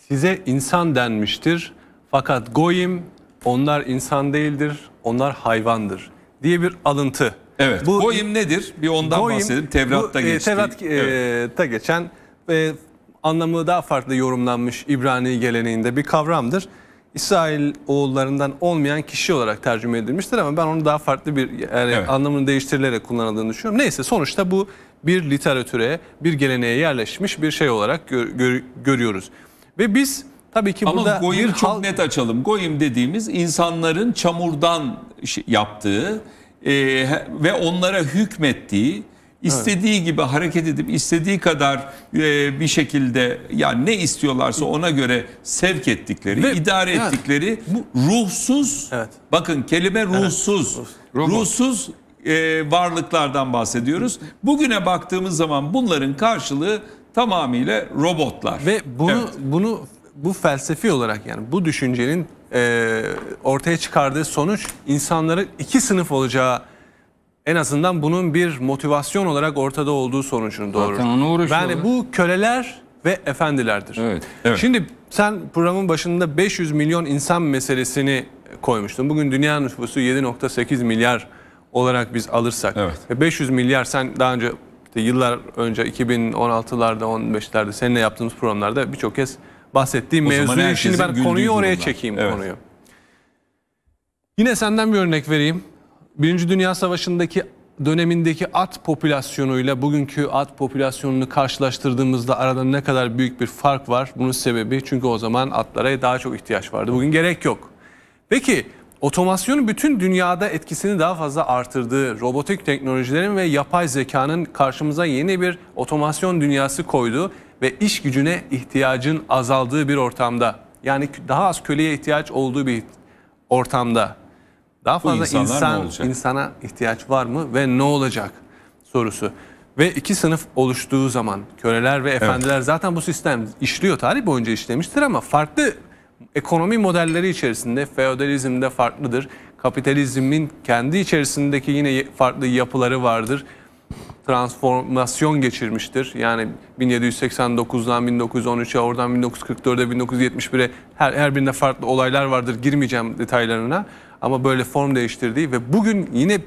Size insan denmiştir. Fakat Goyim onlar insan değildir, onlar hayvandır diye bir alıntı. Evet. Bu, Goyim nedir? Bir ondan Goyim, bahsedelim. Tevrat'ta bu, e, geçti. Tevrat'ta e, evet. e, geçen e, anlamı daha farklı yorumlanmış İbrani geleneğinde bir kavramdır. İsrail oğullarından olmayan kişi olarak tercüme edilmiştir ama ben onu daha farklı bir yani evet. anlamını değiştirilerek kullanıldığını düşünüyorum. Neyse sonuçta bu bir literatüre, bir geleneğe yerleşmiş bir şey olarak gör, gör, görüyoruz. Ve biz Tabii ki Ama burada goyim bir çok halk... net açalım. Goyim dediğimiz
insanların çamurdan yaptığı e, ve onlara hükmettiği istediği evet. gibi hareket edip istediği kadar e, bir şekilde yani ne istiyorlarsa ona göre sevk ettikleri, Ve, idare evet. ettikleri bu ruhsuz evet. bakın kelime ruhsuz. Evet. Ruhsuz e, varlıklardan bahsediyoruz. Bugüne baktığımız zaman bunların karşılığı tamamıyla
robotlar. Ve bunu evet. bunu bu felsefi olarak yani bu düşüncenin e, ortaya çıkardığı sonuç insanların iki sınıf olacağı en azından bunun bir motivasyon olarak ortada olduğu sonucunu doğurur. Zaten ona Yani bu köleler ve efendilerdir. Evet, evet. Şimdi sen programın başında 500 milyon insan meselesini koymuştun. Bugün dünya nüfusu 7.8 milyar olarak biz alırsak. Evet. 500 e, milyar sen daha önce işte yıllar önce 2016'larda 15'lerde seninle yaptığımız programlarda birçok kez bahsettiğim o mevzuyu. Şimdi ben konuyu oraya çekeyim evet. konuyu. Yine senden bir örnek vereyim. Birinci Dünya Savaşı'ndaki dönemindeki at popülasyonuyla bugünkü at popülasyonunu karşılaştırdığımızda arada ne kadar büyük bir fark var? Bunun sebebi çünkü o zaman atlara daha çok ihtiyaç vardı. Bugün gerek yok. Peki otomasyonun bütün dünyada etkisini daha fazla artırdığı robotik teknolojilerin ve yapay zekanın karşımıza yeni bir otomasyon dünyası koydu ve iş gücüne ihtiyacın azaldığı bir ortamda yani daha az köleye ihtiyaç olduğu bir ortamda daha fazla insan insana ihtiyaç var mı ve ne olacak sorusu. Ve iki sınıf oluştuğu zaman köleler ve efendiler evet. zaten bu sistem işliyor tarih boyunca işlemiştir ama farklı ekonomi modelleri içerisinde feodalizmde farklıdır. Kapitalizmin kendi içerisindeki yine farklı yapıları vardır transformasyon geçirmiştir. Yani 1789'dan 1913'e, oradan 1944'e, 1971'e her, her birinde farklı olaylar vardır. Girmeyeceğim detaylarına ama böyle form değiştirdiği ve bugün yine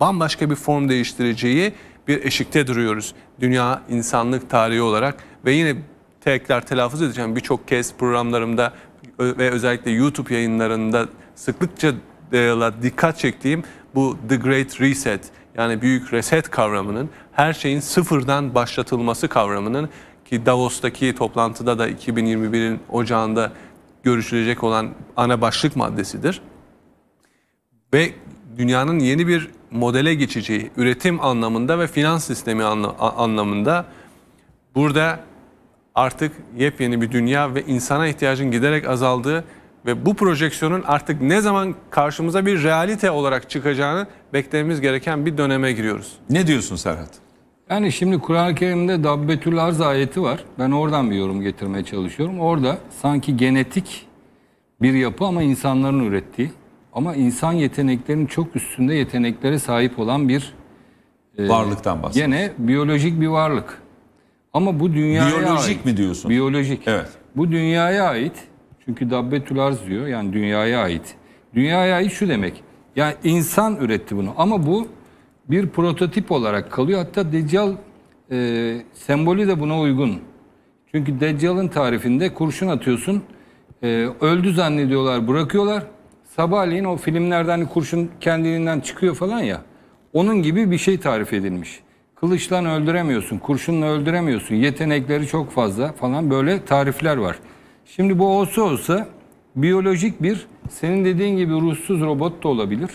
bambaşka bir form değiştireceği bir eşikte duruyoruz. Dünya insanlık tarihi olarak ve yine tekrar telaffuz edeceğim birçok kez programlarımda ve özellikle YouTube yayınlarında sıklıkça e, dikkat çektiğim bu The Great Reset yani büyük reset kavramının her şeyin sıfırdan başlatılması kavramının ki Davos'taki toplantıda da 2021'in ocağında görüşülecek olan ana başlık maddesidir. Ve dünyanın yeni bir modele geçeceği üretim anlamında ve finans sistemi anlamında burada artık yepyeni bir dünya ve insana ihtiyacın giderek azaldığı ve bu projeksiyonun artık ne zaman karşımıza bir realite olarak çıkacağını beklememiz gereken bir döneme giriyoruz. Ne diyorsun Serhat?
Yani şimdi Kur'an-ı Kerim'de Dabbetül Arz ayeti var. Ben oradan bir yorum getirmeye çalışıyorum. Orada sanki genetik bir yapı ama insanların ürettiği ama insan yeteneklerinin çok üstünde yeteneklere sahip olan bir e, varlıktan bahsediyoruz. Gene biyolojik bir varlık. Ama bu dünyaya biyolojik ait, mi diyorsun? Biyolojik. Evet. Bu dünyaya ait çünkü dabbetül arz diyor. Yani dünyaya ait. Dünyaya ait şu demek. Yani insan üretti bunu. Ama bu bir prototip olarak kalıyor. Hatta Deccal e, sembolü de buna uygun. Çünkü Deccal'ın tarifinde kurşun atıyorsun. E, öldü zannediyorlar bırakıyorlar. Sabahleyin o filmlerden hani kurşun kendiliğinden çıkıyor falan ya. Onun gibi bir şey tarif edilmiş. Kılıçla öldüremiyorsun, kurşunla öldüremiyorsun. Yetenekleri çok fazla falan böyle tarifler var. Şimdi bu olsa olsa biyolojik bir senin dediğin gibi ruhsuz robot da olabilir.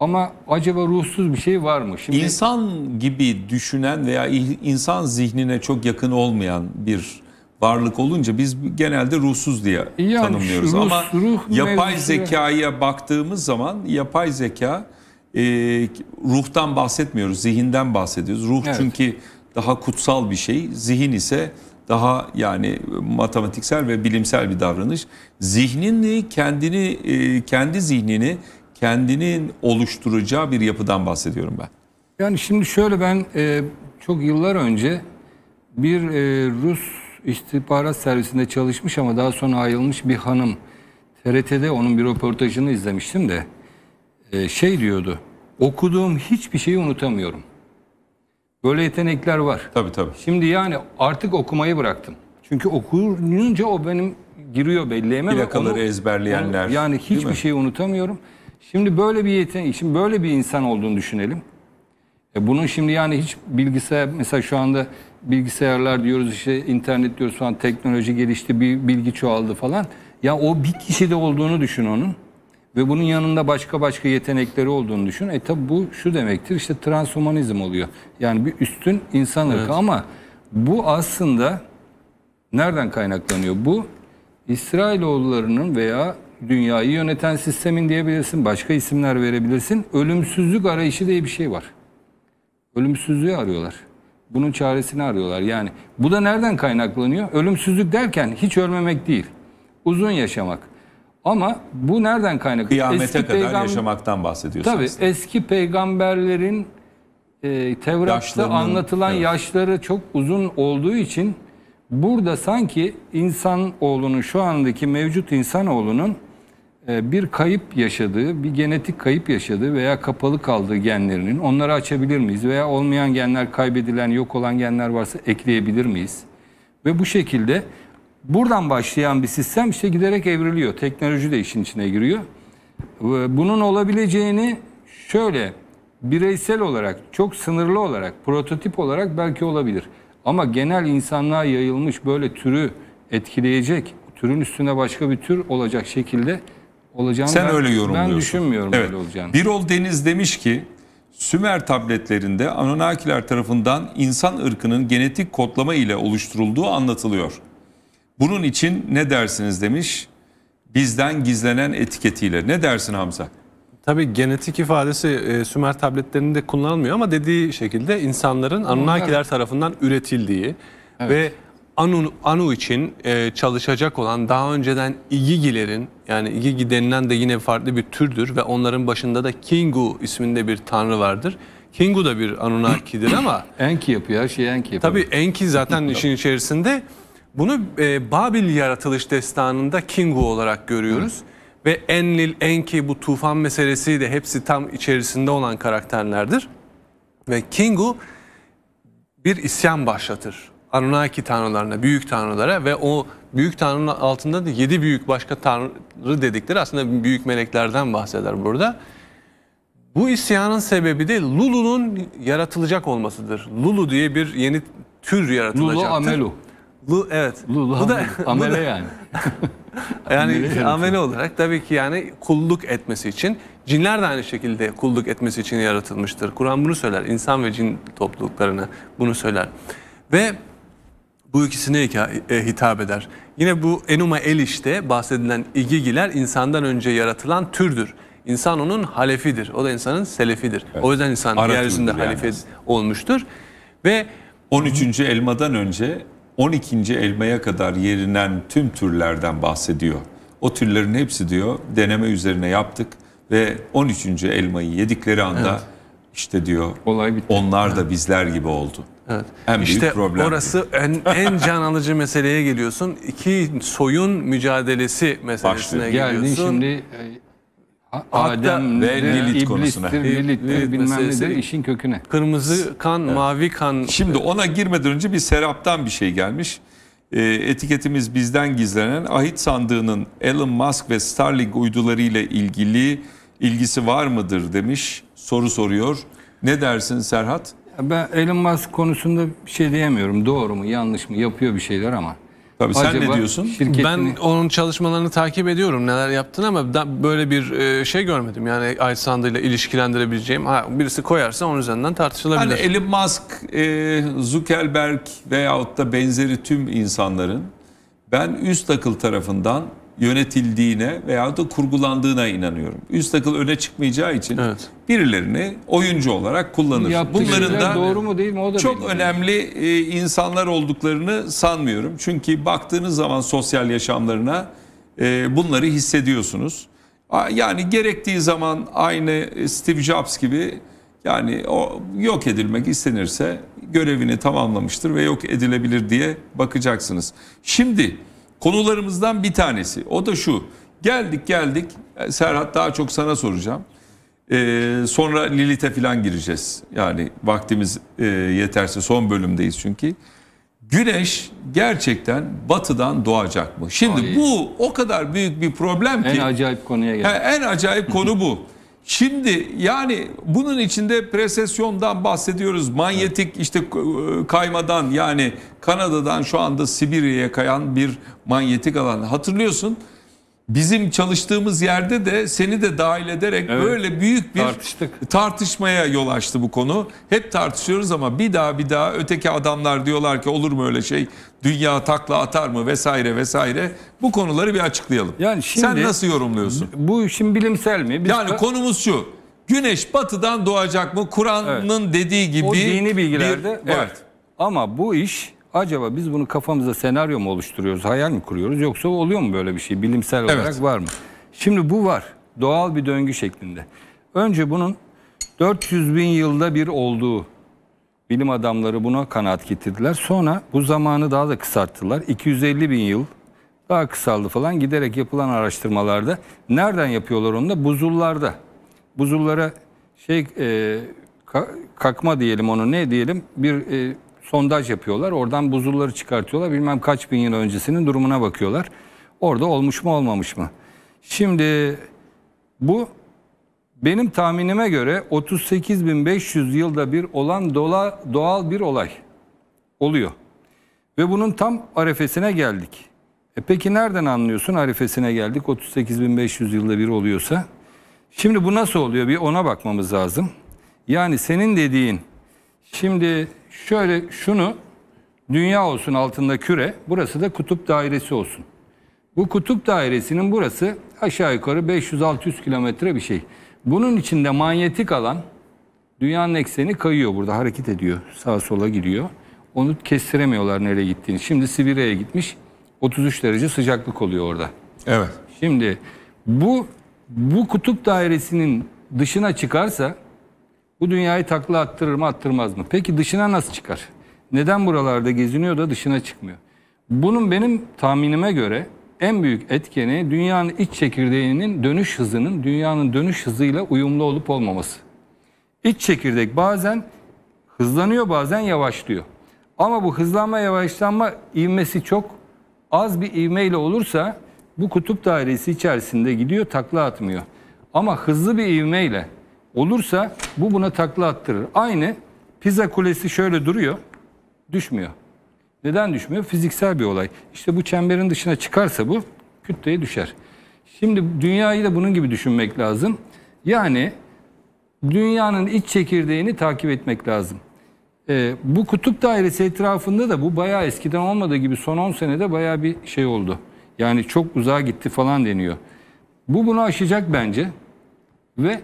Ama acaba ruhsuz bir şey var mı? Şimdi
İnsan gibi düşünen veya insan zihnine çok yakın olmayan bir varlık olunca biz genelde ruhsuz diye yani tanımlıyoruz. Ruh, Ama ruh yapay mevzusu... zekaya baktığımız zaman yapay zeka e, ruhtan bahsetmiyoruz, zihinden bahsediyoruz. Ruh evet. çünkü daha kutsal bir şey, zihin ise daha yani matematiksel ve bilimsel bir davranış. Zihnini kendini e, kendi zihnini kendinin oluşturacağı bir yapıdan bahsediyorum ben.
Yani şimdi şöyle ben e, çok yıllar önce bir e, Rus istihbarat servisinde çalışmış ama daha sonra ayrılmış bir hanım TRT'de onun bir röportajını izlemiştim de şey diyordu. Okuduğum hiçbir şeyi unutamıyorum. Böyle yetenekler var. Tabii tabii. Şimdi yani artık okumayı bıraktım. Çünkü okuyunca o benim giriyor belleğime. Plakaları ezberleyenler. Onu, yani hiçbir şeyi unutamıyorum. Şimdi böyle bir yetenek, şimdi böyle bir insan olduğunu düşünelim. E bunun şimdi yani hiç bilgisayar, mesela şu anda bilgisayarlar diyoruz işte internet diyoruz falan teknoloji gelişti, bir bilgi çoğaldı falan. Ya o bir kişide olduğunu düşün onun ve bunun yanında başka başka yetenekleri olduğunu düşün. E tabi bu şu demektir işte transhumanizm oluyor. Yani bir üstün insan ırkı evet. ama bu aslında nereden kaynaklanıyor? Bu İsrailoğullarının veya dünyayı yöneten sistemin diyebilirsin, başka isimler verebilirsin. Ölümsüzlük arayışı diye bir şey var. Ölümsüzlüğü arıyorlar. Bunun çaresini arıyorlar. Yani bu da nereden kaynaklanıyor? Ölümsüzlük derken hiç ölmemek değil. Uzun yaşamak. Ama bu nereden kaynaklı? Kıyamete eski kadar peygam... yaşamaktan bahsediyorsunuz. Tabii aslında. eski peygamberlerin e, Tevrat'ta anlatılan evet. yaşları çok uzun olduğu için burada sanki insan oğlunun şu andaki mevcut insan oğlunun e, bir kayıp yaşadığı, bir genetik kayıp yaşadığı veya kapalı kaldığı genlerinin onları açabilir miyiz? Veya olmayan genler kaybedilen, yok olan genler varsa ekleyebilir miyiz? Ve bu şekilde Buradan başlayan bir sistem işte giderek evriliyor. Teknoloji de işin içine giriyor. Bunun olabileceğini şöyle bireysel olarak, çok sınırlı olarak, prototip olarak belki olabilir. Ama genel insanlığa yayılmış böyle türü etkileyecek, türün üstüne başka bir tür olacak şekilde olacağını Sen ben, öyle yorumluyorsun. Ben düşünmüyorum evet. öyle olacağını. Birol Deniz demiş ki Sümer tabletlerinde
Anunnakiler tarafından insan ırkının genetik kodlama ile oluşturulduğu anlatılıyor. Bunun için ne dersiniz demiş bizden gizlenen etiketiyle.
Ne dersin Hamza? Tabii genetik ifadesi e, Sümer tabletlerinde kullanılmıyor ama dediği şekilde insanların Anunnakiler tarafından üretildiği evet. ve Anu, Anu için e, çalışacak olan daha önceden İgigilerin yani İgigi denilen de yine farklı bir türdür ve onların başında da Kingu isminde bir tanrı vardır. Kingu da bir Anunnaki'dir ama... Enki yapıyor her şeyi Enki yapıyor. Tabii Enki zaten işin içerisinde... Bunu e, Babil yaratılış destanında Kingu olarak görüyoruz. Hı. Ve Enlil, Enki bu tufan meselesi de hepsi tam içerisinde olan karakterlerdir. Ve Kingu bir isyan başlatır. Anunnaki tanrılarına, büyük tanrılara ve o büyük tanrının altında da yedi büyük başka tanrı dedikleri aslında büyük meleklerden bahseder burada. Bu isyanın sebebi de Lulu'nun yaratılacak olmasıdır. Lulu diye bir yeni tür yaratılacaktır. Lulu Amelu. Lu, evet. Lulu bu da amele yani. yani amele olarak tabii ki yani kulluk etmesi için cinler de aynı şekilde kulluk etmesi için yaratılmıştır. Kur'an bunu söyler. İnsan ve cin topluluklarına bunu söyler. Ve bu ikisine e, hitap eder. Yine bu Enuma Elish'te bahsedilen igigiler insandan önce yaratılan türdür. İnsan onun halefidir. O da insanın selefidir. Evet. O yüzden insan yeryüzünde yani. halefi olmuştur. Ve 13. elmadan önce 12.
elmaya kadar yerinen tüm türlerden bahsediyor. O türlerin hepsi diyor deneme üzerine yaptık ve 13. elmayı yedikleri anda evet. işte diyor Olay bitti. onlar da bizler gibi oldu. Evet. En büyük işte problem
orası en, en can alıcı meseleye geliyorsun. İki soyun mücadelesi meselesine Başlıyor. geliyorsun. Geldin şimdi
Adem ve Lilit konusuna. Lilit'tir, bilmem nedir işin köküne. Kırmızı kan, evet.
mavi kan. Şimdi ee, ona girmeden önce bir Serap'tan bir şey gelmiş. E, etiketimiz bizden gizlenen ahit sandığının Elon Musk ve Starlink uyduları ile
ilgili ilgisi var mıdır demiş. Soru soruyor. Ne dersin Serhat? Ben Elon Musk konusunda bir şey diyemiyorum. Doğru mu yanlış mı yapıyor bir şeyler ama Tabii sen Acaba ne diyorsun? Şirketini... Ben
onun çalışmalarını takip ediyorum neler yaptığını ama da, böyle bir e, şey görmedim. Yani Aysandı ile ilişkilendirebileceğim. Ha, birisi koyarsa onun üzerinden tartışılabilir. Hani Elon Musk, e, Zuckerberg veyahut da benzeri tüm insanların
ben üst akıl tarafından yönetildiğine veya da kurgulandığına inanıyorum. Üst akıl öne çıkmayacağı için evet. birilerini oyuncu olarak kullanır. Ya Bunların da doğru mu
değil mi o da çok
önemli e, insanlar olduklarını sanmıyorum. Çünkü baktığınız zaman sosyal yaşamlarına e, bunları hissediyorsunuz. Yani gerektiği zaman aynı e, Steve Jobs gibi yani o yok edilmek istenirse görevini tamamlamıştır ve yok edilebilir diye bakacaksınız. Şimdi konularımızdan bir tanesi. O da şu. Geldik geldik. E, Serhat daha çok sana soracağım. Ee, sonra Lilith'e falan gireceğiz. Yani vaktimiz e, yeterse son bölümdeyiz çünkü. Güneş gerçekten batıdan doğacak mı? Şimdi Ay. bu
o kadar büyük bir problem ki. En acayip konuya geldik.
en acayip konu bu. Şimdi yani bunun içinde presesyondan bahsediyoruz. Manyetik işte e, kaymadan yani Kanada'dan şu anda Sibirya'ya kayan bir manyetik alan. Hatırlıyorsun bizim çalıştığımız yerde de seni de dahil ederek evet. böyle büyük bir Tartıştık. tartışmaya yol açtı bu konu. Hep tartışıyoruz ama bir daha bir daha öteki adamlar diyorlar ki olur mu öyle şey? Dünya takla atar mı vesaire vesaire. Bu konuları bir açıklayalım. Yani şimdi, Sen nasıl yorumluyorsun?
Bu işin bilimsel mi? Biz yani konumuz
şu. Güneş batıdan doğacak mı? Kur'an'ın evet. dediği gibi. O dini bilgilerde bir, var. Evet.
Ama bu iş acaba biz bunu kafamızda senaryo mu oluşturuyoruz, hayal mi kuruyoruz yoksa oluyor mu böyle bir şey? Bilimsel olarak evet. var mı? Şimdi bu var. Doğal bir döngü şeklinde. Önce bunun 400 bin yılda bir olduğu bilim adamları buna kanaat getirdiler. Sonra bu zamanı daha da kısalttılar. 250 bin yıl daha kısaldı falan giderek yapılan araştırmalarda. Nereden yapıyorlar onu da? Buzullarda. Buzullara şey e, kakma diyelim onu ne diyelim bir e, sondaj yapıyorlar. Oradan buzulları çıkartıyorlar. Bilmem kaç bin yıl öncesinin durumuna bakıyorlar. Orada olmuş mu olmamış mı? Şimdi bu benim tahminime göre 38.500 yılda bir olan dola, doğal bir olay oluyor. Ve bunun tam arefesine geldik. E peki nereden anlıyorsun arifesine geldik 38.500 yılda bir oluyorsa? Şimdi bu nasıl oluyor bir ona bakmamız lazım. Yani senin dediğin şimdi Şöyle şunu dünya olsun altında küre, burası da kutup dairesi olsun. Bu kutup dairesinin burası aşağı yukarı 500-600 kilometre bir şey. Bunun içinde manyetik alan dünyanın ekseni kayıyor burada hareket ediyor. Sağa sola gidiyor. Onu kestiremiyorlar nereye gittiğini. Şimdi Sibirya'ya gitmiş. 33 derece sıcaklık oluyor orada. Evet. Şimdi bu bu kutup dairesinin dışına çıkarsa bu dünyayı takla attırır mı attırmaz mı? Peki dışına nasıl çıkar? Neden buralarda geziniyor da dışına çıkmıyor? Bunun benim tahminime göre en büyük etkeni dünyanın iç çekirdeğinin dönüş hızının dünyanın dönüş hızıyla uyumlu olup olmaması. İç çekirdek bazen hızlanıyor bazen yavaşlıyor. Ama bu hızlanma yavaşlanma ivmesi çok az bir ivmeyle olursa bu kutup dairesi içerisinde gidiyor takla atmıyor. Ama hızlı bir ivmeyle olursa bu buna takla attırır. Aynı pizza Kulesi şöyle duruyor, düşmüyor. Neden düşmüyor? Fiziksel bir olay. İşte bu çemberin dışına çıkarsa bu kütleye düşer. Şimdi dünyayı da bunun gibi düşünmek lazım. Yani dünyanın iç çekirdeğini takip etmek lazım. Ee, bu kutup dairesi etrafında da bu bayağı eskiden olmadığı gibi son 10 senede bayağı bir şey oldu. Yani çok uzağa gitti falan deniyor. Bu bunu aşacak bence. Ve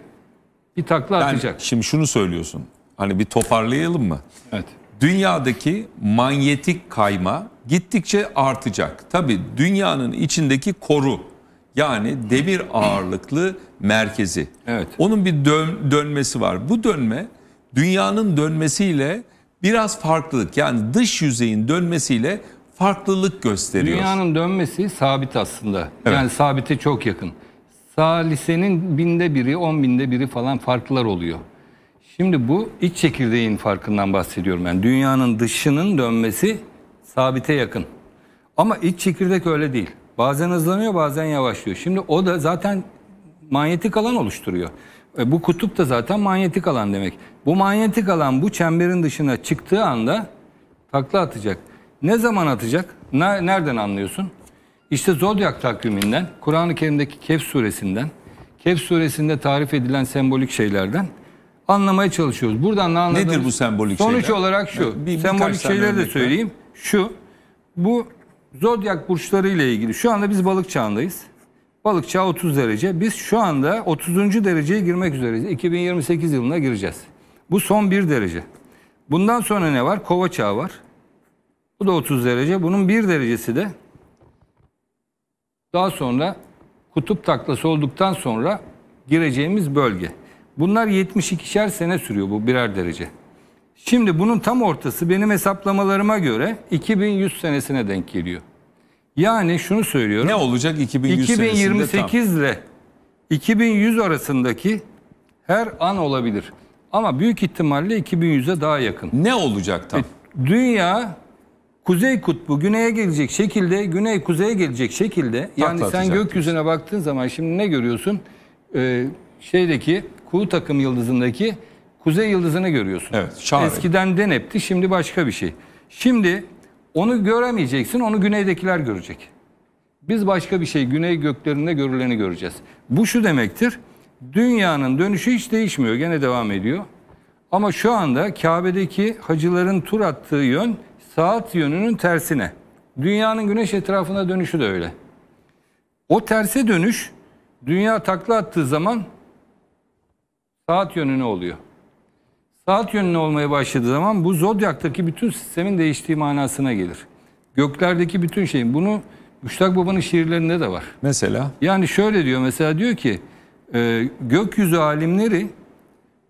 bir takla yani, atacak. Şimdi şunu söylüyorsun. Hani bir
toparlayalım mı? Evet. Dünyadaki manyetik kayma gittikçe artacak. Tabi dünyanın içindeki koru yani demir ağırlıklı merkezi. Evet. Onun bir dön, dönmesi var. Bu dönme dünyanın dönmesiyle biraz farklılık yani dış yüzeyin dönmesiyle farklılık
gösteriyor. Dünyanın dönmesi sabit aslında. Evet. Yani sabite çok yakın. Lisenin binde biri, on binde biri falan farklar oluyor. Şimdi bu iç çekirdeğin farkından bahsediyorum ben. Yani dünyanın dışının dönmesi sabite yakın. Ama iç çekirdek öyle değil. Bazen hızlanıyor bazen yavaşlıyor. Şimdi o da zaten manyetik alan oluşturuyor. E, bu kutup da zaten manyetik alan demek. Bu manyetik alan bu çemberin dışına çıktığı anda takla atacak. Ne zaman atacak? nereden anlıyorsun? İşte Zodyak takviminden, Kur'an-ı Kerim'deki Kehf suresinden, Kehf suresinde tarif edilen sembolik şeylerden anlamaya çalışıyoruz. Buradan ne anladığımız... Nedir bu sembolik sonuç şeyler? Sonuç olarak şu, bir, bir sembolik şeyler de söyleyeyim. Var. Şu, bu Zodyak burçları ile ilgili. Şu anda biz balık çağındayız. Balık çağı 30 derece. Biz şu anda 30. dereceye girmek üzereyiz. 2028 yılına gireceğiz. Bu son 1 derece. Bundan sonra ne var? Kova çağı var. Bu da 30 derece. Bunun 1 derecesi de daha sonra kutup taklası olduktan sonra gireceğimiz bölge. Bunlar 72'şer sene sürüyor bu birer derece. Şimdi bunun tam ortası benim hesaplamalarıma göre 2100 senesine denk geliyor. Yani şunu söylüyorum. Ne olacak 2100 2028 ile 2100 arasındaki her an olabilir. Ama büyük ihtimalle 2100'e daha yakın. Ne olacak tam? E, dünya kuzey kutbu güneye gelecek şekilde, güney kuzeye gelecek şekilde. Yani sen gökyüzüne baktığın zaman şimdi ne görüyorsun? Ee, şeydeki kuğu takım yıldızındaki kuzey yıldızını görüyorsun. Evet, şahane. Eskiden denepti, şimdi başka bir şey. Şimdi onu göremeyeceksin, onu güneydekiler görecek. Biz başka bir şey güney göklerinde görüleni göreceğiz. Bu şu demektir. Dünyanın dönüşü hiç değişmiyor. Gene devam ediyor. Ama şu anda Kabe'deki hacıların tur attığı yön saat yönünün tersine. Dünyanın güneş etrafında dönüşü de öyle. O terse dönüş dünya takla attığı zaman saat yönüne oluyor. Saat yönüne olmaya başladığı zaman bu zodyaktaki bütün sistemin değiştiği manasına gelir. Göklerdeki bütün şeyin bunu Müştak Baba'nın şiirlerinde de var. Mesela? Yani şöyle diyor mesela diyor ki e, gökyüzü alimleri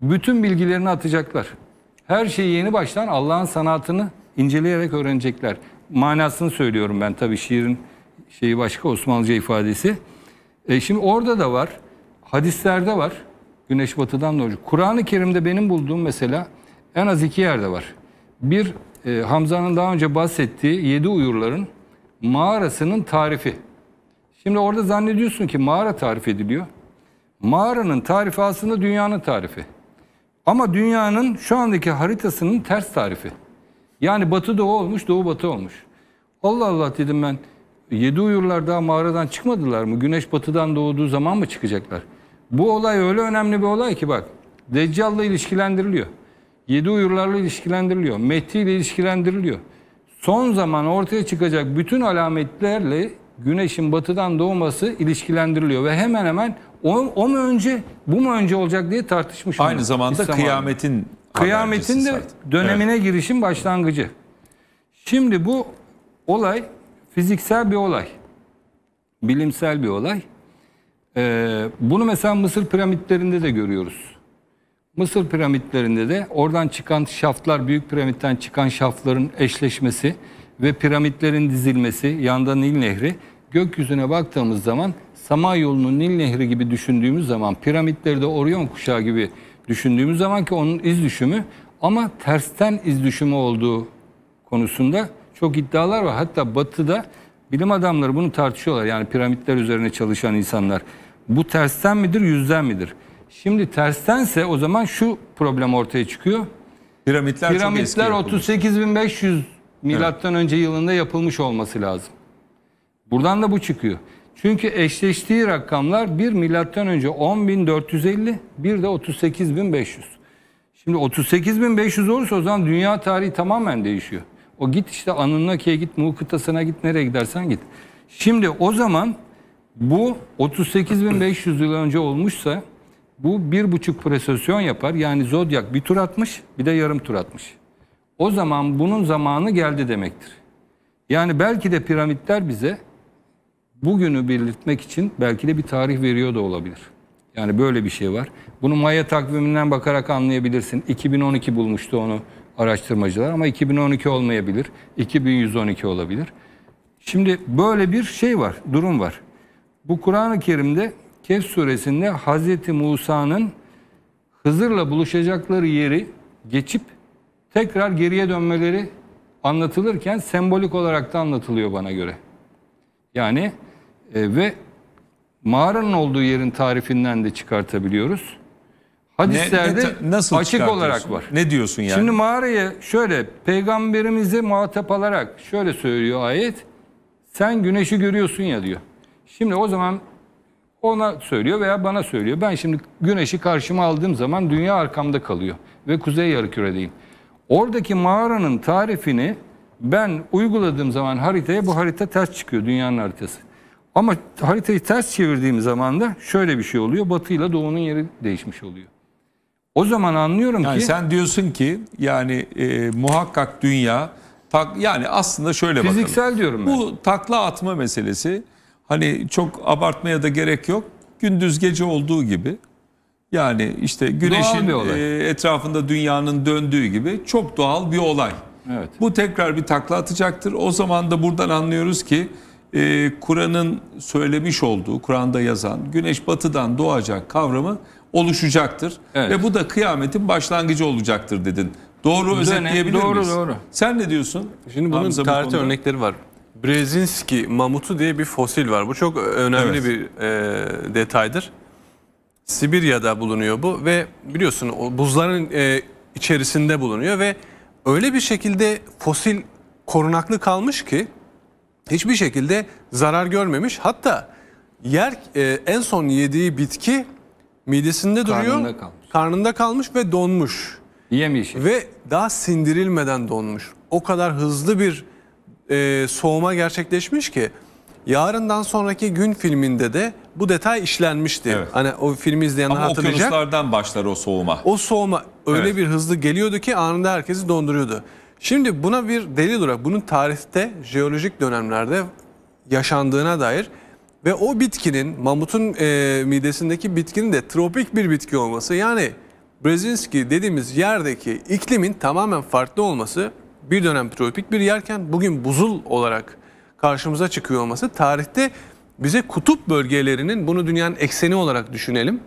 bütün bilgilerini atacaklar. Her şeyi yeni baştan Allah'ın sanatını inceleyerek öğrenecekler. Manasını söylüyorum ben tabii şiirin şeyi başka Osmanlıca ifadesi. E şimdi orada da var, hadislerde var. Güneş batıdan doğru. Kur'an-ı Kerim'de benim bulduğum mesela en az iki yerde var. Bir e, Hamza'nın daha önce bahsettiği yedi uyurların mağarasının tarifi. Şimdi orada zannediyorsun ki mağara tarif ediliyor. Mağaranın tarifi aslında dünyanın tarifi. Ama dünyanın şu andaki haritasının ters tarifi. Yani batı doğu olmuş, doğu batı olmuş. Allah Allah dedim ben. Yedi uyurlar daha mağaradan çıkmadılar mı? Güneş batıdan doğduğu zaman mı çıkacaklar? Bu olay öyle önemli bir olay ki bak. Deccal'la ilişkilendiriliyor. Yedi uyurlarla ilişkilendiriliyor. Mehdi ile ilişkilendiriliyor. Son zaman ortaya çıkacak bütün alametlerle güneşin batıdan doğması ilişkilendiriliyor ve hemen hemen o, o mu önce bu mu önce olacak diye tartışmışım. Aynı zamanda İslam kıyametin Kıyametin de dönemine evet. girişin başlangıcı. Şimdi bu olay fiziksel bir olay. Bilimsel bir olay. Ee, bunu mesela Mısır piramitlerinde de görüyoruz. Mısır piramitlerinde de oradan çıkan şaftlar, büyük piramitten çıkan şaftların eşleşmesi ve piramitlerin dizilmesi, yanda Nil Nehri. Gökyüzüne baktığımız zaman Samanyolu'nun Nil Nehri gibi düşündüğümüz zaman piramitleri de Orion kuşağı gibi düşündüğümüz zaman ki onun iz düşümü ama tersten iz düşümü olduğu konusunda çok iddialar var. Hatta batıda bilim adamları bunu tartışıyorlar. Yani piramitler üzerine çalışan insanlar. Bu tersten midir, yüzden midir? Şimdi terstense o zaman şu problem ortaya çıkıyor. Piramitler, Piramitler 38500 milattan evet. önce yılında yapılmış olması lazım. Buradan da bu çıkıyor. Çünkü eşleştiği rakamlar bir milattan önce 10.450, bir de 38.500. Şimdi 38.500 olursa o zaman dünya tarihi tamamen değişiyor. O git işte Anunnaki'ye git, Mu kıtasına git, nereye gidersen git. Şimdi o zaman bu 38.500 yıl önce olmuşsa bu bir buçuk presesyon yapar. Yani zodyak bir tur atmış bir de yarım tur atmış. O zaman bunun zamanı geldi demektir. Yani belki de piramitler bize bugünü belirtmek için belki de bir tarih veriyor da olabilir. Yani böyle bir şey var. Bunu Maya takviminden bakarak anlayabilirsin. 2012 bulmuştu onu araştırmacılar ama 2012 olmayabilir. 2112 olabilir. Şimdi böyle bir şey var, durum var. Bu Kur'an-ı Kerim'de Kehf suresinde Hz. Musa'nın Hızır'la buluşacakları yeri geçip tekrar geriye dönmeleri anlatılırken sembolik olarak da anlatılıyor bana göre. Yani e, ve mağaranın olduğu yerin tarifinden de çıkartabiliyoruz. Hadislerde ne, ne, nasıl açık olarak var. Ne diyorsun yani? Şimdi mağaraya şöyle Peygamberimizi muhatap alarak şöyle söylüyor ayet. Sen güneşi görüyorsun ya diyor. Şimdi o zaman ona söylüyor veya bana söylüyor. Ben şimdi güneşi karşıma aldığım zaman dünya arkamda kalıyor ve kuzey yarıküredeyim. Oradaki mağaranın tarifini ben uyguladığım zaman haritaya bu harita ters çıkıyor dünyanın haritası. Ama haritayı ters çevirdiğim zaman da şöyle bir şey oluyor. Batı ile doğunun yeri değişmiş oluyor. O zaman anlıyorum yani ki... Sen diyorsun ki
yani e, muhakkak dünya... Tak, yani aslında şöyle fiziksel bakalım. Fiziksel diyorum ben. Bu takla atma meselesi hani çok abartmaya da gerek yok. Gündüz gece olduğu gibi yani işte güneşin e, etrafında dünyanın döndüğü gibi çok doğal bir olay. Evet. Bu tekrar bir takla atacaktır. O zaman da buradan anlıyoruz ki e, Kur'an'ın söylemiş olduğu, Kur'an'da yazan güneş batıdan doğacak kavramı oluşacaktır. Evet. Ve bu da kıyametin başlangıcı olacaktır dedin. Doğru Dönem, özetleyebilir doğru, miyiz? Doğru doğru.
Sen ne diyorsun? Şimdi bunun Hamza tarihte bu örnekleri var. Brezinski mamutu diye bir fosil var. Bu çok önemli evet. bir e, detaydır. Sibirya'da bulunuyor bu ve biliyorsun o buzların e, içerisinde bulunuyor ve öyle bir şekilde fosil korunaklı kalmış ki hiçbir şekilde zarar görmemiş. Hatta yer e, en son yediği bitki midesinde duruyor. Karnında kalmış. Karnında kalmış ve donmuş. Yemiş. Ve daha sindirilmeden donmuş. O kadar hızlı bir e, soğuma gerçekleşmiş ki yarından sonraki gün filminde de bu detay işlenmişti. Evet. Hani o filmi izleyenler Ama hatırlayacak. Ama
okyanuslardan başlar o soğuma.
O soğuma öyle evet. bir hızlı geliyordu ki anında herkesi donduruyordu. Şimdi buna bir delil olarak bunun tarihte jeolojik dönemlerde yaşandığına dair ve o bitkinin mamutun e, midesindeki bitkinin de tropik bir bitki olması yani Brezinski dediğimiz yerdeki iklimin tamamen farklı olması bir dönem tropik bir yerken bugün buzul olarak karşımıza çıkıyor olması tarihte bize kutup bölgelerinin bunu dünyanın ekseni olarak düşünelim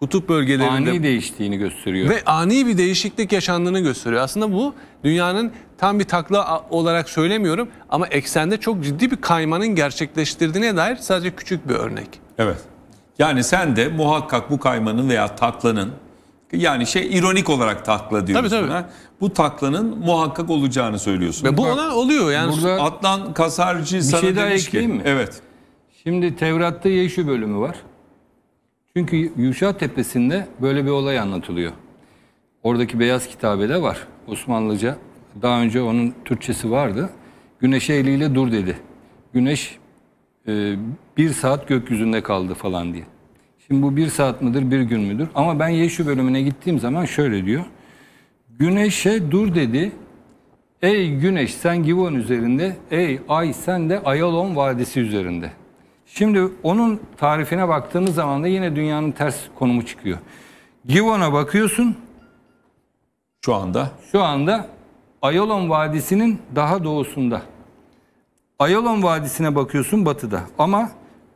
kutup bölgelerinde ani
değiştiğini gösteriyor. Ve
ani bir değişiklik yaşandığını gösteriyor. Aslında bu dünyanın tam bir takla olarak söylemiyorum ama eksende çok ciddi bir kaymanın gerçekleştirdiğine dair sadece küçük bir örnek. Evet. Yani sen de
muhakkak bu kaymanın veya taklanın yani şey ironik olarak takla diyorsun. Tabii, tabii. Ha? Bu taklanın muhakkak olacağını söylüyorsun. Ve bu olan oluyor yani. Burada Adnan Kasarcı bir sana şey daha demiş ki. Mi?
Evet. Şimdi Tevrat'ta Yeşü bölümü var. Çünkü Yuşa Tepesi'nde böyle bir olay anlatılıyor. Oradaki beyaz kitabede var Osmanlıca. Daha önce onun Türkçesi vardı. Güneş eliyle dur dedi. Güneş e, bir saat gökyüzünde kaldı falan diye. Şimdi bu bir saat midir, bir gün müdür? Ama ben Yeşu bölümüne gittiğim zaman şöyle diyor. Güneşe dur dedi. Ey güneş sen Givon üzerinde, ey ay sen de Ayalon Vadisi üzerinde. Şimdi onun tarifine baktığımız zaman da yine dünyanın ters konumu çıkıyor. Givon'a bakıyorsun. Şu anda? Şu anda Ayolon Vadisi'nin daha doğusunda. Ayolon Vadisi'ne bakıyorsun batıda. Ama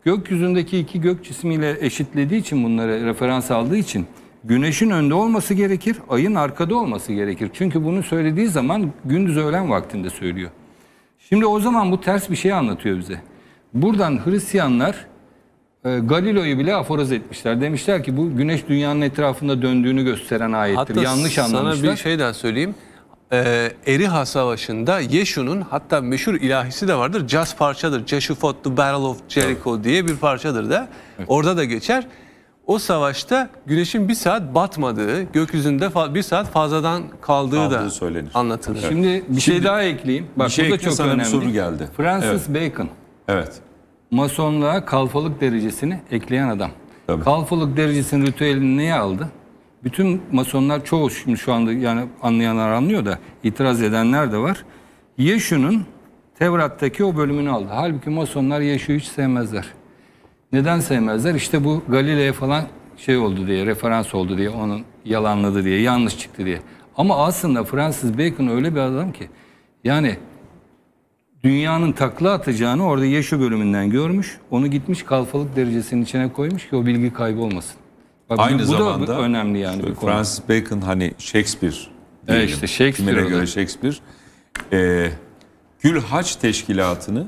gökyüzündeki iki gök cismiyle eşitlediği için bunları referans aldığı için güneşin önde olması gerekir, ayın arkada olması gerekir. Çünkü bunu söylediği zaman gündüz öğlen vaktinde söylüyor. Şimdi o zaman bu ters bir şey anlatıyor bize. Buradan Hristiyanlar e, Galileo'yu bile aforoz etmişler. Demişler
ki bu güneş dünyanın etrafında döndüğünü gösteren ayettir. Hatta Yanlış anlamışlar. Sana bir şey daha söyleyeyim. Ee, Eriha Savaşı'nda Yeşu'nun hatta meşhur ilahisi de vardır. Caz parçadır. Jeşufot the Battle of Jericho evet. diye bir parçadır da. Evet. Orada da geçer. O savaşta güneşin bir saat batmadığı, gökyüzünde bir saat fazladan kaldığı, kaldığı da söylenir. anlatılır. Evet. Şimdi bir şey Şimdi, daha ekleyeyim. Bak bir şey bu çok önemli. Bir soru geldi. Francis
evet. Bacon. Evet. Masonluğa kalfalık derecesini ekleyen adam. Tabii. Kalfalık derecesinin ritüelini niye aldı? Bütün masonlar çoğu şimdi şu anda yani anlayanlar anlıyor da itiraz edenler de var. Yeşu'nun Tevrat'taki o bölümünü aldı. Halbuki masonlar Yeşu'yu hiç sevmezler. Neden sevmezler? İşte bu Galile'ye falan şey oldu diye, referans oldu diye, onun yalanladı diye, yanlış çıktı diye. Ama aslında Francis Bacon öyle bir adam ki yani dünyanın takla atacağını orada Yeşu bölümünden görmüş. Onu gitmiş kalfalık derecesinin içine koymuş ki o bilgi kaybolmasın. Bak, Aynı bu, zamanda da
önemli yani işte bir konu. Francis Bacon hani Shakespeare diyelim. E işte Shakespeare Kimine göre Shakespeare. E, Gül Haç Teşkilatı'nı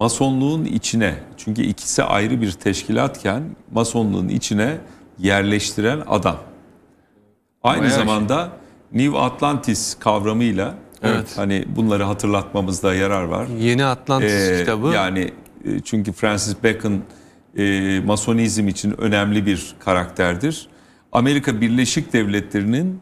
Masonluğun içine çünkü ikisi ayrı bir teşkilatken Masonluğun içine yerleştiren adam. Aynı Bayağı şey. zamanda şey. New Atlantis kavramıyla Evet. Hani bunları hatırlatmamızda yarar var. Yeni Atlantis ee, kitabı. Yani e, çünkü Francis Bacon e, Masonizm için önemli bir karakterdir. Amerika Birleşik Devletleri'nin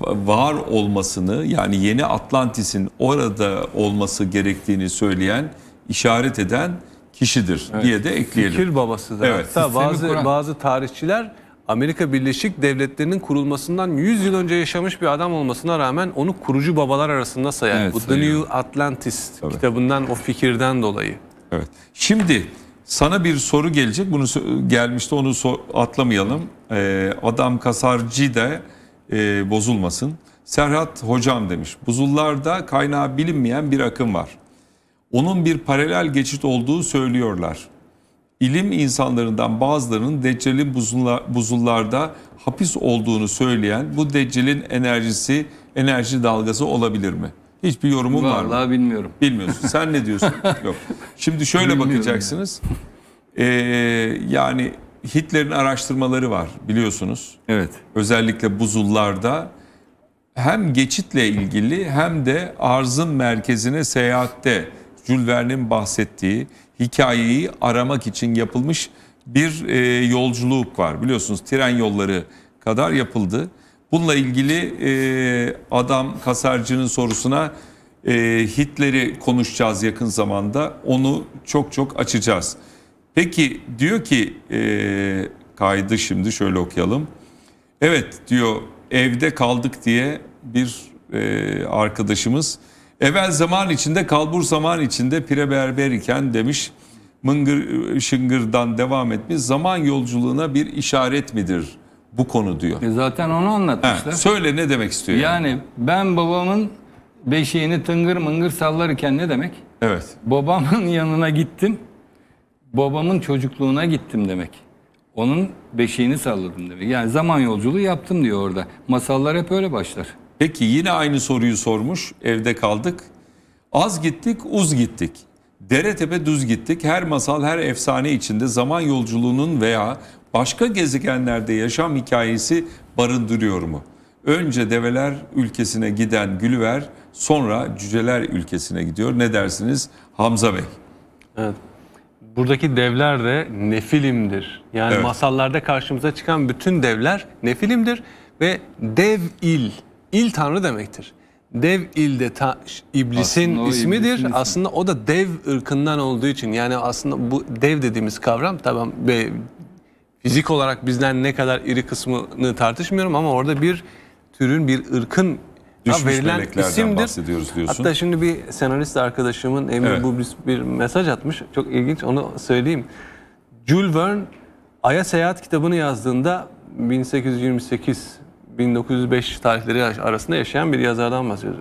var olmasını yani yeni Atlantis'in orada olması gerektiğini söyleyen, işaret eden kişidir evet. diye de ekleyelim. Fikir babasıdır. Evet. Hatta bazı,
bazı tarihçiler Amerika Birleşik Devletleri'nin kurulmasından 100 yıl önce yaşamış bir adam olmasına rağmen onu kurucu babalar arasında sayar. Evet, bu The New Atlantis Tabii. kitabından o fikirden dolayı. Evet. Şimdi sana bir soru gelecek. Bunu gelmişti onu
atlamayalım. Ee, adam kasarcı da e, bozulmasın. Serhat hocam demiş. Buzullarda kaynağı bilinmeyen bir akım var. Onun bir paralel geçit olduğu söylüyorlar ilim insanlarından bazılarının Deccal'in buzullarda hapis olduğunu söyleyen bu Deccal'in enerjisi enerji dalgası olabilir mi? Hiçbir yorumun var mı? Vallahi bilmiyorum. Bilmiyorsun. Sen ne diyorsun? Yok. Şimdi şöyle bilmiyorum bakacaksınız. Yani. Ee, yani Hitler'in araştırmaları var biliyorsunuz. Evet. Özellikle buzullarda hem geçitle ilgili hem de arzın merkezine seyahatte Jules Verne'in bahsettiği hikayeyi aramak için yapılmış bir e, yolculuk var. Biliyorsunuz tren yolları kadar yapıldı. Bununla ilgili e, adam kasarcının sorusuna e, Hitler'i konuşacağız yakın zamanda. Onu çok çok açacağız. Peki diyor ki e, kaydı şimdi şöyle okuyalım. Evet diyor evde kaldık diye bir e, arkadaşımız Evvel zaman içinde kalbur zaman içinde pire berber iken demiş mıngır ıı, şıngırdan devam etmiş zaman yolculuğuna bir işaret midir bu konu diyor.
E zaten onu
anlatmışlar. He, söyle ne demek istiyor? Yani, yani
ben babamın beşiğini tıngır mıngır sallarken ne demek? Evet. Babamın yanına gittim. Babamın çocukluğuna gittim demek. Onun beşiğini salladım demek. Yani zaman yolculuğu yaptım diyor orada. Masallar hep öyle başlar. Peki yine aynı soruyu sormuş. Evde kaldık. Az gittik, uz gittik. Dere
tepe düz gittik. Her masal, her efsane içinde zaman yolculuğunun veya başka gezegenlerde yaşam hikayesi barındırıyor mu? Önce develer ülkesine giden Gülüver, sonra cüceler ülkesine gidiyor. Ne dersiniz Hamza Bey?
Evet. Buradaki devler de nefilimdir. Yani evet. masallarda karşımıza çıkan bütün devler nefilimdir ve dev il il tanrı demektir. Dev ilde ta, iblisin aslında ismidir. Iblisin aslında o da dev ırkından olduğu için yani aslında bu dev dediğimiz kavram tamam be, fizik olarak bizden ne kadar iri kısmını tartışmıyorum ama orada bir türün bir ırkın Düşmüş verilen isimdir. bahsediyoruz diyorsun. Hatta şimdi bir senarist arkadaşımın Emir evet. Bublis bir mesaj atmış. Çok ilginç onu söyleyeyim. Jules Verne Ay'a Seyahat kitabını yazdığında 1828 1905 tarihleri arasında yaşayan bir yazardan bahsediyoruz.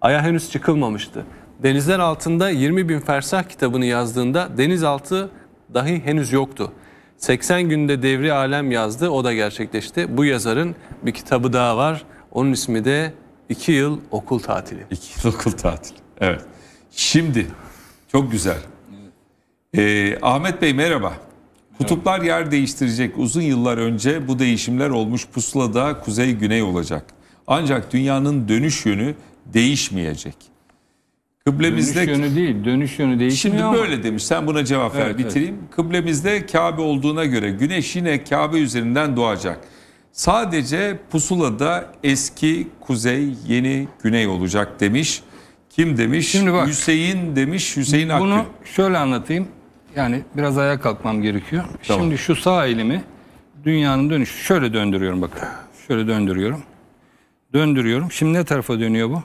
Aya henüz çıkılmamıştı. Denizler altında 20 bin fersah kitabını yazdığında denizaltı dahi henüz yoktu. 80 günde devri alem yazdı o da gerçekleşti. Bu yazarın bir kitabı daha var. Onun ismi de 2 yıl okul tatili.
2 yıl okul tatili evet. Şimdi çok güzel. Ee, Ahmet Bey merhaba. Kutuplar yer değiştirecek uzun yıllar önce bu değişimler olmuş pusulada kuzey-güney olacak. Ancak dünyanın dönüş yönü değişmeyecek. Kıblemizde dönüş
yönü değil, dönüş yönü değişmiyor. Şimdi böyle ama.
demiş. Sen buna cevap ver evet, bitireyim. Evet. Kıblemizde Kabe olduğuna göre güneş yine Kabe üzerinden doğacak. Sadece pusulada eski kuzey, yeni
güney olacak demiş. Kim demiş? Şimdi bak, Hüseyin demiş. Hüseyin Akgün. Bunu şöyle anlatayım. Yani biraz ayağa kalkmam gerekiyor. Tamam. Şimdi şu sağ elimi dünyanın dönüşü şöyle döndürüyorum bakın. Şöyle döndürüyorum. Döndürüyorum. Şimdi ne tarafa dönüyor bu?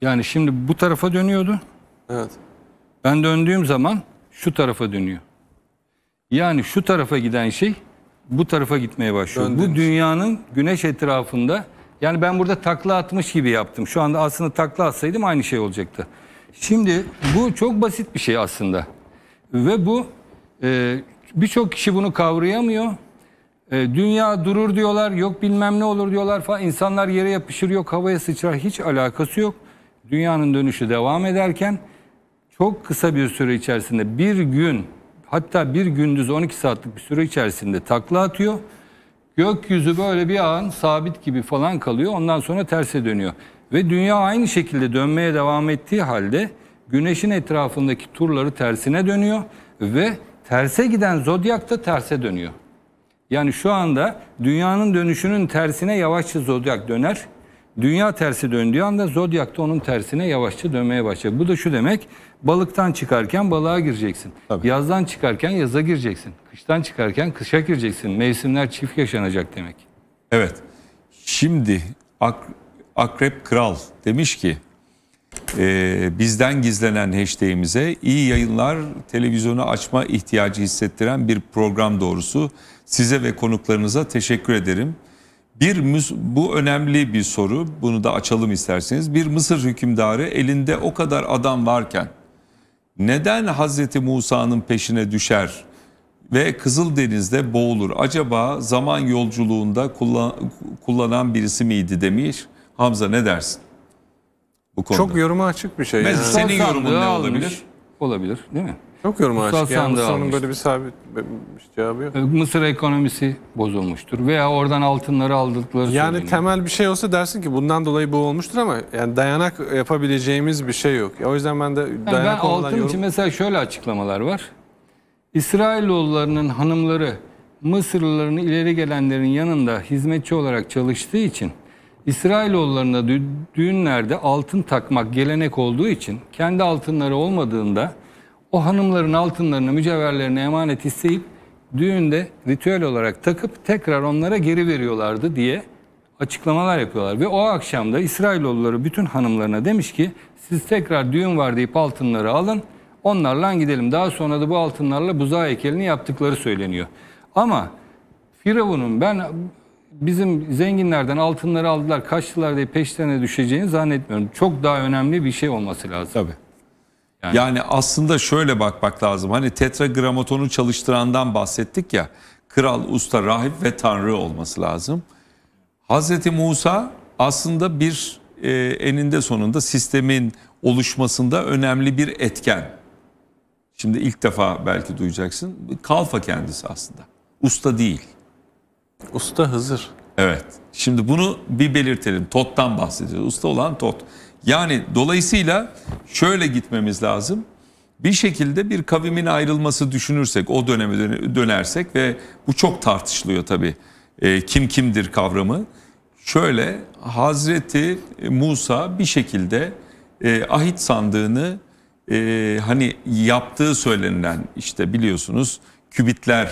Yani şimdi bu tarafa dönüyordu. Evet. Ben döndüğüm zaman şu tarafa dönüyor. Yani şu tarafa giden şey bu tarafa gitmeye başlıyor. Döndüğümüz. Bu dünyanın güneş etrafında yani ben burada takla atmış gibi yaptım. Şu anda aslında takla atsaydım aynı şey olacaktı. Şimdi bu çok basit bir şey aslında. Ve bu e, birçok kişi bunu kavrayamıyor. E, dünya durur diyorlar, yok bilmem ne olur diyorlar falan. İnsanlar yere yapışır, yok havaya sıçrar. Hiç alakası yok. Dünyanın dönüşü devam ederken çok kısa bir süre içerisinde bir gün hatta bir gündüz 12 saatlik bir süre içerisinde takla atıyor. Gökyüzü böyle bir an sabit gibi falan kalıyor. Ondan sonra terse dönüyor. Ve dünya aynı şekilde dönmeye devam ettiği halde güneşin etrafındaki turları tersine dönüyor ve terse giden zodyak da terse dönüyor. Yani şu anda dünyanın dönüşünün tersine yavaşça zodyak döner. Dünya tersi döndüğü anda zodyak da onun tersine yavaşça dönmeye başlar. Bu da şu demek balıktan çıkarken balığa gireceksin. Tabii. Yazdan çıkarken yaza gireceksin. Kıştan çıkarken kışa gireceksin. Mevsimler çift yaşanacak demek. Evet. Şimdi ak
Akrep Kral demiş ki e, bizden gizlenen hashtag'imize iyi yayınlar televizyonu açma ihtiyacı hissettiren bir program doğrusu. Size ve konuklarınıza teşekkür ederim. Bir bu önemli bir soru. Bunu da açalım isterseniz. Bir Mısır hükümdarı elinde o kadar adam varken neden Hazreti Musa'nın peşine düşer ve Kızıldeniz'de boğulur? Acaba zaman yolculuğunda kullan, kullanan birisi miydi demiş. Hamza ne dersin? Bu konuda. Çok yoruma açık bir şey. Mesela yani. senin yorumun ne almış. olabilir?
Olabilir değil mi?
Çok yoruma Mustafa açık. Yani Mısır'ın böyle bir sabit cevabı
yok. E, Mısır
ekonomisi bozulmuştur. Veya oradan altınları aldıkları Yani söyleniyor. temel bir şey olsa dersin ki bundan dolayı bu olmuştur ama yani dayanak yapabileceğimiz bir şey yok. O yüzden ben de yani dayanak ben olan altın yorum... için mesela şöyle açıklamalar var. İsrailoğullarının hanımları
Mısırlıların ileri gelenlerin yanında hizmetçi olarak çalıştığı için İsrailoğullarına düğünlerde altın takmak gelenek olduğu için kendi altınları olmadığında o hanımların altınlarını mücevherlerine emanet isteyip düğünde ritüel olarak takıp tekrar onlara geri veriyorlardı diye açıklamalar yapıyorlar. Ve o akşamda İsrailoğulları bütün hanımlarına demiş ki siz tekrar düğün var deyip altınları alın onlarla gidelim. Daha sonra da bu altınlarla buzağı heykelini yaptıkları söyleniyor. Ama Firavun'un ben bizim zenginlerden altınları aldılar, kaçtılar diye peşlerine düşeceğini zannetmiyorum. Çok daha önemli bir şey olması lazım. Tabii. Yani, yani
aslında şöyle bakmak lazım. Hani tetragramatonu çalıştırandan bahsettik ya. Kral, usta, rahip ve tanrı olması lazım. Hazreti Musa aslında bir e, eninde sonunda sistemin oluşmasında önemli bir etken. Şimdi ilk defa belki duyacaksın. Kalfa kendisi aslında. Usta değil. Usta Hızır. Evet. Şimdi bunu bir belirtelim. TOT'tan bahsediyoruz. Usta olan TOT. Yani dolayısıyla şöyle gitmemiz lazım. Bir şekilde bir kavimin ayrılması düşünürsek, o döneme dönersek ve bu çok tartışılıyor tabii. E, kim kimdir kavramı. Şöyle Hazreti Musa bir şekilde e, ahit sandığını e, hani yaptığı söylenilen işte biliyorsunuz kübitler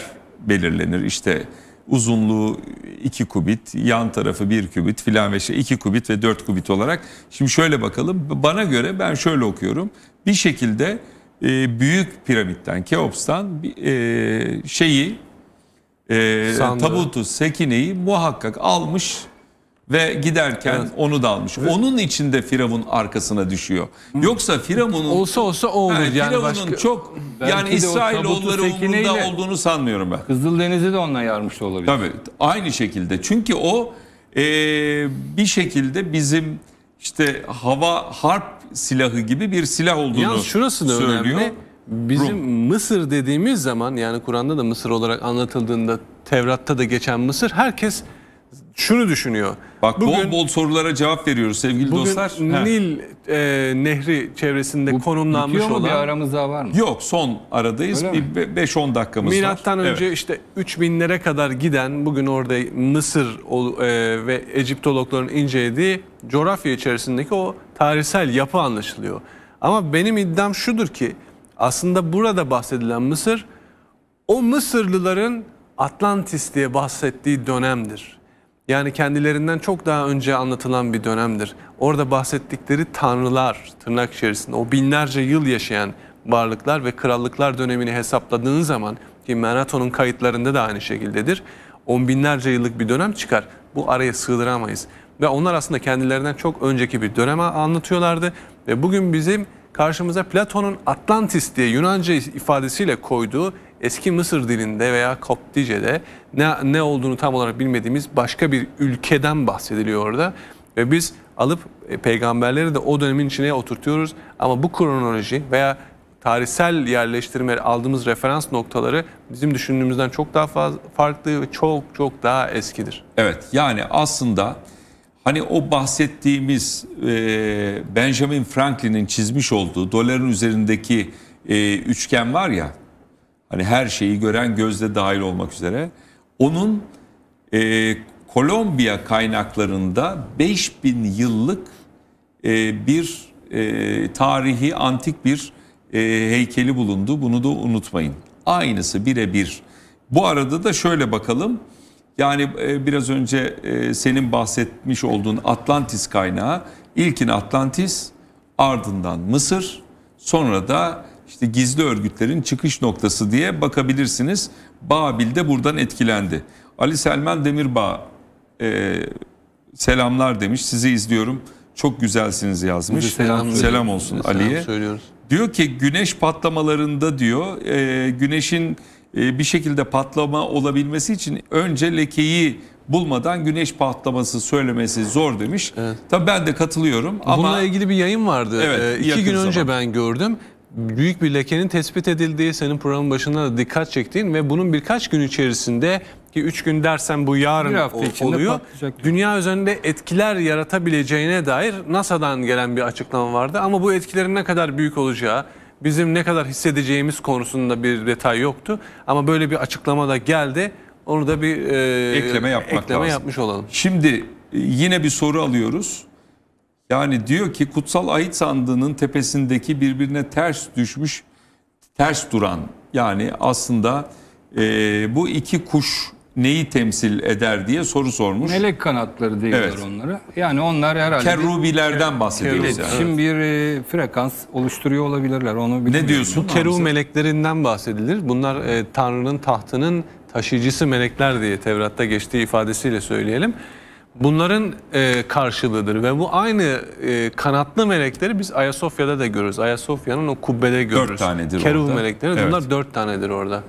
belirlenir. İşte uzunluğu 2 kubit, yan tarafı 1 kubit filan ve şey 2 kubit ve 4 kubit olarak. Şimdi şöyle bakalım. Bana göre ben şöyle okuyorum. Bir şekilde e, büyük piramitten, Keops'tan e, şeyi e, tabutu, sekineyi muhakkak almış ve giderken evet. onu da almış. Evet. Onun için de Firavun arkasına düşüyor. Yoksa Firavun'un olsa olsa o olur yani, yani Firavun'un başka, çok yani İsrailoğulları umurunda olduğunu sanmıyorum ben. Kızıldeniz'i de onunla yarmış olabilir. Tabii aynı şekilde. Çünkü o e, bir şekilde
bizim işte hava harp silahı gibi bir silah olduğunu Yalnız şurası da söylüyor. önemli. Bizim Rum. Mısır dediğimiz zaman yani Kur'an'da da Mısır olarak anlatıldığında Tevrat'ta da geçen Mısır herkes şunu düşünüyor. Bak bugün, bol bol sorulara cevap veriyoruz sevgili bugün dostlar. Bugün Nil e, Nehri çevresinde Bu, konumlanmış olan... bir aramız daha var mı? Yok son aradayız. Öyle bir 5-10 dakikamız Milattan var. Milattan önce evet. işte 3000'lere kadar giden bugün orada Mısır e, ve Egiptologların incelediği coğrafya içerisindeki o tarihsel yapı anlaşılıyor. Ama benim iddiam şudur ki aslında burada bahsedilen Mısır o Mısırlıların Atlantis diye bahsettiği dönemdir. Yani kendilerinden çok daha önce anlatılan bir dönemdir. Orada bahsettikleri tanrılar tırnak içerisinde o binlerce yıl yaşayan varlıklar ve krallıklar dönemini hesapladığınız zaman ki Manato'nun kayıtlarında da aynı şekildedir. On binlerce yıllık bir dönem çıkar. Bu araya sığdıramayız. Ve onlar aslında kendilerinden çok önceki bir döneme anlatıyorlardı. Ve bugün bizim karşımıza Platon'un Atlantis diye Yunanca ifadesiyle koyduğu eski Mısır dilinde veya Koptice'de ne, ne olduğunu tam olarak bilmediğimiz başka bir ülkeden bahsediliyor orada. Ve biz alıp e, peygamberleri de o dönemin içine oturtuyoruz. Ama bu kronoloji veya tarihsel yerleştirme aldığımız referans noktaları bizim düşündüğümüzden çok daha fazla, farklı ve çok çok daha eskidir. Evet yani aslında hani o
bahsettiğimiz e, Benjamin Franklin'in çizmiş olduğu doların üzerindeki e, üçgen var ya Hani her şeyi gören gözle dahil olmak üzere. Onun e, Kolombiya kaynaklarında 5000 yıllık e, bir e, tarihi antik bir e, heykeli bulundu. Bunu da unutmayın. Aynısı birebir. Bu arada da şöyle bakalım. Yani e, biraz önce e, senin bahsetmiş olduğun Atlantis kaynağı. İlkin Atlantis, ardından Mısır, sonra da işte gizli örgütlerin çıkış noktası diye bakabilirsiniz. Babil de buradan etkilendi. Ali Selman Demirbağ e, selamlar demiş. Sizi izliyorum. Çok güzelsiniz yazmış. Selam, selam olsun Ali'ye. Diyor ki güneş patlamalarında diyor e, güneşin e, bir şekilde patlama olabilmesi için önce lekeyi bulmadan güneş patlaması söylemesi zor demiş. Evet. Tabii
ben de katılıyorum. Bununla ilgili bir yayın vardı. Evet, ee, iki gün zaman. önce ben gördüm büyük bir lekenin tespit edildiği, senin programın başında da dikkat çektiğin ve bunun birkaç gün içerisinde ki 3 gün dersen bu yarın hafta oluyor. Dünya üzerinde etkiler yaratabileceğine dair NASA'dan gelen bir açıklama vardı ama bu etkilerin ne kadar büyük olacağı, bizim ne kadar hissedeceğimiz konusunda bir detay yoktu. Ama böyle bir açıklama da geldi. Onu da bir e, ekleme, yapmak ekleme lazım. yapmış olalım.
Şimdi e, yine bir soru alıyoruz. Yani diyor ki kutsal ahit sandığının tepesindeki birbirine ters düşmüş, ters duran yani aslında e, bu iki kuş neyi temsil eder diye soru sormuş. Melek kanatları diyorlar evet. onlara.
Yani onlar herhalde...
Kerubilerden bir, bahsediyoruz. İletişim yani.
bir e, frekans oluşturuyor olabilirler. Onu ne diyorsun? Bu kerub
meleklerinden bahsedilir. Bunlar e, Tanrı'nın tahtının taşıyıcısı melekler diye Tevrat'ta geçtiği ifadesiyle söyleyelim bunların e, karşılığıdır ve bu aynı e, kanatlı melekleri biz Ayasofya'da da görürüz. Ayasofya'nın o kubbede görürüz. Dört tanedir Kerub orada. melekleri evet. bunlar dört tanedir orada.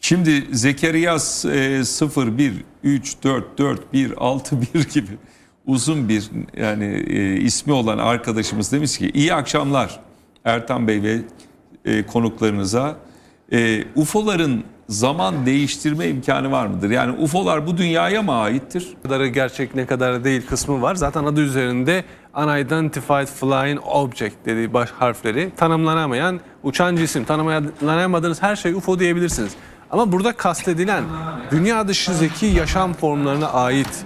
Şimdi Zekeriya e, 0, 1, 3, 4, 4, 1, 6, 1 gibi uzun bir yani e, ismi olan arkadaşımız demiş ki iyi akşamlar Ertan Bey ve e, konuklarınıza. E, UFO'ların zaman değiştirme imkanı var mıdır?
Yani UFO'lar bu dünyaya mı aittir? Ne kadarı gerçek ne kadar değil kısmı var. Zaten adı üzerinde Unidentified Flying Object dediği baş harfleri tanımlanamayan uçan cisim. tanımlanamadığınız her şey UFO diyebilirsiniz. Ama burada kastedilen dünya dışı zeki yaşam formlarına ait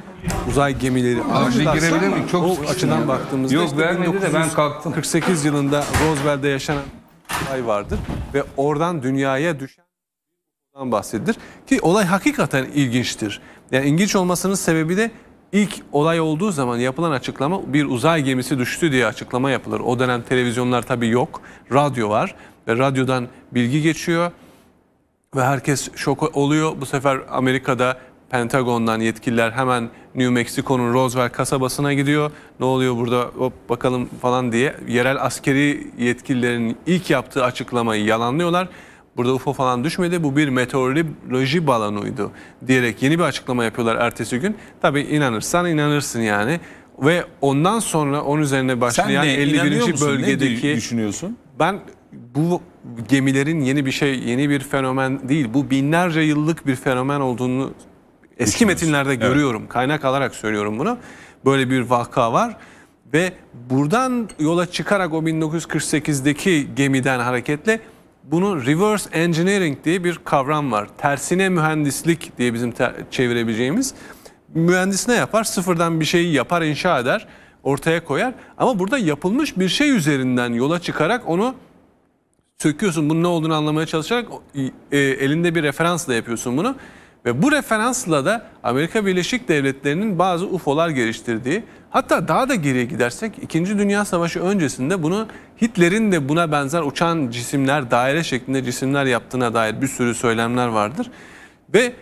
uzay gemileri ağaçlarsa Çok o açıdan ya. baktığımızda Yok, işte 1948 yılında Roswell'de yaşanan olay vardır ve oradan dünyaya düşen bahsedilir. Ki olay hakikaten ilginçtir. Yani ilginç olmasının sebebi de ilk olay olduğu zaman yapılan açıklama bir uzay gemisi düştü diye açıklama yapılır. O dönem televizyonlar tabii yok. Radyo var ve radyodan bilgi geçiyor ve herkes şok oluyor. Bu sefer Amerika'da Pentagon'dan yetkililer hemen New Mexico'nun Roswell kasabasına gidiyor. Ne oluyor burada hop bakalım falan diye. Yerel askeri yetkililerin ilk yaptığı açıklamayı yalanlıyorlar. Burada UFO falan düşmedi. Bu bir meteoroloji balonuydu diyerek yeni bir açıklama yapıyorlar ertesi gün. Tabii inanırsan inanırsın yani. Ve ondan sonra onun üzerine başlayan Sen ne, 51. Musun? bölgedeki... Ne düşünüyorsun? Ben bu gemilerin yeni bir şey, yeni bir fenomen değil. Bu binlerce yıllık bir fenomen olduğunu eski metinlerde evet. görüyorum. Kaynak alarak söylüyorum bunu. Böyle bir vaka var. Ve buradan yola çıkarak o 1948'deki gemiden hareketle bunu reverse engineering diye bir kavram var. Tersine mühendislik diye bizim çevirebileceğimiz. Mühendis ne yapar? Sıfırdan bir şeyi yapar, inşa eder, ortaya koyar. Ama burada yapılmış bir şey üzerinden yola çıkarak onu söküyorsun. Bunun ne olduğunu anlamaya çalışarak e, e, elinde bir referansla yapıyorsun bunu. Ve bu referansla da Amerika Birleşik Devletleri'nin bazı UFO'lar geliştirdiği, hatta daha da geriye gidersek 2. Dünya Savaşı öncesinde bunu Hitler'in de buna benzer uçan cisimler, daire şeklinde cisimler yaptığına dair bir sürü söylemler vardır. Ve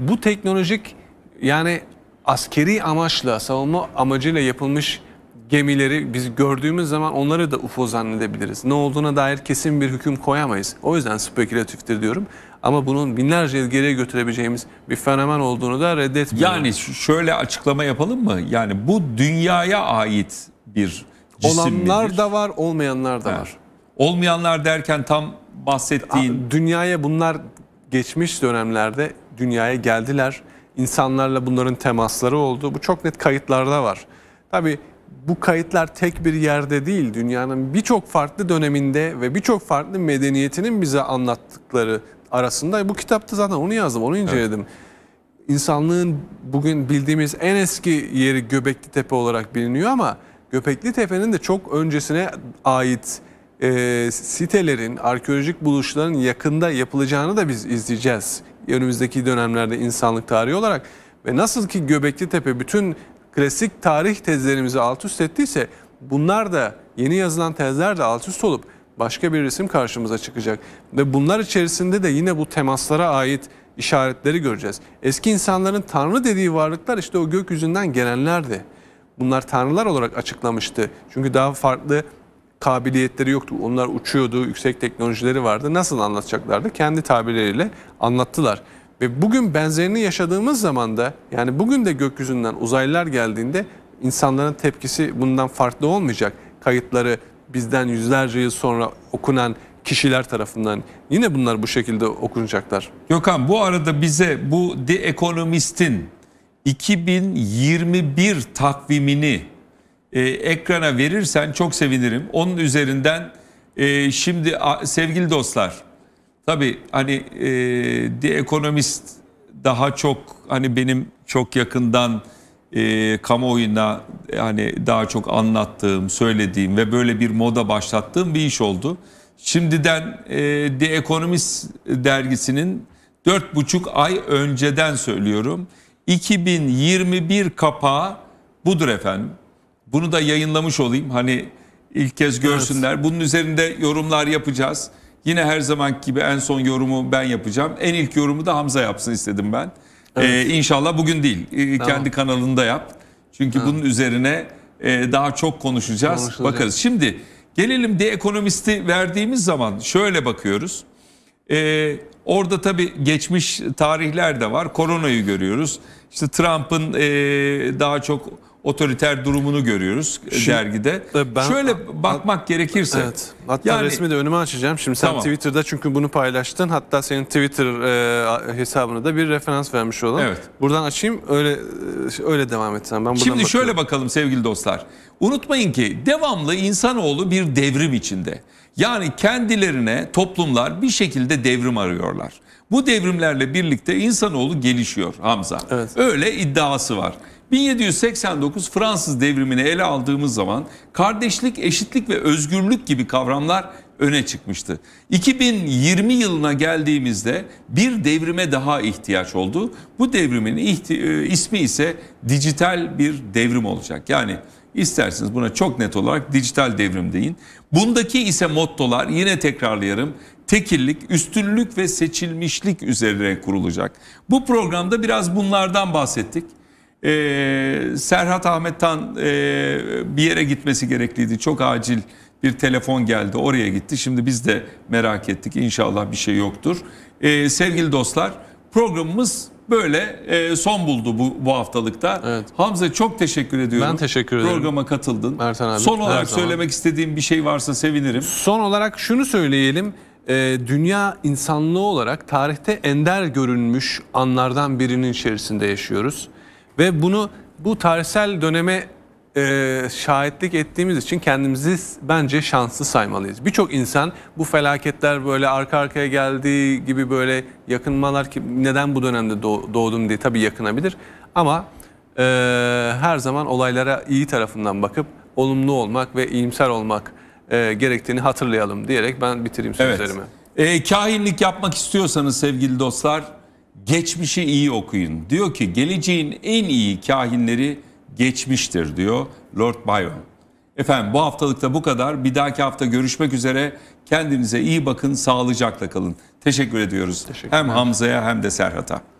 bu teknolojik yani askeri amaçla, savunma amacıyla yapılmış gemileri biz gördüğümüz zaman onları da UFO zannedebiliriz. Ne olduğuna dair kesin bir hüküm koyamayız. O yüzden spekülatiftir diyorum. Ama bunun binlerce yıl geriye götürebileceğimiz bir fenomen olduğunu da reddetmiyorum. Yani şöyle açıklama yapalım mı? Yani bu dünyaya ait bir cisim Olanlar midir? da var, olmayanlar da ha. var. Olmayanlar derken tam bahsettiğin... Dünyaya bunlar geçmiş dönemlerde dünyaya geldiler. İnsanlarla bunların temasları oldu. Bu çok net kayıtlarda var. Tabii bu kayıtlar tek bir yerde değil, dünyanın birçok farklı döneminde ve birçok farklı medeniyetinin bize anlattıkları arasında. Bu kitapta zaten onu yazdım, onu inceledim. Evet. İnsanlığın bugün bildiğimiz en eski yeri Göbekli Tepe olarak biliniyor ama Göbekli Tepe'nin de çok öncesine ait e, sitelerin, arkeolojik buluşların yakında yapılacağını da biz izleyeceğiz. Önümüzdeki dönemlerde insanlık tarihi olarak. Ve nasıl ki Göbekli Tepe bütün klasik tarih tezlerimizi alt üst ettiyse bunlar da yeni yazılan tezler de alt üst olup başka bir resim karşımıza çıkacak. Ve bunlar içerisinde de yine bu temaslara ait işaretleri göreceğiz. Eski insanların tanrı dediği varlıklar işte o gökyüzünden gelenlerdi. Bunlar tanrılar olarak açıklamıştı. Çünkü daha farklı kabiliyetleri yoktu. Onlar uçuyordu, yüksek teknolojileri vardı. Nasıl anlatacaklardı? Kendi tabirleriyle anlattılar. Ve bugün benzerini yaşadığımız zaman da yani bugün de gökyüzünden uzaylılar geldiğinde insanların tepkisi bundan farklı olmayacak. Kayıtları bizden yüzlerce yıl sonra okunan kişiler tarafından yine bunlar bu şekilde okunacaklar.
Gökhan bu arada bize bu The Economist'in 2021 takvimini e, ekrana verirsen çok sevinirim. Onun üzerinden e, şimdi a, sevgili dostlar tabii hani e, The Economist daha çok hani benim çok yakından e, kamuoyuna yani daha çok anlattığım, söylediğim ve böyle bir moda başlattığım bir iş oldu. Şimdiden e, The Economist dergisinin 4,5 ay önceden söylüyorum. 2021 kapağı budur efendim. Bunu da yayınlamış olayım. Hani ilk kez görsünler. Evet. Bunun üzerinde yorumlar yapacağız. Yine her zamanki gibi en son yorumu ben yapacağım. En ilk yorumu da Hamza yapsın istedim ben. Ee, evet. Ee, inşallah bugün değil. Ee, tamam. Kendi kanalında yap. Çünkü ha. bunun üzerine e, daha çok konuşacağız. konuşacağız. Bakarız. Şimdi gelelim de ekonomisti verdiğimiz zaman şöyle bakıyoruz. Ee, orada tabii geçmiş tarihler de var. Koronayı görüyoruz. İşte Trump'ın e, daha çok otoriter durumunu görüyoruz Şimdi, dergide. Ben, Şöyle
bakmak hat, gerekirse. Evet. Hatta yani, resmi de önüme açacağım. Şimdi sen tamam. Twitter'da çünkü bunu paylaştın. Hatta senin Twitter e, hesabına da bir referans vermiş olan. Evet. Buradan açayım öyle e, öyle devam et sen. Ben Şimdi bakıyorum. şöyle
bakalım sevgili dostlar. Unutmayın ki devamlı insanoğlu bir devrim içinde. Yani kendilerine toplumlar bir şekilde devrim arıyorlar. Bu devrimlerle birlikte insanoğlu gelişiyor Hamza. Evet. Öyle iddiası var. 1789 Fransız devrimini ele aldığımız zaman kardeşlik, eşitlik ve özgürlük gibi kavramlar öne çıkmıştı. 2020 yılına geldiğimizde bir devrime daha ihtiyaç oldu. Bu devrimin e, ismi ise dijital bir devrim olacak. Yani isterseniz buna çok net olarak dijital devrim deyin. Bundaki ise mottolar yine tekrarlayarım tekillik, üstünlük ve seçilmişlik üzerine kurulacak. Bu programda biraz bunlardan bahsettik e, Serhat Ahmet e, bir yere gitmesi gerekliydi. Çok acil bir telefon geldi oraya gitti. Şimdi biz de merak ettik İnşallah bir şey yoktur. E, sevgili dostlar programımız böyle e, son buldu bu, bu haftalıkta. Evet. Hamza çok teşekkür ediyorum. Ben teşekkür ederim. Programa katıldın. Ertan abi, son olarak söylemek
istediğim bir şey varsa sevinirim. Son olarak şunu söyleyelim ee, dünya insanlığı olarak tarihte ender görünmüş anlardan birinin içerisinde yaşıyoruz. Ve bunu bu tarihsel döneme e, şahitlik ettiğimiz için kendimizi bence şanslı saymalıyız. Birçok insan bu felaketler böyle arka arkaya geldiği gibi böyle yakınmalar ki neden bu dönemde doğdum diye tabii yakınabilir. Ama e, her zaman olaylara iyi tarafından bakıp olumlu olmak ve iyimser olmak e, gerektiğini hatırlayalım diyerek ben bitireyim sözlerimi.
Evet. E, kahinlik yapmak istiyorsanız sevgili dostlar geçmişi iyi okuyun. Diyor ki geleceğin en iyi kahinleri geçmiştir diyor Lord Byron. Efendim bu haftalıkta bu kadar. Bir dahaki hafta görüşmek üzere. Kendinize iyi bakın, sağlıcakla kalın. Teşekkür ediyoruz. Hem Hamza'ya hem de Serhat'a.